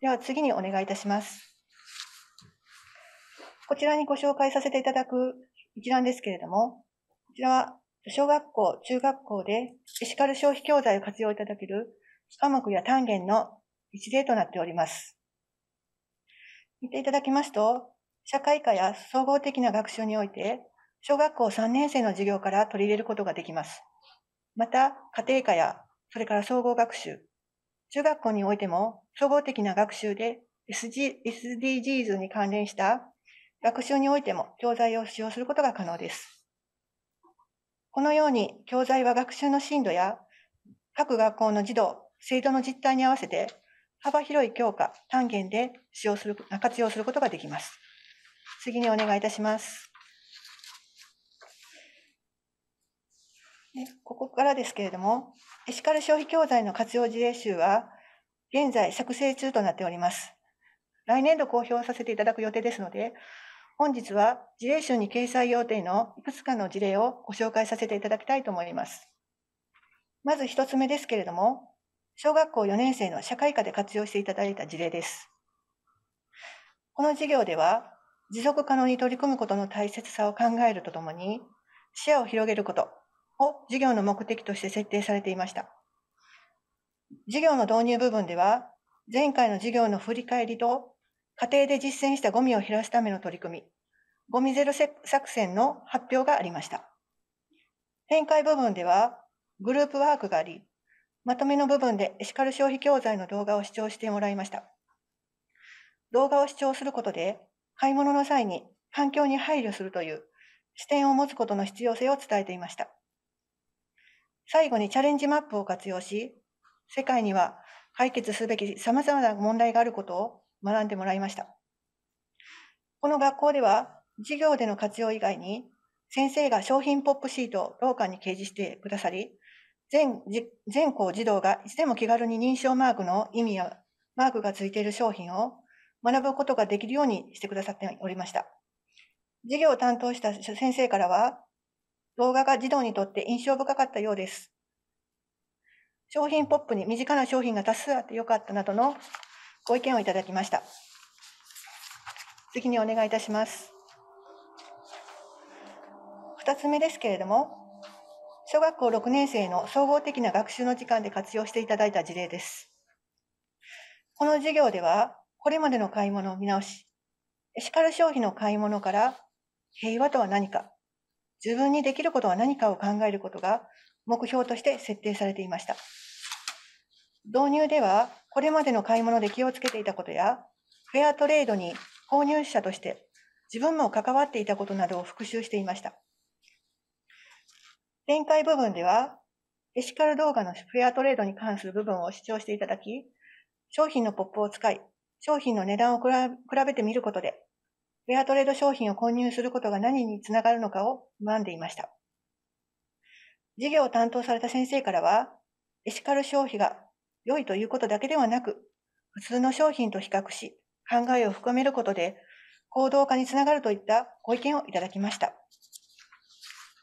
では次にお願いいたします。こちらにご紹介させていただく一覧ですけれども、こちらは小学校、中学校でエシカル消費教材を活用いただける科目や単元の一例となっております。見ていただきますと、社会科や総合的な学習において、小学校3年生の授業から取り入れることができます。また、家庭科や、それから総合学習、中学校においても総合的な学習で SG SDGs に関連した学習においても教材を使用することが可能です。このように教材は学習の進度や各学校の児童、生徒の実態に合わせて幅広い教科、単元で使用する活用することができます。次にお願いいたします。ここからですけれども、エシカル消費教材の活用事例集は、現在作成中となっております。来年度公表させていただく予定ですので、本日は事例集に掲載予定のいくつかの事例をご紹介させていただきたいと思います。まず一つ目ですけれども、小学校4年生の社会科で活用していただいた事例です。この授業では、持続可能に取り組むことの大切さを考えるとともに、視野を広げることを授業の目的として設定されていました。授業の導入部分では、前回の授業の振り返りと家庭で実践したゴミを減らすための取り組み、ゴミゼロ作戦の発表がありました。展開部分では、グループワークがあり、まとめの部分でエシカル消費教材の動画を視聴してもらいました。動画を視聴することで、買い物の際に環境に配慮するという視点を持つことの必要性を伝えていました。最後にチャレンジマップを活用し、世界には解決すべき様々な問題があることを学んでもらいました。この学校では授業での活用以外に先生が商品ポップシートを廊下に掲示してくださり全全校児童がいつでも気軽に認証マークの意味やマークがついている商品を学ぶことができるようにしてくださっておりました。授業を担当した先生からは、動画が児童にとって印象深かったようです。商品ポップに身近な商品が多数あってよかったなどのご意見をいただきました。次にお願いいたします。2つ目ですけれども、小学校6年生の総合的な学習の時間で活用していただいた事例です。この授業では、これまでの買い物を見直し、エシカル消費の買い物から平和とは何か、自分にできることは何かを考えることが目標として設定されていました。導入では、これまでの買い物で気をつけていたことや、フェアトレードに購入者として自分も関わっていたことなどを復習していました。前回部分では、エシカル動画のフェアトレードに関する部分を視聴していただき、商品のポップを使い、商品の値段を比べてみることで、フェアトレード商品を購入することが何につながるのかを学んでいました。授業を担当された先生からは、エシカル消費が良いということだけではなく、普通の商品と比較し、考えを含めることで、行動化につながるといったご意見をいただきました。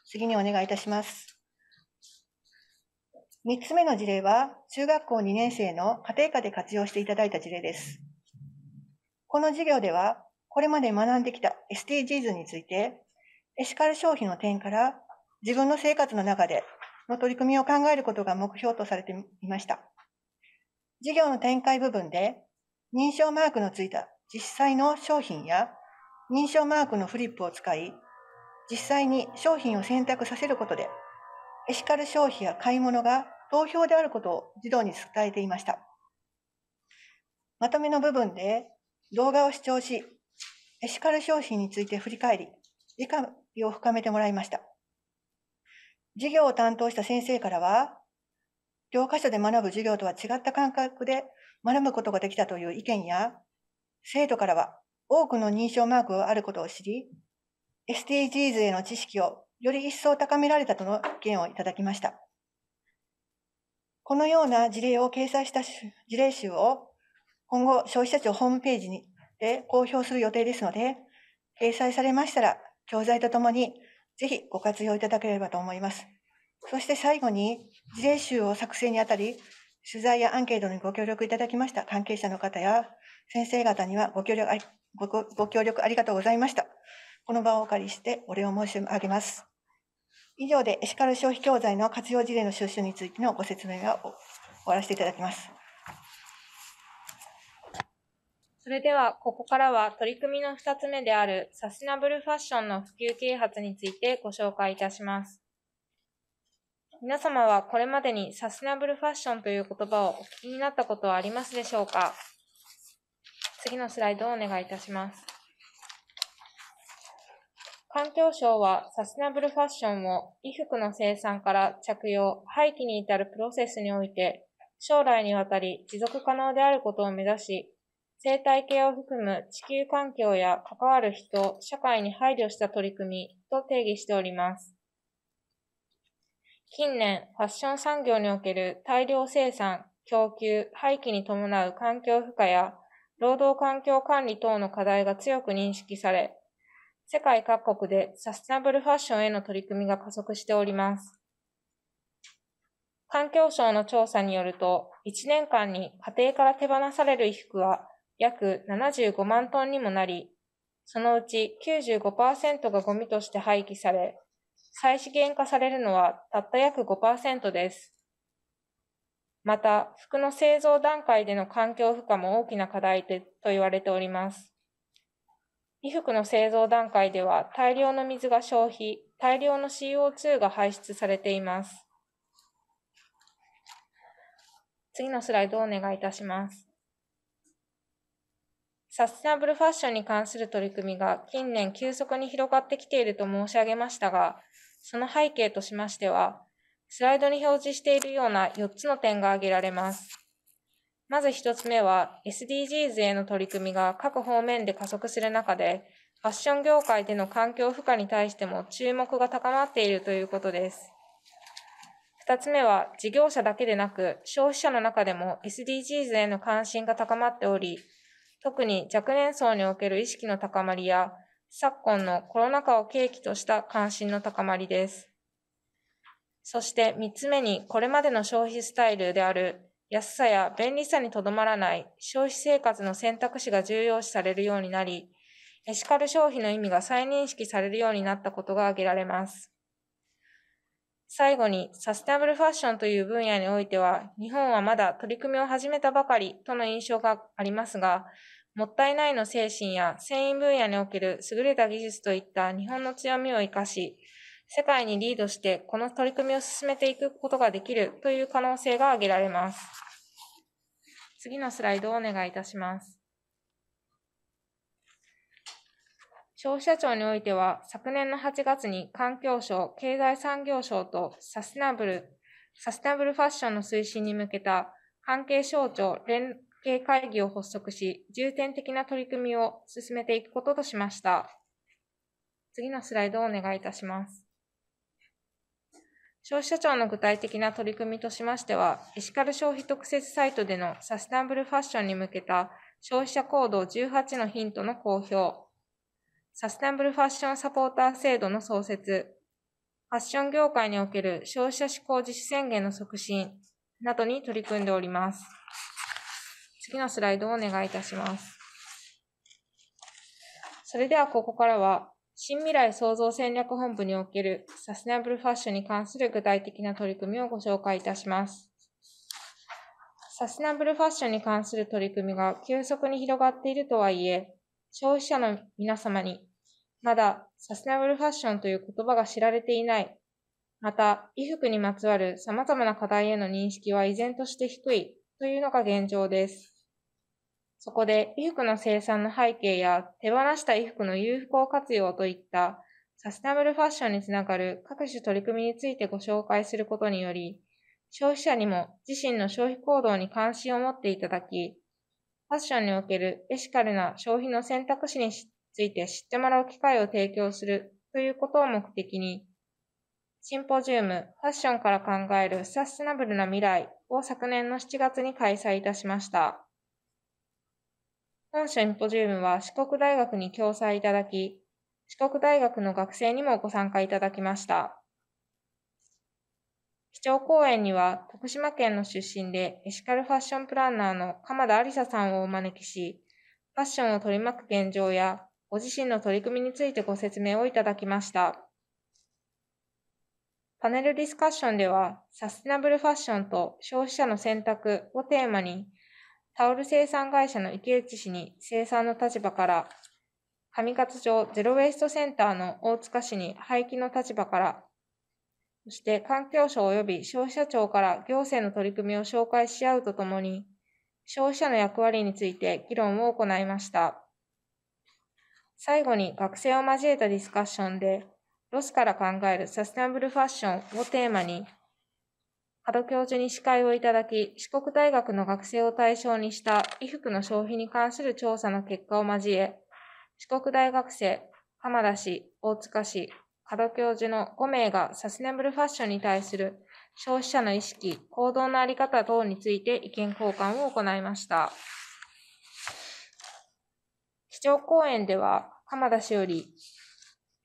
次にお願いいたします。3つ目の事例は、中学校2年生の家庭科で活用していただいた事例です。この授業では、これまで学んできた SDGs について、エシカル消費の点から自分の生活の中での取り組みを考えることが目標とされていました。事業の展開部分で認証マークのついた実際の商品や認証マークのフリップを使い実際に商品を選択させることでエシカル消費や買い物が投票であることを児童に伝えていましたまとめの部分で動画を視聴しエシカル消費について振り返り理解を深めてもらいました授業を担当した先生からは教科書で学ぶ授業とは違った感覚で学ぶことができたという意見や、生徒からは多くの認証マークがあることを知り、SDGs への知識をより一層高められたとの意見をいただきました。このような事例を掲載した事例集を今後消費者庁ホームページにで公表する予定ですので、掲載されましたら教材とともにぜひご活用いただければと思います。そして最後に事例集を作成にあたり、取材やアンケートにご協力いただきました関係者の方や先生方にはご協力ありごご協力ありがとうございました。この場をお借りしてお礼を申し上げます。以上でエシカル消費教材の活用事例の収集についてのご説明を終わらせていただきます。それでは、ここからは取り組みの2つ目であるサスティナブルファッションの普及啓発についてご紹介いたします。皆様はこれまでにサステナブルファッションという言葉をお聞きになったことはありますでしょうか次のスライドをお願いいたします。環境省はサステナブルファッションを衣服の生産から着用、廃棄に至るプロセスにおいて将来にわたり持続可能であることを目指し、生態系を含む地球環境や関わる人、社会に配慮した取り組みと定義しております。近年、ファッション産業における大量生産、供給、廃棄に伴う環境負荷や労働環境管理等の課題が強く認識され、世界各国でサステナブルファッションへの取り組みが加速しております。環境省の調査によると、1年間に家庭から手放される衣服は約75万トンにもなり、そのうち95%がゴミとして廃棄され、再資源化されるのはたった約5%です。また、服の製造段階での環境負荷も大きな課題でと言われております。衣服の製造段階では大量の水が消費、大量の CO2 が排出されています。次のスライドをお願いいたします。サステナブルファッションに関する取り組みが近年急速に広がってきていると申し上げましたが、その背景としましては、スライドに表示しているような4つの点が挙げられます。まず1つ目は、SDGs への取り組みが各方面で加速する中で、ファッション業界での環境負荷に対しても注目が高まっているということです。2つ目は、事業者だけでなく、消費者の中でも SDGs への関心が高まっており、特に若年層における意識の高まりや、昨今のコロナ禍を契機とした関心の高まりです。そして3つ目に、これまでの消費スタイルである安さや便利さにとどまらない消費生活の選択肢が重要視されるようになり、エシカル消費の意味が再認識されるようになったことが挙げられます。最後に、サステナブルファッションという分野においては、日本はまだ取り組みを始めたばかりとの印象がありますが、もったいないの精神や繊維分野における優れた技術といった日本の強みを生かし、世界にリードしてこの取り組みを進めていくことができるという可能性が挙げられます。次のスライドをお願いいたします。消費者庁においては、昨年の8月に環境省、経済産業省とサステナブル、サステナブルファッションの推進に向けた関係省庁連系会議を発足し、重点的な取り組みを進めていくこととしました。次のスライドをお願いいたします。消費者庁の具体的な取り組みとしましては、エシカル消費特設サイトでのサステナブルファッションに向けた消費者行動18のヒントの公表、サステナブルファッションサポーター制度の創設、ファッション業界における消費者志向自主宣言の促進などに取り組んでおります。次のスライドをお願いいたします。それではここからは、新未来創造戦略本部におけるサステナブルファッションに関する具体的な取り組みをご紹介いたします。サステナブルファッションに関する取り組みが急速に広がっているとはいえ、消費者の皆様にまだサステナブルファッションという言葉が知られていない。また、衣服にまつわる様々な課題への認識は依然として低いというのが現状です。そこで衣服の生産の背景や手放した衣服の有効活用といったサステナブルファッションにつながる各種取り組みについてご紹介することにより、消費者にも自身の消費行動に関心を持っていただき、ファッションにおけるエシカルな消費の選択肢について知ってもらう機会を提供するということを目的に、シンポジウムファッションから考えるサステナブルな未来を昨年の7月に開催いたしました。本書インポジウムは四国大学に共催いただき、四国大学の学生にもご参加いただきました。市長講演には徳島県の出身でエシカルファッションプランナーの鎌田ありささんをお招きし、ファッションを取り巻く現状やご自身の取り組みについてご説明をいただきました。パネルディスカッションでは、サステナブルファッションと消費者の選択をテーマに、タオル生産会社の池内氏に生産の立場から、上勝町ゼロウェイストセンターの大塚氏に廃棄の立場から、そして環境省及び消費者庁から行政の取り組みを紹介し合うとともに、消費者の役割について議論を行いました。最後に学生を交えたディスカッションで、ロスから考えるサステナブルファッションをテーマに、門教授に司会をいただき、四国大学の学生を対象にした衣服の消費に関する調査の結果を交え、四国大学生、浜田氏、大塚氏、門教授の5名がサステナブルファッションに対する消費者の意識、行動のあり方等について意見交換を行いました。基調講演では、浜田氏より、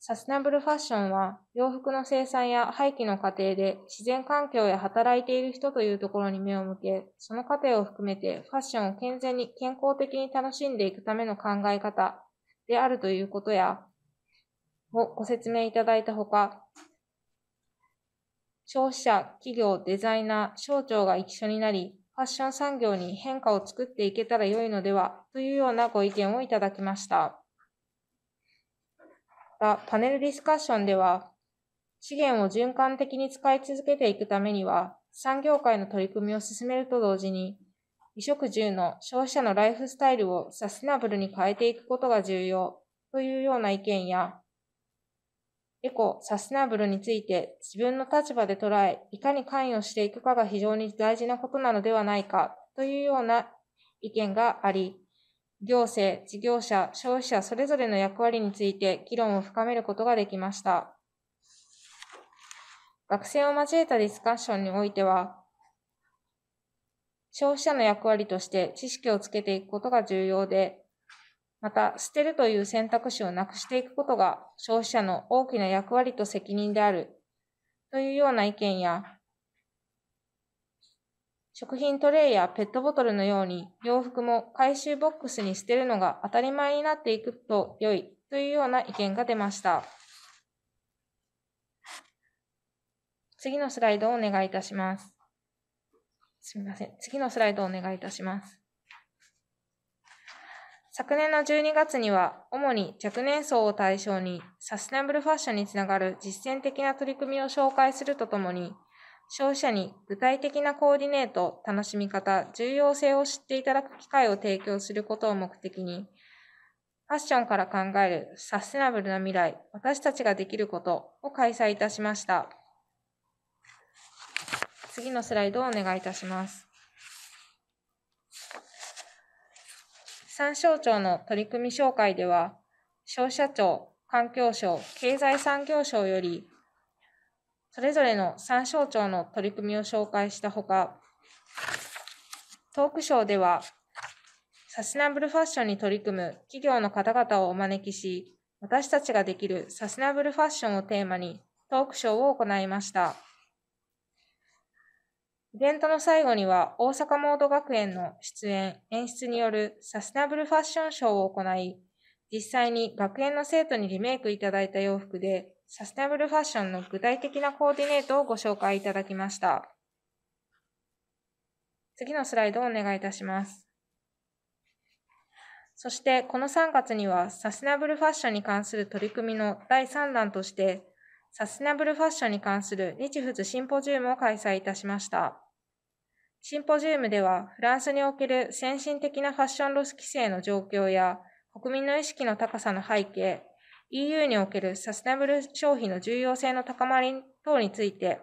サステナブルファッションは洋服の生産や廃棄の過程で自然環境や働いている人というところに目を向け、その過程を含めてファッションを健全に健康的に楽しんでいくための考え方であるということや、をご説明いただいたほか、消費者、企業、デザイナー、省庁が一緒になり、ファッション産業に変化を作っていけたら良いのではというようなご意見をいただきました。たパネルディスカッションでは、資源を循環的に使い続けていくためには、産業界の取り組みを進めると同時に、衣食住の消費者のライフスタイルをサステナブルに変えていくことが重要というような意見や、エコ・サステナブルについて自分の立場で捉え、いかに関与していくかが非常に大事なことなのではないかというような意見があり、行政、事業者、消費者それぞれの役割について議論を深めることができました。学生を交えたディスカッションにおいては、消費者の役割として知識をつけていくことが重要で、また、捨てるという選択肢をなくしていくことが消費者の大きな役割と責任であるというような意見や、食品トレイやペットボトルのように洋服も回収ボックスに捨てるのが当たり前になっていくと良いというような意見が出ました。次のスライドをお願いいたします。すみません。次のスライドをお願いいたします。昨年の12月には、主に若年層を対象にサステナブルファッションにつながる実践的な取り組みを紹介するとともに、消費者に具体的なコーディネート、楽しみ方、重要性を知っていただく機会を提供することを目的に、ファッションから考えるサステナブルな未来、私たちができることを開催いたしました。次のスライドをお願いいたします。三省庁の取り組み紹介では、消費者庁、環境省、経済産業省よりそれぞれの参省庁の取り組みを紹介したほか、トークショーでは、サステナブルファッションに取り組む企業の方々をお招きし、私たちができるサステナブルファッションをテーマにトークショーを行いました。イベントの最後には大阪モード学園の出演、演出によるサステナブルファッションショーを行い、実際に学園の生徒にリメイクいただいた洋服でサステナブルファッションの具体的なコーディネートをご紹介いただきました。次のスライドをお願いいたします。そしてこの3月にはサステナブルファッションに関する取り組みの第3弾としてサステナブルファッションに関する日仏シンポジウムを開催いたしました。シンポジウムではフランスにおける先進的なファッションロス規制の状況や国民の意識の高さの背景、EU におけるサステナブル消費の重要性の高まり等について、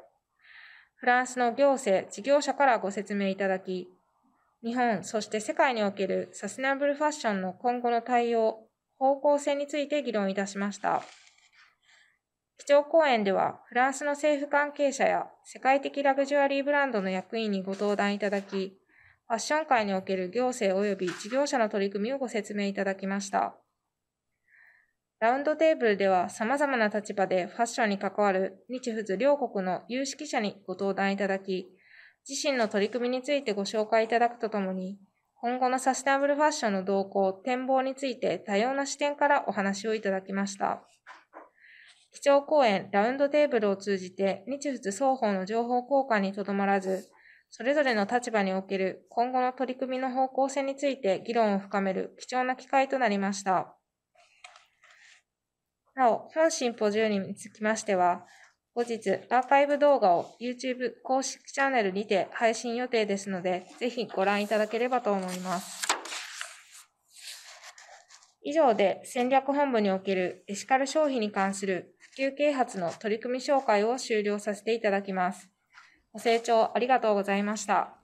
フランスの行政、事業者からご説明いただき、日本、そして世界におけるサステナブルファッションの今後の対応、方向性について議論いたしました。基調講演では、フランスの政府関係者や世界的ラグジュアリーブランドの役員にご登壇いただき、ファッション界における行政及び事業者の取り組みをご説明いただきました。ラウンドテーブルでは様々な立場でファッションに関わる日仏両国の有識者にご登壇いただき、自身の取り組みについてご紹介いただくとともに、今後のサステナブルファッションの動向、展望について多様な視点からお話をいただきました。基調講演、ラウンドテーブルを通じて、日仏双方の情報交換にとどまらず、それぞれの立場における今後の取り組みの方向性について議論を深める貴重な機会となりました。なお、シンポジューにつきましては、後日、アーカイブ動画を YouTube 公式チャンネルにて配信予定ですので、ぜひご覧いただければと思います。以上で戦略本部におけるエシカル消費に関する普及啓発の取り組み紹介を終了させていただきます。ご清聴ありがとうございました。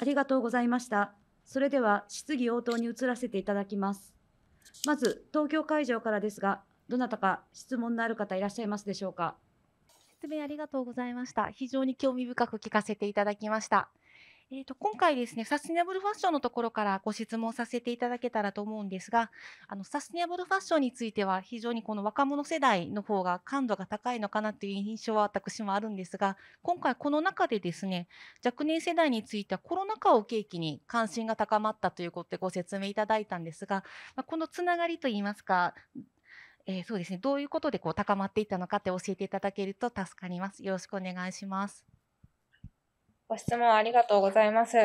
ありがとうございました。それでは質疑応答に移らせていただきます。まず東京会場からですが、どなたか質問のある方いらっしゃいますでしょうか。説明ありがとうございました。非常に興味深く聞かせていただきました。えーと、今回ですねサスティナブルファッションのところからご質問させていただけたらと思うんですがあのサスティナブルファッションについては非常にこの若者世代の方が感度が高いのかなという印象は私もあるんですが今回この中でですね若年世代についてはコロナ禍を契機に関心が高まったということでご説明いただいたんですが、まあ、このつながりといいますかえー、そうですね。どういうことでこう高まっていったのかって教えていただけると助かります。よろしくお願いします。ご質問ありがとうございます。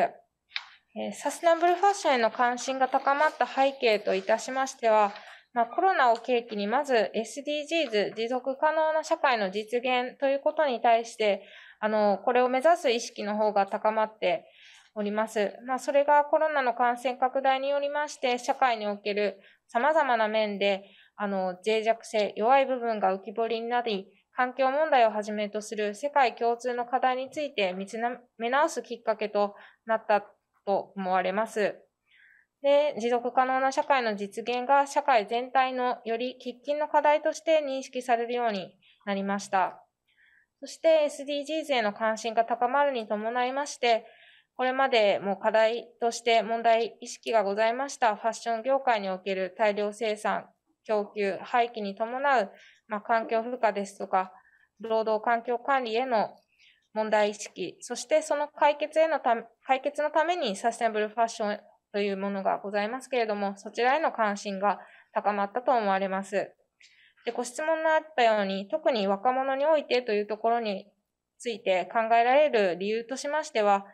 サステナブルファッションへの関心が高まった背景といたしましては、まあ、コロナを契機にまず SDGs 持続可能な社会の実現ということに対してあのこれを目指す意識の方が高まっております、まあ、それがコロナの感染拡大によりまして社会における様々な面であの脆弱性弱い部分が浮き彫りになり環境問題をはじめとする世界共通の課題について見つめ直すきっかけとなったと思われます。で、持続可能な社会の実現が社会全体のより喫緊の課題として認識されるようになりました。そして SDGs への関心が高まるに伴いまして、これまでも課題として問題意識がございましたファッション業界における大量生産、供給、廃棄に伴うまあ、環境負荷ですとか、労働環境管理への問題意識、そしてその解決へのため、解決のためにサステナブルファッションというものがございますけれども、そちらへの関心が高まったと思われます。で、ご質問のあったように、特に若者においてというところについて考えられる理由としましては、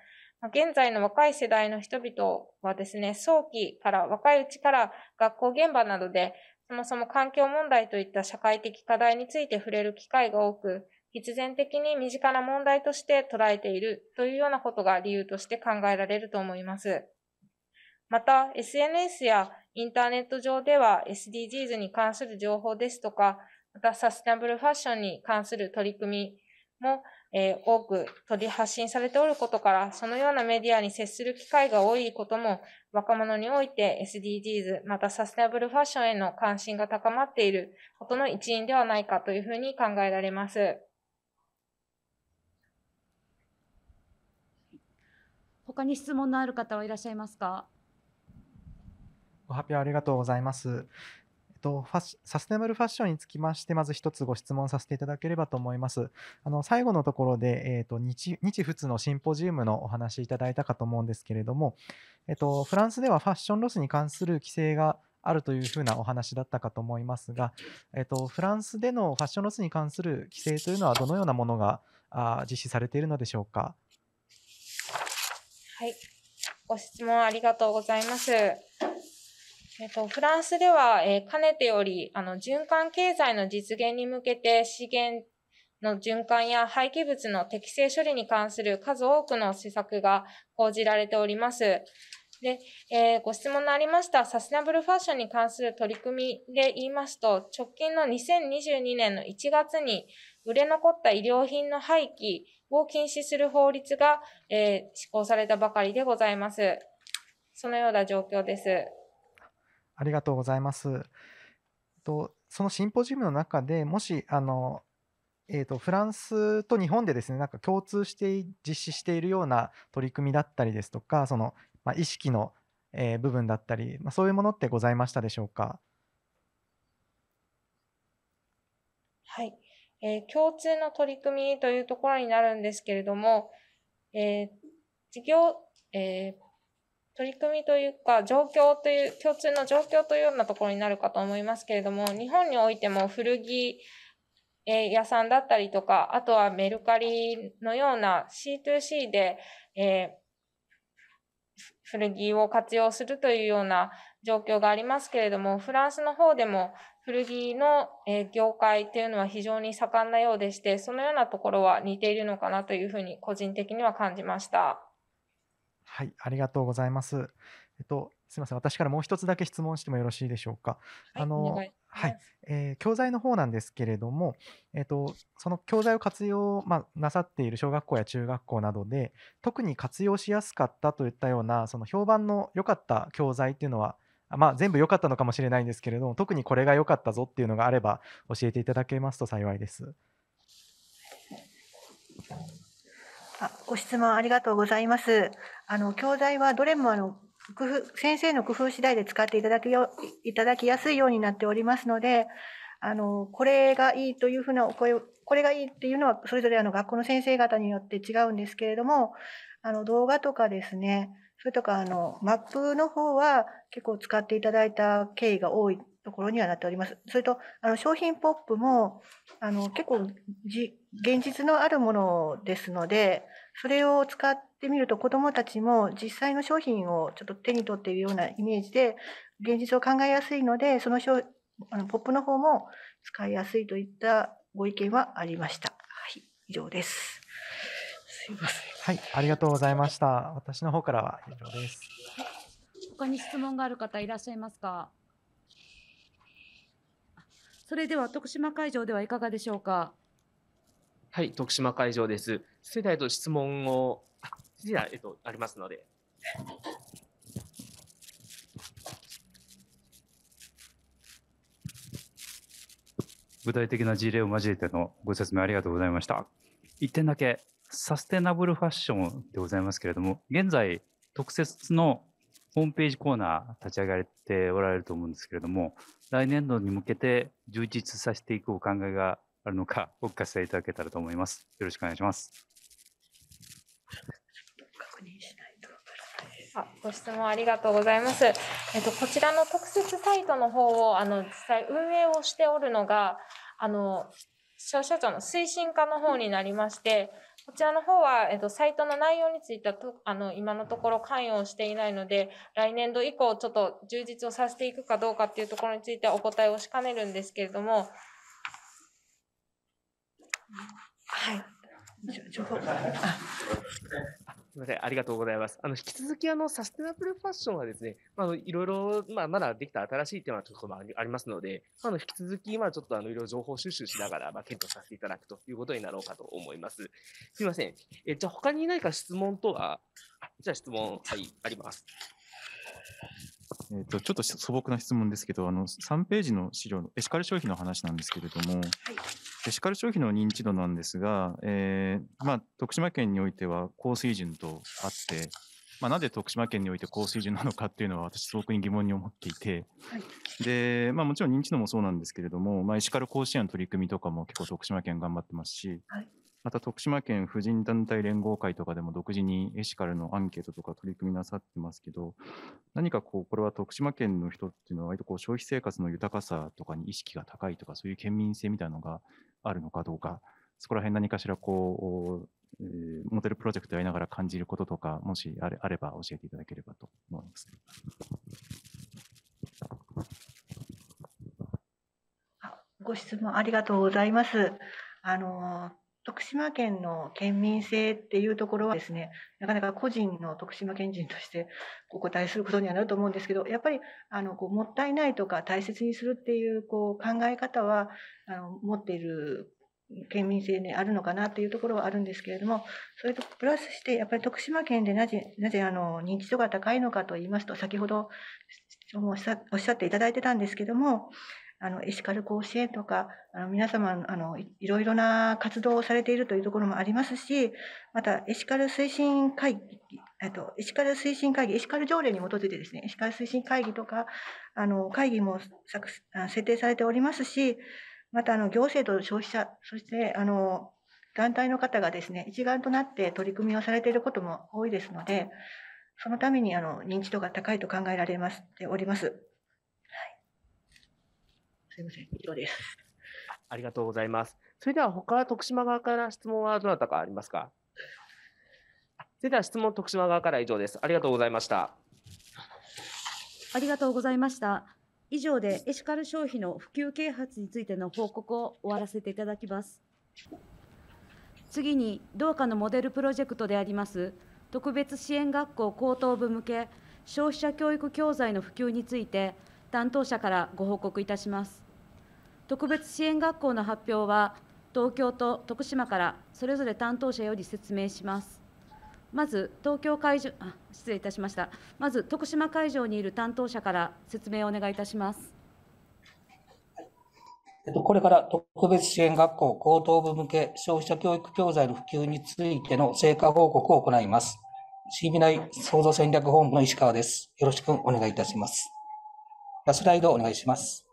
現在の若い世代の人々はですね、早期から若いうちから学校現場などでそもそも環境問題といった社会的課題について触れる機会が多く、必然的に身近な問題として捉えているというようなことが理由として考えられると思います。また、SNS やインターネット上では SDGs に関する情報ですとか、またサステナブルファッションに関する取り組みもえー、多く取り発信されておることから、そのようなメディアに接する機会が多いことも、若者において SDGs、またサステナブルファッションへの関心が高まっていることの一因ではないかというふうに考えられます。他に質問のある方はいらっしゃいますかご発表ありがとうございます。と、ファッサステナブルファッションにつきまして、まず1つご質問させていただければと思います。あの最後のところで、えーと日、日仏のシンポジウムのお話いただいたかと思うんですけれども、えっと、フランスではファッションロスに関する規制があるというふうなお話だったかと思いますが、えっと、フランスでのファッションロスに関する規制というのは、どのようなものがあ実施されているのでしょうか。はい、ご質問ありがとうございます。えっと、フランスでは、えー、かねてよりあの循環経済の実現に向けて資源の循環や廃棄物の適正処理に関する数多くの施策が講じられております。で、えー、ご質問のありましたサステナブルファッションに関する取り組みで言いますと、直近の2022年の1月に売れ残った衣料品の廃棄を禁止する法律が、えー、施行されたばかりでございます。そのような状況です。ありがとうございます。とそのシンポジウムの中でもしあの、えーと、フランスと日本でですねなんか共通して実施しているような取り組みだったりですとかその、まあ、意識の、えー、部分だったり、まあ、そういうものってございましたでしょうか。はい、えー、共通の取り組みというところになるんですけれども、えー、事業、えー取り組みというか状況という共通の状況というようなところになるかと思いますけれども日本においても古着屋さんだったりとかあとはメルカリのような C2C で、えー、古着を活用するというような状況がありますけれどもフランスの方でも古着の業界というのは非常に盛んなようでしてそのようなところは似ているのかなというふうに個人的には感じました。はい、ありがとうございます。えっと、すみません、私からもう一つだけ質問してもよろしいでしょうか。はい、あの、はい、えー、教材の方なんですけれども、えっ、と、その教材を活用、まあ、なさっている小学校や中学校などで、特に活用しやすかったといったような、その評判の良かった教材っていうのは、まあ、全部良かったのかもしれないんですけれども、特にこれが良かったぞっていうのがあれば、教えていただけますと幸いです。あご質問ありがとうございます。あの教材はどれもあの工夫先生の工夫次第で使っていただきよいただきやすいようになっておりますので、あのこれがいいというふうなお声これがいいっていうのはそれぞれあの学校の先生方によって違うんですけれども、あの動画とかですね、それとかあのマップの方は結構使っていただいた経緯が多いところにはなっております。それとあの商品ポップもあの結構じ現実のあるものですのでそれを使ってみると子どもたちも実際の商品をちょっと手に取っているようなイメージで現実を考えやすいのでその商あのポップの方も使いやすいといったご意見はありました。はい、以上です。すいません。はい、ありがとうございました。私の方からは以上です。他に質問がある方いらっしゃいますか。それでは徳島会場ではいかがでしょうか。はい、徳島会場です。世代と質問を、あ、じえっと、ありますので。具体的な事例を交えてのご説明ありがとうございました。1点だけ、サステナブルファッションでございますけれども、現在、特設のホームページコーナー立ち上がれておられると思うんですけれども、来年度に向けて充実させていくお考えがあるのか、お聞かせいただけたらと思います。よろしくお願いします。あご質問ありがとうございます。えっと、こちらの特設サイトの方を、あの、実際運営をしておるのが、あの、消費者庁の推進課の方になりまして、こちらの方は、えっと、サイトの内容についてはと、あの、今のところ関与をしていないので、来年度以降、ちょっと充実をさせていくかどうかっていうところについてお答えをしかねるんですけれども、はい。情報すみません、ありがとうございます。あの引き続きあのサステナブルファッションはですね、まあ、の、いろいろ、まあ、まだできた新しいテーマとかもありますので、まあの引き続き、まあ、ちょっとあのいろいろ情報収集しながら、まあ、検討させていただくということになろうかと思います。すみません。えじゃあ、他に何か質問とは、じゃあ質問、はい、あります。えーと、ちょっと素朴な質問ですけど、あの3ページの資料のエシカル消費の話なんですけれども、はい、エシカル消費の認知度なんですが、えー、まあ、徳島県においては高水準とあって、まあ、なぜ徳島県において高水準なのかっていうのは私すごく疑問に思っていて、はい、で、まあ、もちろん認知度もそうなんですけれども、まあ、エシカル甲子園の取り組みとかも結構徳島県頑張ってますし、はい、また徳島県婦人団体連合会とかでも独自にエシカルのアンケートとか取り組みなさってますけど、何かこう、これは徳島県の人っていうのは、割とこう消費生活の豊かさとかに意識が高いとか、そういう県民性みたいなのがあるのかどうか、そこら辺何かしらこう、えー、モデルプロジェクトやりながら感じることとか、もしあれあれば教えていただければと思います。ご質問ありがとうございます。あの徳島県の県民性っていうところはですね、なかなか個人の徳島県人としてお答えすることにはなると思うんですけど、やっぱり、あの、こう、もったいないとか大切にするっていう、こう、考え方は、あの、持っている県民性にあるのかなというところはあるんですけれども、それとプラスして、やっぱり徳島県でなぜ、なぜあの、認知度が高いのかと言いますと、先ほどおっしゃっていただいてたんですけども、あのエシカル甲子園とかあの皆様あのいろいろな活動をされているというところもありますしまたエシカル推進会議っとエシカル推進会議エシカル条例に基づいてですねエシカル推進会議とかあの会議も作設定されておりますしまたあの行政と消費者そしてあの団体の方がですね一丸となって取り組みをされていることも多いですのでそのためにあの認知度が高いと考えられます、ております。すみません、以上です。ありがとうございます。それでは他徳島側から質問はどなたかありますか。それでは質問徳島側から以上です。ありがとうございました。ありがとうございました。以上でエシカル消費の普及啓発についての報告を終わらせていただきます。次に同下のモデルプロジェクトであります特別支援学校高等部向け消費者教育教材の普及について担当者からご報告いたします。特別支援学校の発表は、東京と徳島からそれぞれ担当者より説明します。まず東京会場あ失礼いたしました。まず徳島会場にいる担当者から説明をお願いいたします。えっと、これから特別支援学校高等部向け消費者教育教材の普及についての成果報告を行います。CBI 創造戦略本部の石川です。よろしくお願いいたします。スライドお願いします。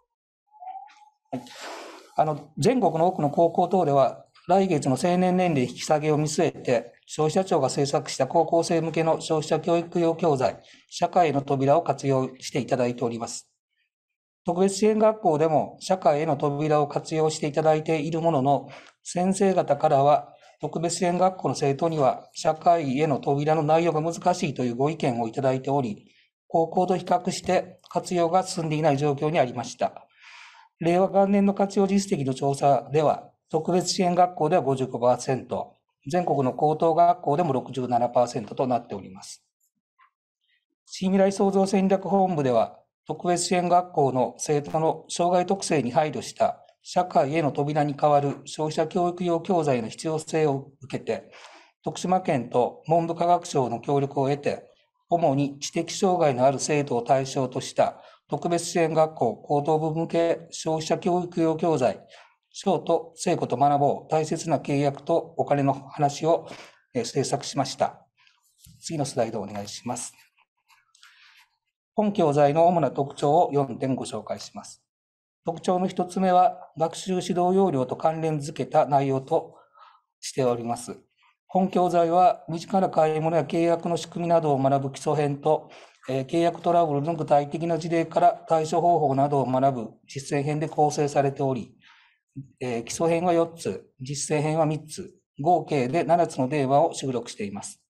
あの全国の多くの高校等では、来月の成年年齢引き下げを見据えて、消費者庁が制作した高校生向けの消費者教育用教材、社会の扉を活用していただいております。特別支援学校でも社会への扉を活用していただいているものの、先生方からは、特別支援学校の生徒には社会への扉の内容が難しいというご意見をいただいており、高校と比較して活用が進んでいない状況にありました。令和元年の活用実績の調査では、特別支援学校では55%、全国の高等学校でも67%となっております。新未来創造戦略本部では、特別支援学校の生徒の障害特性に配慮した社会への扉に代わる消費者教育用教材の必要性を受けて、徳島県と文部科学省の協力を得て、主に知的障害のある生徒を対象とした特別支援学校高等部向け消費者教育用教材、賞と聖子と学ぼう、大切な契約とお金の話を制作しました。次のスライドをお願いします。本教材の主な特徴を4点ご紹介します。特徴の1つ目は、学習指導要領と関連づけた内容としております。本教材は、身近な買い物や契約の仕組みなどを学ぶ基礎編と、え契約トラブルの具体的な事例から対処方法などを学ぶ実践編で構成されており、え基礎編は4つ、実践編は3つ、合計で7つの電話を収録しています。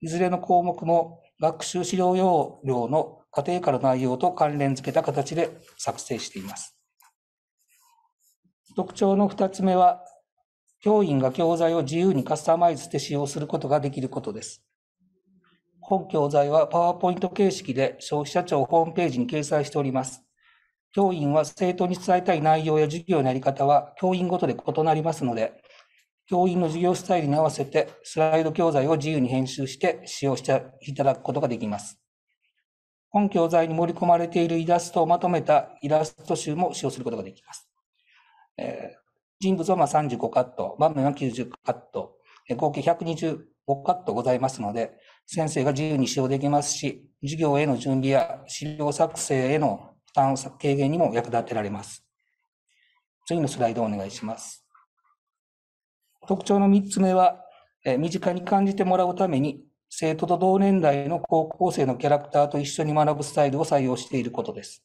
いずれの項目も学習資料要領の家庭から内容と関連付けた形で作成しています。特徴の2つ目は、教員が教材を自由にカスタマイズして使用することができることです。本教材はパワーポイント形式で消費者庁ホームページに掲載しております。教員は生徒に伝えたい内容や授業のやり方は教員ごとで異なりますので、教員の授業スタイルに合わせてスライド教材を自由に編集して使用していただくことができます。本教材に盛り込まれているイラストをまとめたイラスト集も使用することができます。えー、人物はま35カット、場面は90カット、合計125カットございますので、先生が自由に使用できますし、授業への準備や資料作成への負担軽減にも役立てられます。次のスライドをお願いします。特徴の3つ目は、え身近に感じてもらうために、生徒と同年代の高校生のキャラクターと一緒に学ぶスタイルを採用していることです。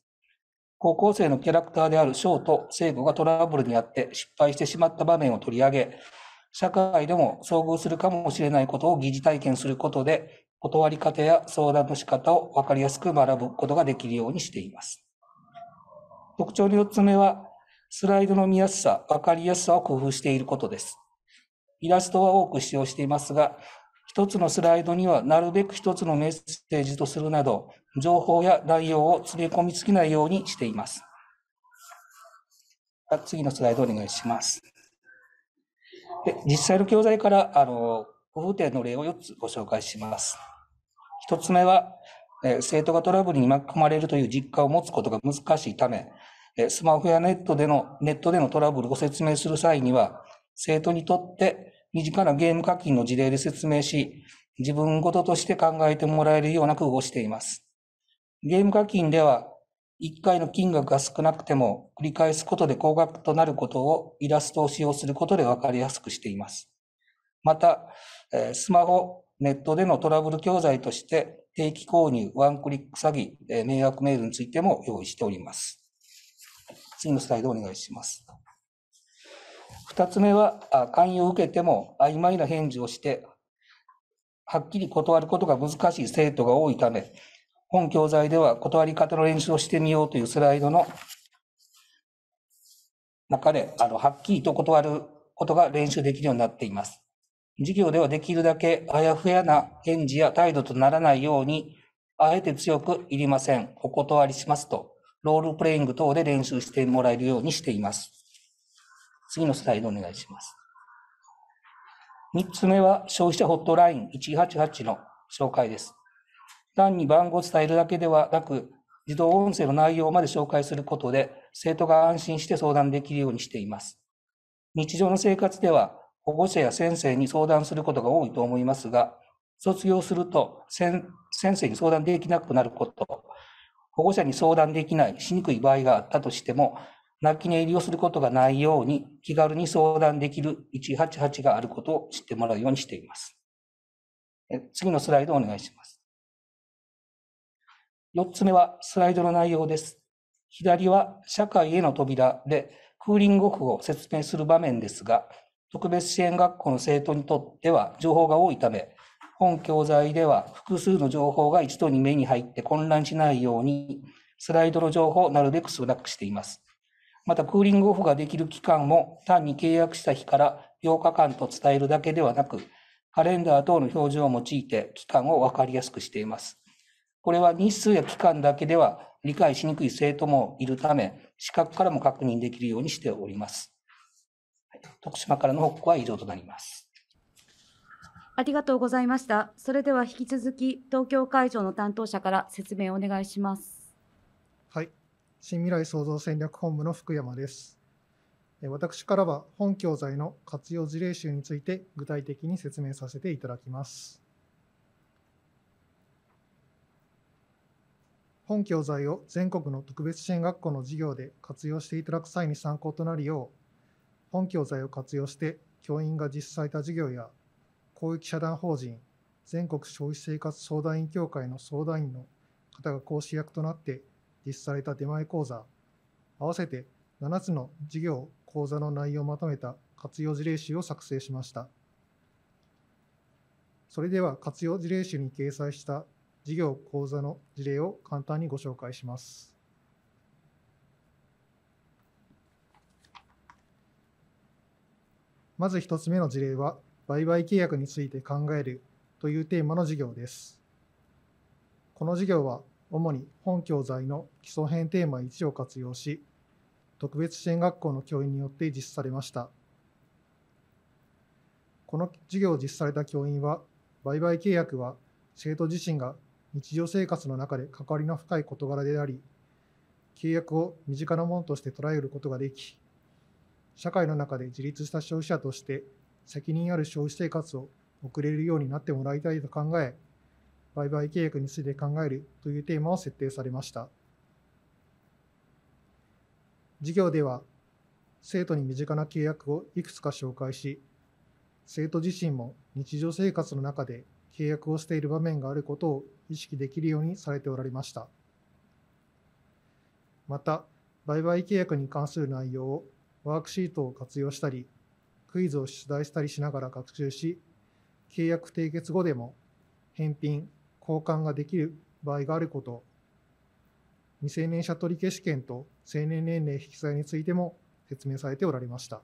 高校生のキャラクターである翔と聖子がトラブルにあって失敗してしまった場面を取り上げ、社会でも遭遇するかもしれないことを疑似体験することで、断り方や相談の仕方を分かりやすく学ぶことができるようにしています。特徴の4つ目は、スライドの見やすさ、分かりやすさを工夫していることです。イラストは多く使用していますが、一つのスライドにはなるべく一つのメッセージとするなど、情報や内容を詰め込みすぎないようにしています。次のスライドお願いします。で実際の教材から、あの、工夫点の例を4つご紹介します。1つ目は、え生徒がトラブルに巻き込まれるという実感を持つことが難しいため、えスマホやネットでの、ネットでのトラブルを説明する際には、生徒にとって身近なゲーム課金の事例で説明し、自分ごととして考えてもらえるような工夫をしています。ゲーム課金では、1回の金額が少なくても繰り返すことで高額となることをイラストを使用することで分かりやすくしています。また、スマホ、ネットでのトラブル教材として定期購入、ワンクリック詐欺、迷惑メールについても用意しております。次のスライドお願いします。2つ目は、勧誘を受けても曖昧な返事をして、はっきり断ることが難しい生徒が多いため、本教材では断り方の練習をしてみようというスライドの中で、あの、はっきりと断ることが練習できるようになっています。授業ではできるだけあやふやな返事や態度とならないように、あえて強くいりません。お断りしますと、ロールプレイング等で練習してもらえるようにしています。次のスライドお願いします。3つ目は消費者ホットライン188の紹介です。単に番号を伝えるだけではなく、自動音声の内容まで紹介することで、生徒が安心して相談できるようにしています。日常の生活では、保護者や先生に相談することが多いと思いますが、卒業すると先生に相談できなくなること、保護者に相談できない、しにくい場合があったとしても、泣き寝入りをすることがないように気軽に相談できる188があることを知ってもらうようにしています。次のスライドをお願いします。4つ目はスライドの内容です。左は社会への扉でクーリングオフを説明する場面ですが、特別支援学校の生徒にとっては情報が多いため、本教材では複数の情報が一度に目に入って混乱しないように、スライドの情報をなるべく少なくしています。また、クーリングオフができる期間も単に契約した日から8日間と伝えるだけではなく、カレンダー等の表示を用いて期間を分かりやすくしています。これは日数や期間だけでは理解しにくい生徒もいるため、視覚からも確認できるようにしております。徳島からの報告は以上となります。ありがとうございました。それでは引き続き、東京会場の担当者から説明をお願いします。はい。新未来創造戦略本部の福山です。私からは本教材の活用事例集について具体的に説明させていただきます。本教材を全国の特別支援学校の授業で活用していただく際に参考となるよう、本教材を活用して教員が実施された授業や、公益社団法人、全国消費生活相談員協会の相談員の方が講師役となって実施された出前講座、合わせて7つの授業・講座の内容をまとめた活用事例集を作成しました。それでは活用事例集に掲載した事業講座の事例を簡単にご紹介します。まず1つ目の事例は、売買契約について考えるというテーマの授業です。この授業は、主に本教材の基礎編テーマ1を活用し、特別支援学校の教員によって実施されました。この授業を実施された教員は、売買契約は生徒自身が日常生活の中で関わりの深い事柄であり、契約を身近なものとして捉えることができ、社会の中で自立した消費者として責任ある消費生活を送れるようになってもらいたいと考え、売買契約について考えるというテーマを設定されました。授業では、生徒に身近な契約をいくつか紹介し、生徒自身も日常生活の中で契約をしている場面があることを意識できるようにされておられました。また、売買契約に関する内容をワークシートを活用したり、クイズを出題したりしながら学習し、契約締結後でも返品、交換ができる場合があること、未成年者取消権と成年年齢引き下げについても説明されておられました。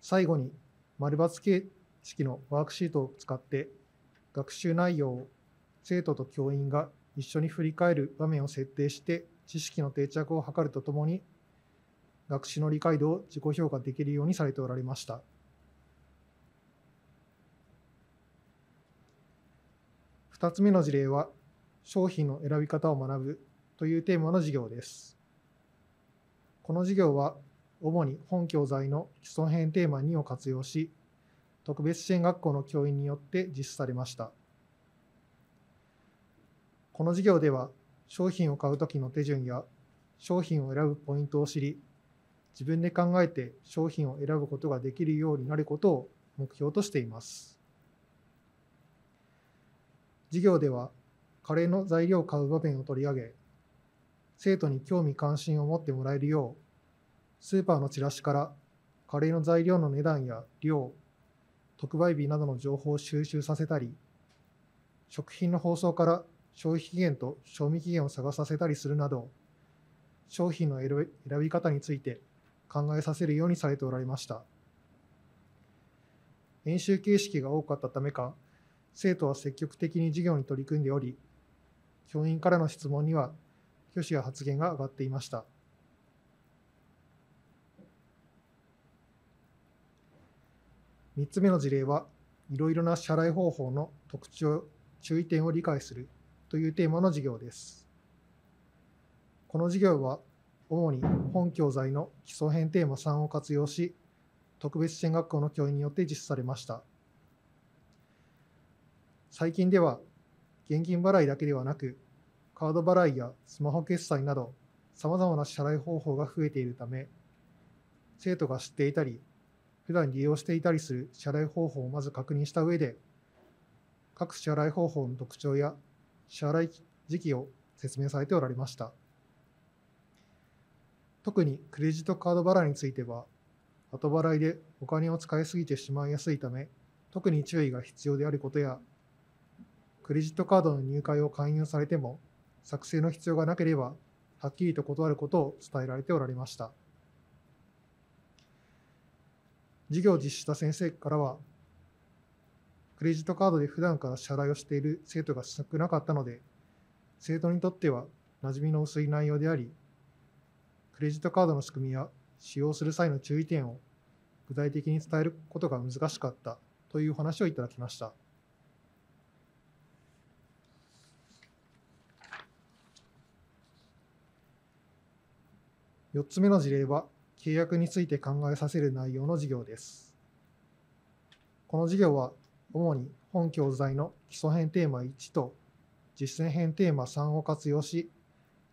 最後に、丸抜形式のワークシートを使って学習内容を生徒と教員が一緒に振り返る場面を設定して知識の定着を図るとともに学習の理解度を自己評価できるようにされておられました。2つ目の事例は商品の選び方を学ぶというテーマの授業です。この授業は主に本教材の基礎編テーマ2を活用し特別支援学校の教員によって実施されました。この授業では商品を買うときの手順や商品を選ぶポイントを知り自分で考えて商品を選ぶことができるようになることを目標としています。授業ではカレーの材料を買う場面を取り上げ生徒に興味関心を持ってもらえるようスーパーのチラシからカレーの材料の値段や量特売日などの情報を収集させたり、食品の包装から消費期限と賞味期限を探させたりするなど、商品の選び方について考えさせるようにされておられました。演習形式が多かったためか、生徒は積極的に授業に取り組んでおり、教員からの質問には、挙手や発言が上がっていました。3つ目の事例はいろいろな支払い方法の特徴注意点を理解するというテーマの授業ですこの授業は主に本教材の基礎編テーマ3を活用し特別支援学校の教員によって実施されました最近では現金払いだけではなくカード払いやスマホ決済などさまざまな支払い方法が増えているため生徒が知っていたり普段利用していたりする支払い方法をまず確認した上で、各支払い方法の特徴や支払い時期を説明されておられました。特にクレジットカード払いについては、後払いでお金を使いすぎてしまいやすいため、特に注意が必要であることや、クレジットカードの入会を勧誘されても、作成の必要がなければ、はっきりと断ることを伝えられておられました。授業を実施した先生からは、クレジットカードで普段から支払いをしている生徒が少なかったので、生徒にとっては馴染みの薄い内容であり、クレジットカードの仕組みや使用する際の注意点を具体的に伝えることが難しかったという話をいただきました。4つ目の事例は契約について考えさせる内容の授業です。この授業は主に本教材の基礎編テーマ1と実践編テーマ3を活用し、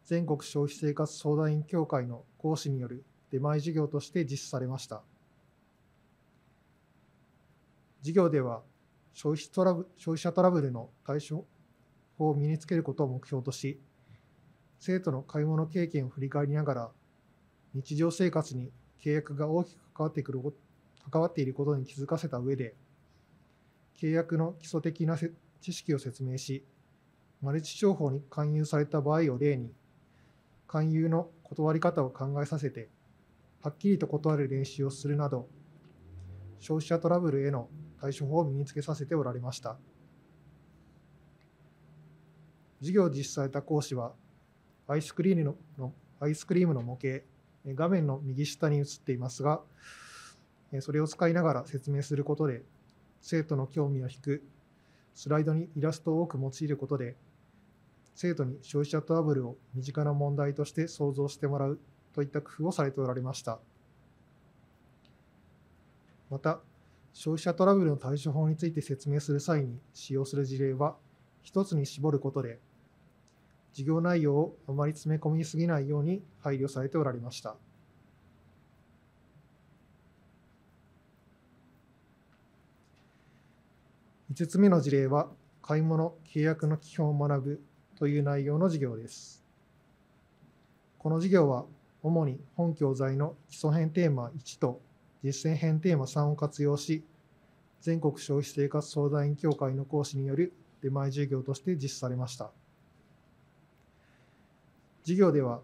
全国消費生活相談員協会の講師による出前授業として実施されました。授業では消費トラブ消費者トラブルの対処法を身につけることを目標とし、生徒の買い物経験を振り返りながら日常生活に契約が大きく関わってくる関わっていることに気づかせた上で契約の基礎的な知識を説明しマルチ商法に勧誘された場合を例に勧誘の断り方を考えさせてはっきりと断る練習をするなど消費者トラブルへの対処法を身につけさせておられました授業を実施された講師はアイスクリームのアイスクリームの模型画面の右下に映っていますが、それを使いながら説明することで、生徒の興味を引くスライドにイラストを多く用いることで、生徒に消費者トラブルを身近な問題として想像してもらうといった工夫をされておられました。また、消費者トラブルの対処法について説明する際に使用する事例は、一つに絞ることで、事業内容をあまり詰め込みすぎないように配慮されておられました。5つ目の事例は、買い物・契約の基本を学ぶという内容の事業です。この事業は、主に本教材の基礎編テーマ1と実践編テーマ3を活用し、全国消費生活相談員協会の講師による出前授業として実施されました。授業では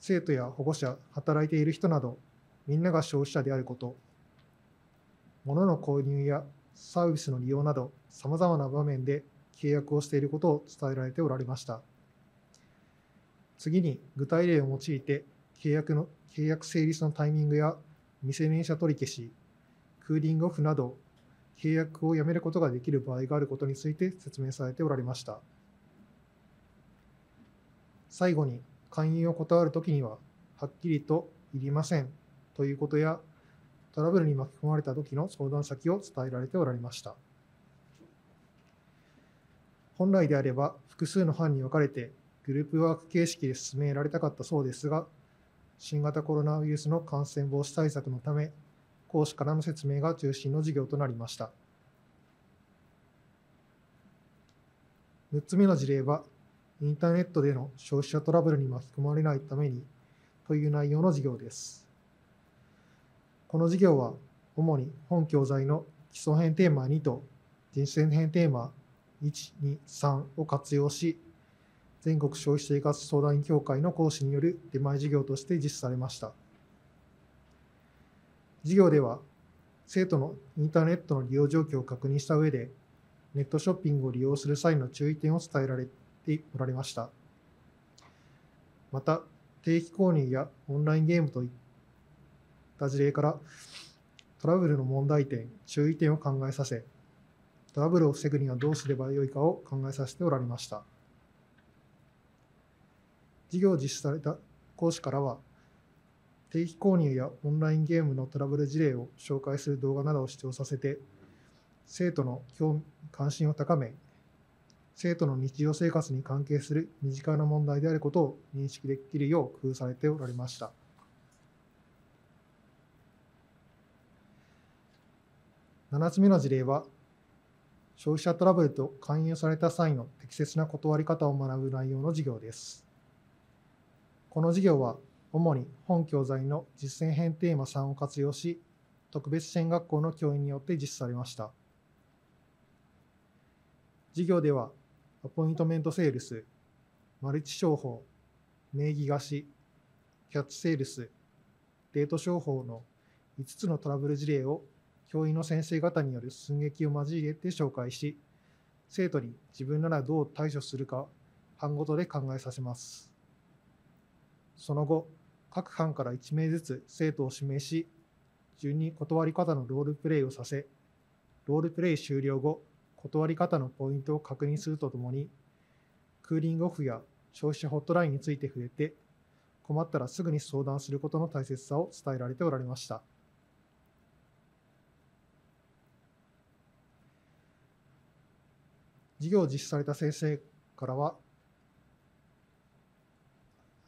生徒や保護者、働いている人など、みんなが消費者であること、物の購入やサービスの利用など、さまざまな場面で契約をしていることを伝えられておられました。次に、具体例を用いて、契約の契約成立のタイミングや未成年者取り消し、クーリングオフなど、契約をやめることができる場合があることについて説明されておられました。最後に勧誘を断るときには、はっきりといりませんということや、トラブルに巻き込まれた時の相談先を伝えられておられました。本来であれば、複数の班に分かれて、グループワーク形式で進められたかったそうですが、新型コロナウイルスの感染防止対策のため、講師からの説明が中心の授業となりました。6つ目の事例は、インターネットでの消費者トラブルに巻き込まれないためにという内容の授業です。この授業は主に本教材の基礎編テーマ2と人選編テーマ1、2、3を活用し、全国消費生活相談協会の講師による出前授業として実施されました。授業では、生徒のインターネットの利用状況を確認した上で、ネットショッピングを利用する際の注意点を伝えられておられました。また、定期購入やオンラインゲームといった事例から、トラブルの問題点、注意点を考えさせ、トラブルを防ぐにはどうすればよいかを考えさせておられました。事業を実施された講師からは、定期購入やオンラインゲームのトラブル事例を紹介する動画などを視聴させて、生徒の興味関心を高め、生徒の日常生活に関係する身近な問題であることを認識できるよう工夫されておられました。7つ目の事例は、消費者トラブルと勧誘された際の適切な断り方を学ぶ内容の授業です。この授業は、主に本教材の実践編テーマ3を活用し、特別支援学校の教員によって実施されました。授業ではアポイントメントセールス、マルチ商法、名義貸し、キャッチセールス、デート商法の5つのトラブル事例を教員の先生方による寸劇を交えて紹介し、生徒に自分ならどう対処するか、班ごとで考えさせます。その後、各班から1名ずつ生徒を指名し、順に断り方のロールプレイをさせ、ロールプレイ終了後、断り方のポイントを確認するとともに、クーリングオフや消費者ホットラインについて触れて、困ったらすぐに相談することの大切さを伝えられておられました。授業を実施された先生からは、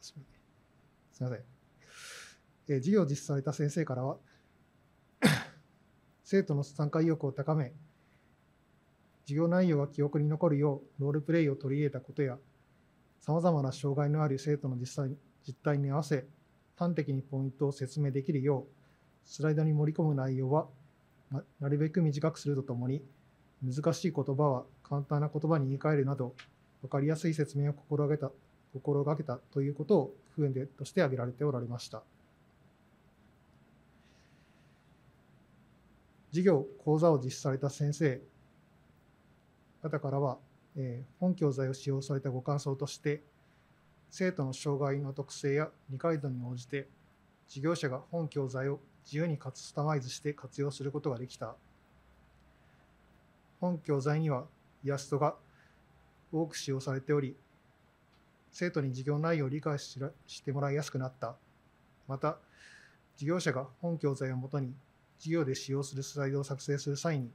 すみません。え授業を実施された先生からは、生徒の参加意欲を高め、授業内容が記憶に残るようロールプレイを取り入れたことや、さまざまな障害のある生徒の実際実態に合わせ、端的にポイントを説明できるよう、スライドに盛り込む内容はなるべく短くするとともに、難しい言葉は簡単な言葉に言い換えるなど、分かりやすい説明を心がけた心がけたということを不便として挙げられておられました。授業・講座を実施された先生方からは、えー、本教材を使用されたご感想として、生徒の障害の特性や理解度に応じて、事業者が本教材を自由にカスタマイズして活用することができた。本教材にはイラストが多く使用されており、生徒に授業内容を理解ししてもらいやすくなった。また、事業者が本教材をもとに授業で使用するスライドを作成する際に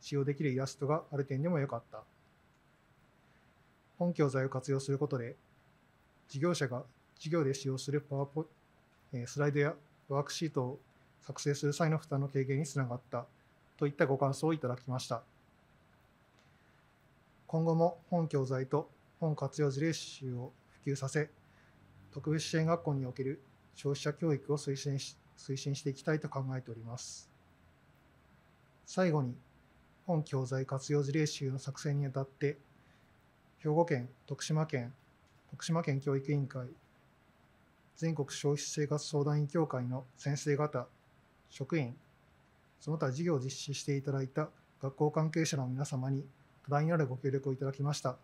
使用できるイラストがある点でも良かった。本教材を活用することで、事業者が事業で使用するパワポ、スライドやワークシートを作成する際の負担の軽減につながったといったご感想をいただきました。今後も本教材と本活用事例集を普及させ、特別支援学校における消費者教育を推進し推進していきたいと考えております。最後に本教材活用事例集の作成にあたって兵庫県徳島県徳島県教育委員会全国消費生活相談員協会の先生方職員その他事業を実施していただいた学校関係者の皆様に多大なるご協力をいただきました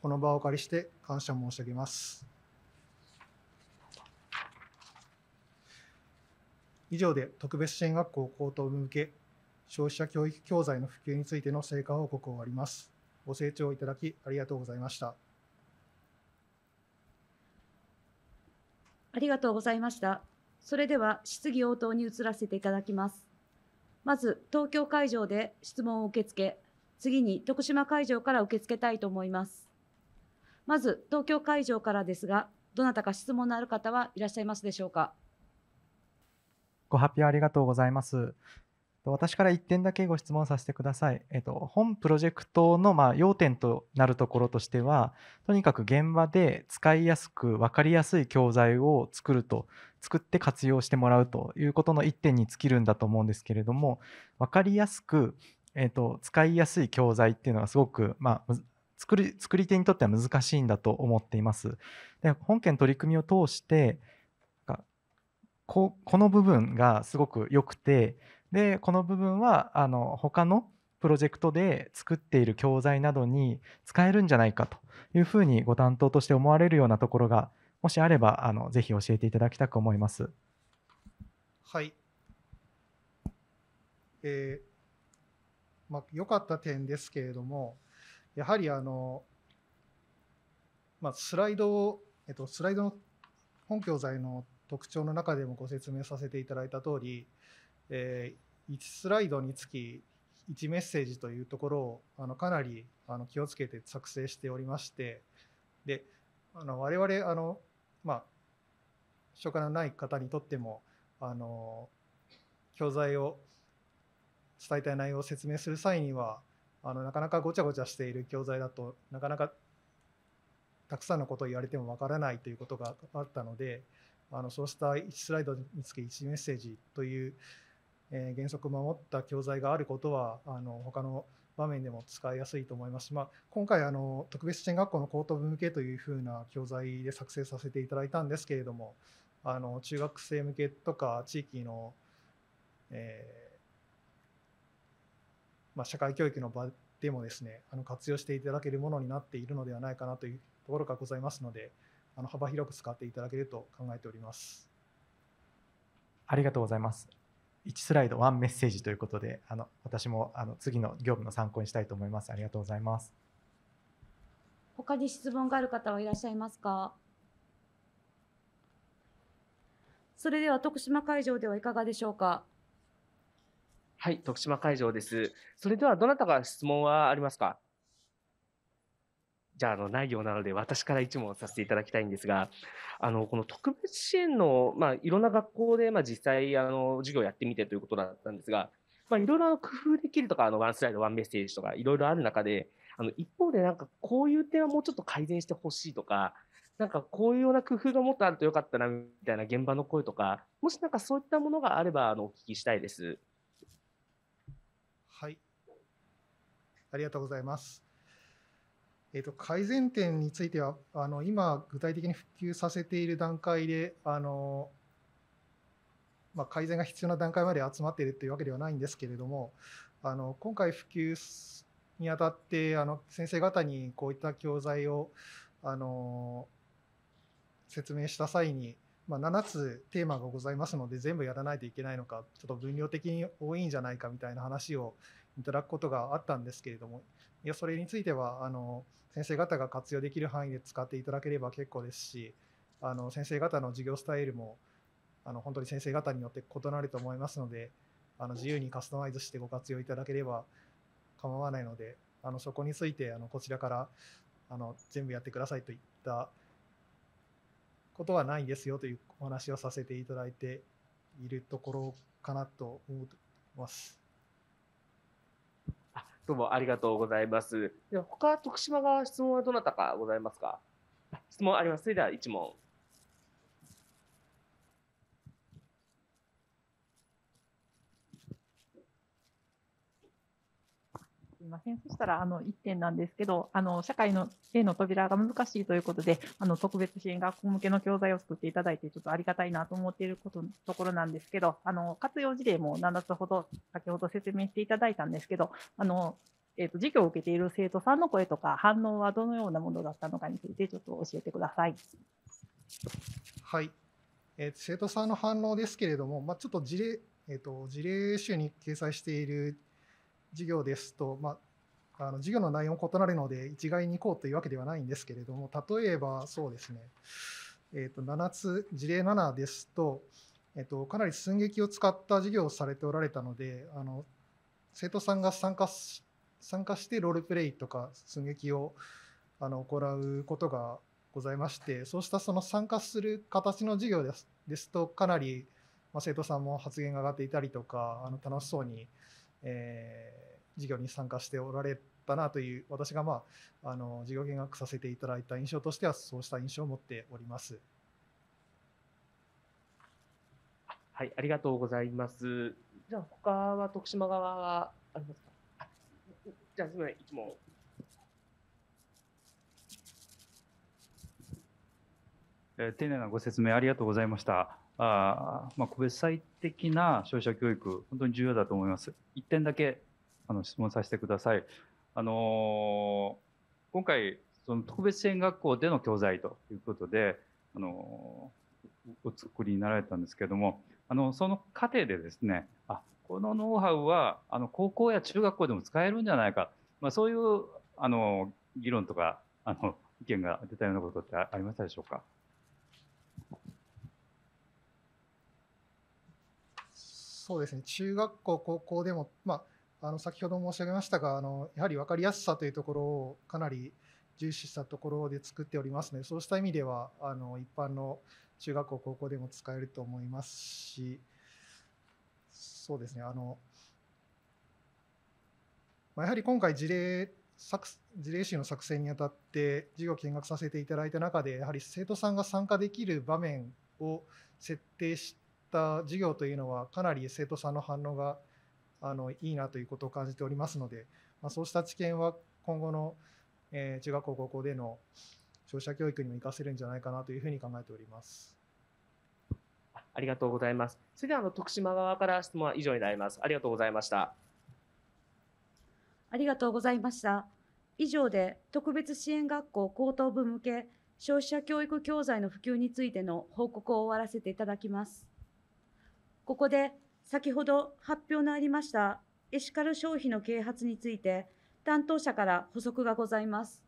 この場をお借りして感謝申し上げます以上で特別支援学校高等向け消費者教育教材の普及についての成果報告を終わります。ご清聴いただきありがとうございました。ありがとうございました。それでは質疑応答に移らせていただきます。まず、東京会場で質問を受け付け、次に徳島会場から受け付けたいと思います。まず、東京会場からですが、どなたか質問のある方はいらっしゃいますでしょうか。ご発表ありがとうございます。私から1点だけご質問させてください。えっと、本プロジェクトのまあ要点となるところとしては、とにかく現場で使いやすく分かりやすい教材を作ると、作って活用してもらうということの1点に尽きるんだと思うんですけれども、分かりやすく、えっと、使いやすい教材っていうのはすごく、まあ、作り作り手にとっては難しいんだと思っています。で本件取り組みを通してここの部分がすごく良くてでこの部分はあの他のプロジェクトで作っている教材などに使えるんじゃないかというふうにご担当として思われるようなところがもしあればあのぜひ教えていただきたく思います。はい、えー、まあ、良かった点ですけれどもやはりあの、まあ、スライドを、えっと、スライドの本教材の特徴の中でもご説明させていただいた通り、えー、1スライドにつき1メッセージというところをあのかなりあの気をつけて作成しておりましてであの我々あの、まあ、書家のない方にとってもあの教材を伝えたい内容を説明する際にはあのなかなかごちゃごちゃしている教材だとなかなかたくさんのことを言われてもわからないということがあったのであのそうした1スライドにつき1メッセージというえ原則守った教材があることはあの他の場面でも使いやすいと思いますし、まあ、今回あの特別支援学校の高等部向けというふうな教材で作成させていただいたんですけれどもあの中学生向けとか地域の、えーまあ、社会教育の場でもですねあの活用していただけるものになっているのではないかなというところがございますのであの幅広く使っていただけると考えております。ありがとうございます。1スライド1メッセージということであの私もあの次の業務の参考にしたいと思いますありがとうございます他に質問がある方はいらっしゃいますかそれでは徳島会場ではいかがでしょうかはい徳島会場ですそれではどなたが質問はありますかじゃあ、あの、な容なので、私から一問させていただきたいんですが、あの、この特別支援の、まあ、いろんな学校で、まあ、実際、あの、授業やってみてということだったんですが、まあ、いろいろ工夫できるとか、あの、ワンスライド、ワンメッセージとか、いろいろある中で、あの、一方で、なんか、こういう点はもうちょっと改善してほしいとか、なんか、こういうような工夫がもっとあるとよかったな、みたいな現場の声とか、もしなんかそういったものがあれば、あの、お聞きしたいです。はい。ありがとうございます。えーと、改善点についてはあの今具体的に復旧させている段階であの、まあ、改善が必要な段階まで集まっているというわけではないんですけれどもあの今回普及にあたってあの先生方にこういった教材をあの説明した際に、まあ、7つテーマがございますので全部やらないといけないのかちょっと分量的に多いんじゃないかみたいな話をいただくことがあったんですけれどもいやそれについてはあの先生方が活用できる範囲で使っていただければ結構ですしあの先生方の授業スタイルもあの本当に先生方によって異なると思いますのであの自由にカスタマイズしてご活用いただければ構わないのであのそこについてあのこちらからあの全部やってくださいといったことはないですよというお話をさせていただいているところかなと思ってます。どうもありがとうございます。では他、徳島側質問はどなたかございますか質問あります。それでは一問。ません。そしたら、あの、1点なんですけど、あの、社会の、への扉が難しいということで、あの、特別支援学校向けの教材を作っていただいて、ちょっとありがたいなと思っていること、ところなんですけど、あの、活用事例も7つほど、先ほど説明していただいたんですけど、あの、えっ、ー、と、授業を受けている生徒さんの声とか反応はどのようなものだったのかについて、ちょっと教えてください。はい。えー、生徒さんの反応ですけれども、まあ、ちょっと事例、えっ、ー、と、事例集に掲載している事業ですと、まあ、あの授業の内容も異なるので一概にいこうというわけではないんですけれども例えばそうですね、えー、と7つ事例7ですと,、えー、とかなり寸劇を使った授業をされておられたのであの生徒さんが参加し参加してロールプレイとか寸劇をあの行うことがございましてそうしたその参加する形の授業ですですとかなり、ま生徒さんも発言が上がっていたりとかあの楽しそうにえー、事業に参加しておられたなという私が、まあ、あの事業見学させていただいた印象としてはそうした印象を持っております。はい、ありがとうございます。じゃあ、他は徳島側はありますかじゃあ、すみません、いつも。えー、丁寧なご説明ありがとうございました。あまあ、個別サイト的な消費者教育、本当に重要だと思います。1点だけあの質問させてください。あのー、今回、その特別支援学校での教材ということで、あのー、お作りになられたんですけども、あの、その過程でですね、あ、このノウハウは、あの、高校や中学校でも使えるんじゃないか、まあ、そういう、あの、議論とか、あの、意見が出たようなことってありましたでしょうか。そうですね中学校高校でも、まあ、あの先ほど申し上げましたがあのやはり分かりやすさというところをかなり重視したところで作っておりますの、でそうした意味ではあの一般の中学校高校でも使えると思いますしそうですねあの、まあ、やはり今回事例作事例集の作成にあたって授業を見学させていただいた中でやはり生徒さんが参加できる場面を設定しった授業というのはかなり生徒さんの反応があのいいなということを感じておりますので、まあ、そうした知見は今後の、えー、中学校高校での消費者教育にも生かせるんじゃないかなというふうに考えております。ありがとうございます。それではあの徳島側から質問は以上になります。ありがとうございました。ありがとうございました。以上で特別支援学校高等部向け消費者教育教材の普及についての報告を終わらせていただきます。ここで先ほど発表のありましたエシカル消費の啓発について担当者から補足がございます。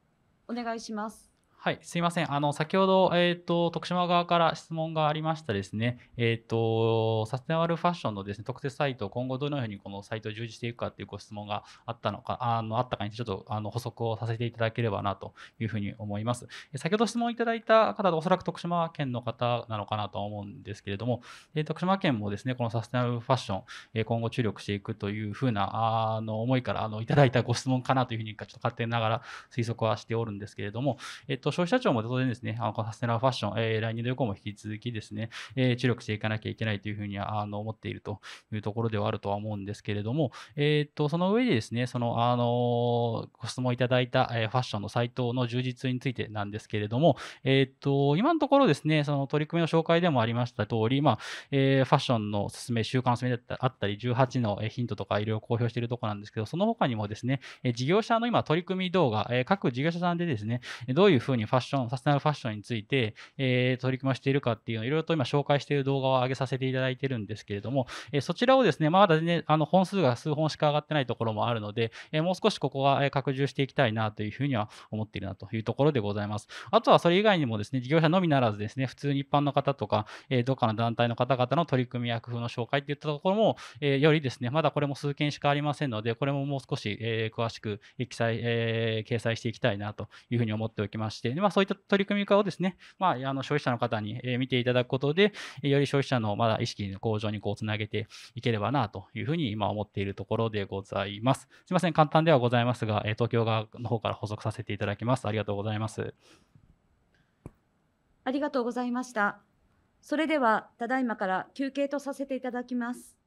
お願いします。はい、すいません。あの、先ほど、えー、と、徳島側から質問がありましたですね。えっ、ー、と、サステナブルファッションのですね、特設サイト、今後どのようにこのサイトを従事していくかっていうご質問があったのか、あの、あったかにちょっと、あの、補足をさせていただければなというふうに思います。先ほど質問いただいた方で、おそらく徳島県の方なのかなとは思うんですけれども、え徳島県もですね、このサステナブルファッション、え今後注力していくというふうな、あの、思いから、あの、いただいたご質問かなというふうに、ちょっと勝手ながら推測はしておるんですけれども、えと、消費者庁も当然ですね、あのサステナファッション、えー、来年度以降も引き続きですね、えー、注力していかなきゃいけないというふうにあの思っているというところではあるとは思うんですけれども、えーと、その上でですね、その、あのご質問いただいた、えー、ファッションのサイトの充実についてなんですけれども、えーと、今のところですね、その取り組みの紹介でもありました通り、まあえー、ファッションの勧め、習慣の勧めだったり、18のヒントとかいろいろ公表しているところなんですけど、その他にもですね、事業者の今取り組み動画、各事業者さんでですね、どういうふうににファッション、サステナブルファッションについて、えー、取り組みをしているかっていうのをいろいろと今紹介している動画を上げさせていただいてるんですけれども、えー、そちらをですね、まだね、あの本数が数本しか上がってないところもあるので、えー、もう少しここは拡充していきたいなというふうには思っているなというところでございます。あとはそれ以外にもですね、事業者のみならずですね、普通に一般の方とか、えー、どっかの団体の方々の取り組みや工夫の紹介っていったところも、えー、よりですね、まだこれも数件しかありませんので、これももう少し、えー、詳しく記載、えー、掲載していきたいなというふうに思っておきまして、で、まあ、そういった取り組み化をですね、まあ、あの消費者の方に見ていただくことで、より消費者のまだ意識の向上にこうつなげていければなというふうに今思っているところでございます。すみません、簡単ではございますが、東京側の方から補足させていただきます。ありがとうございます。ありがとうございました。それでは、ただいまから休憩とさせていただきます。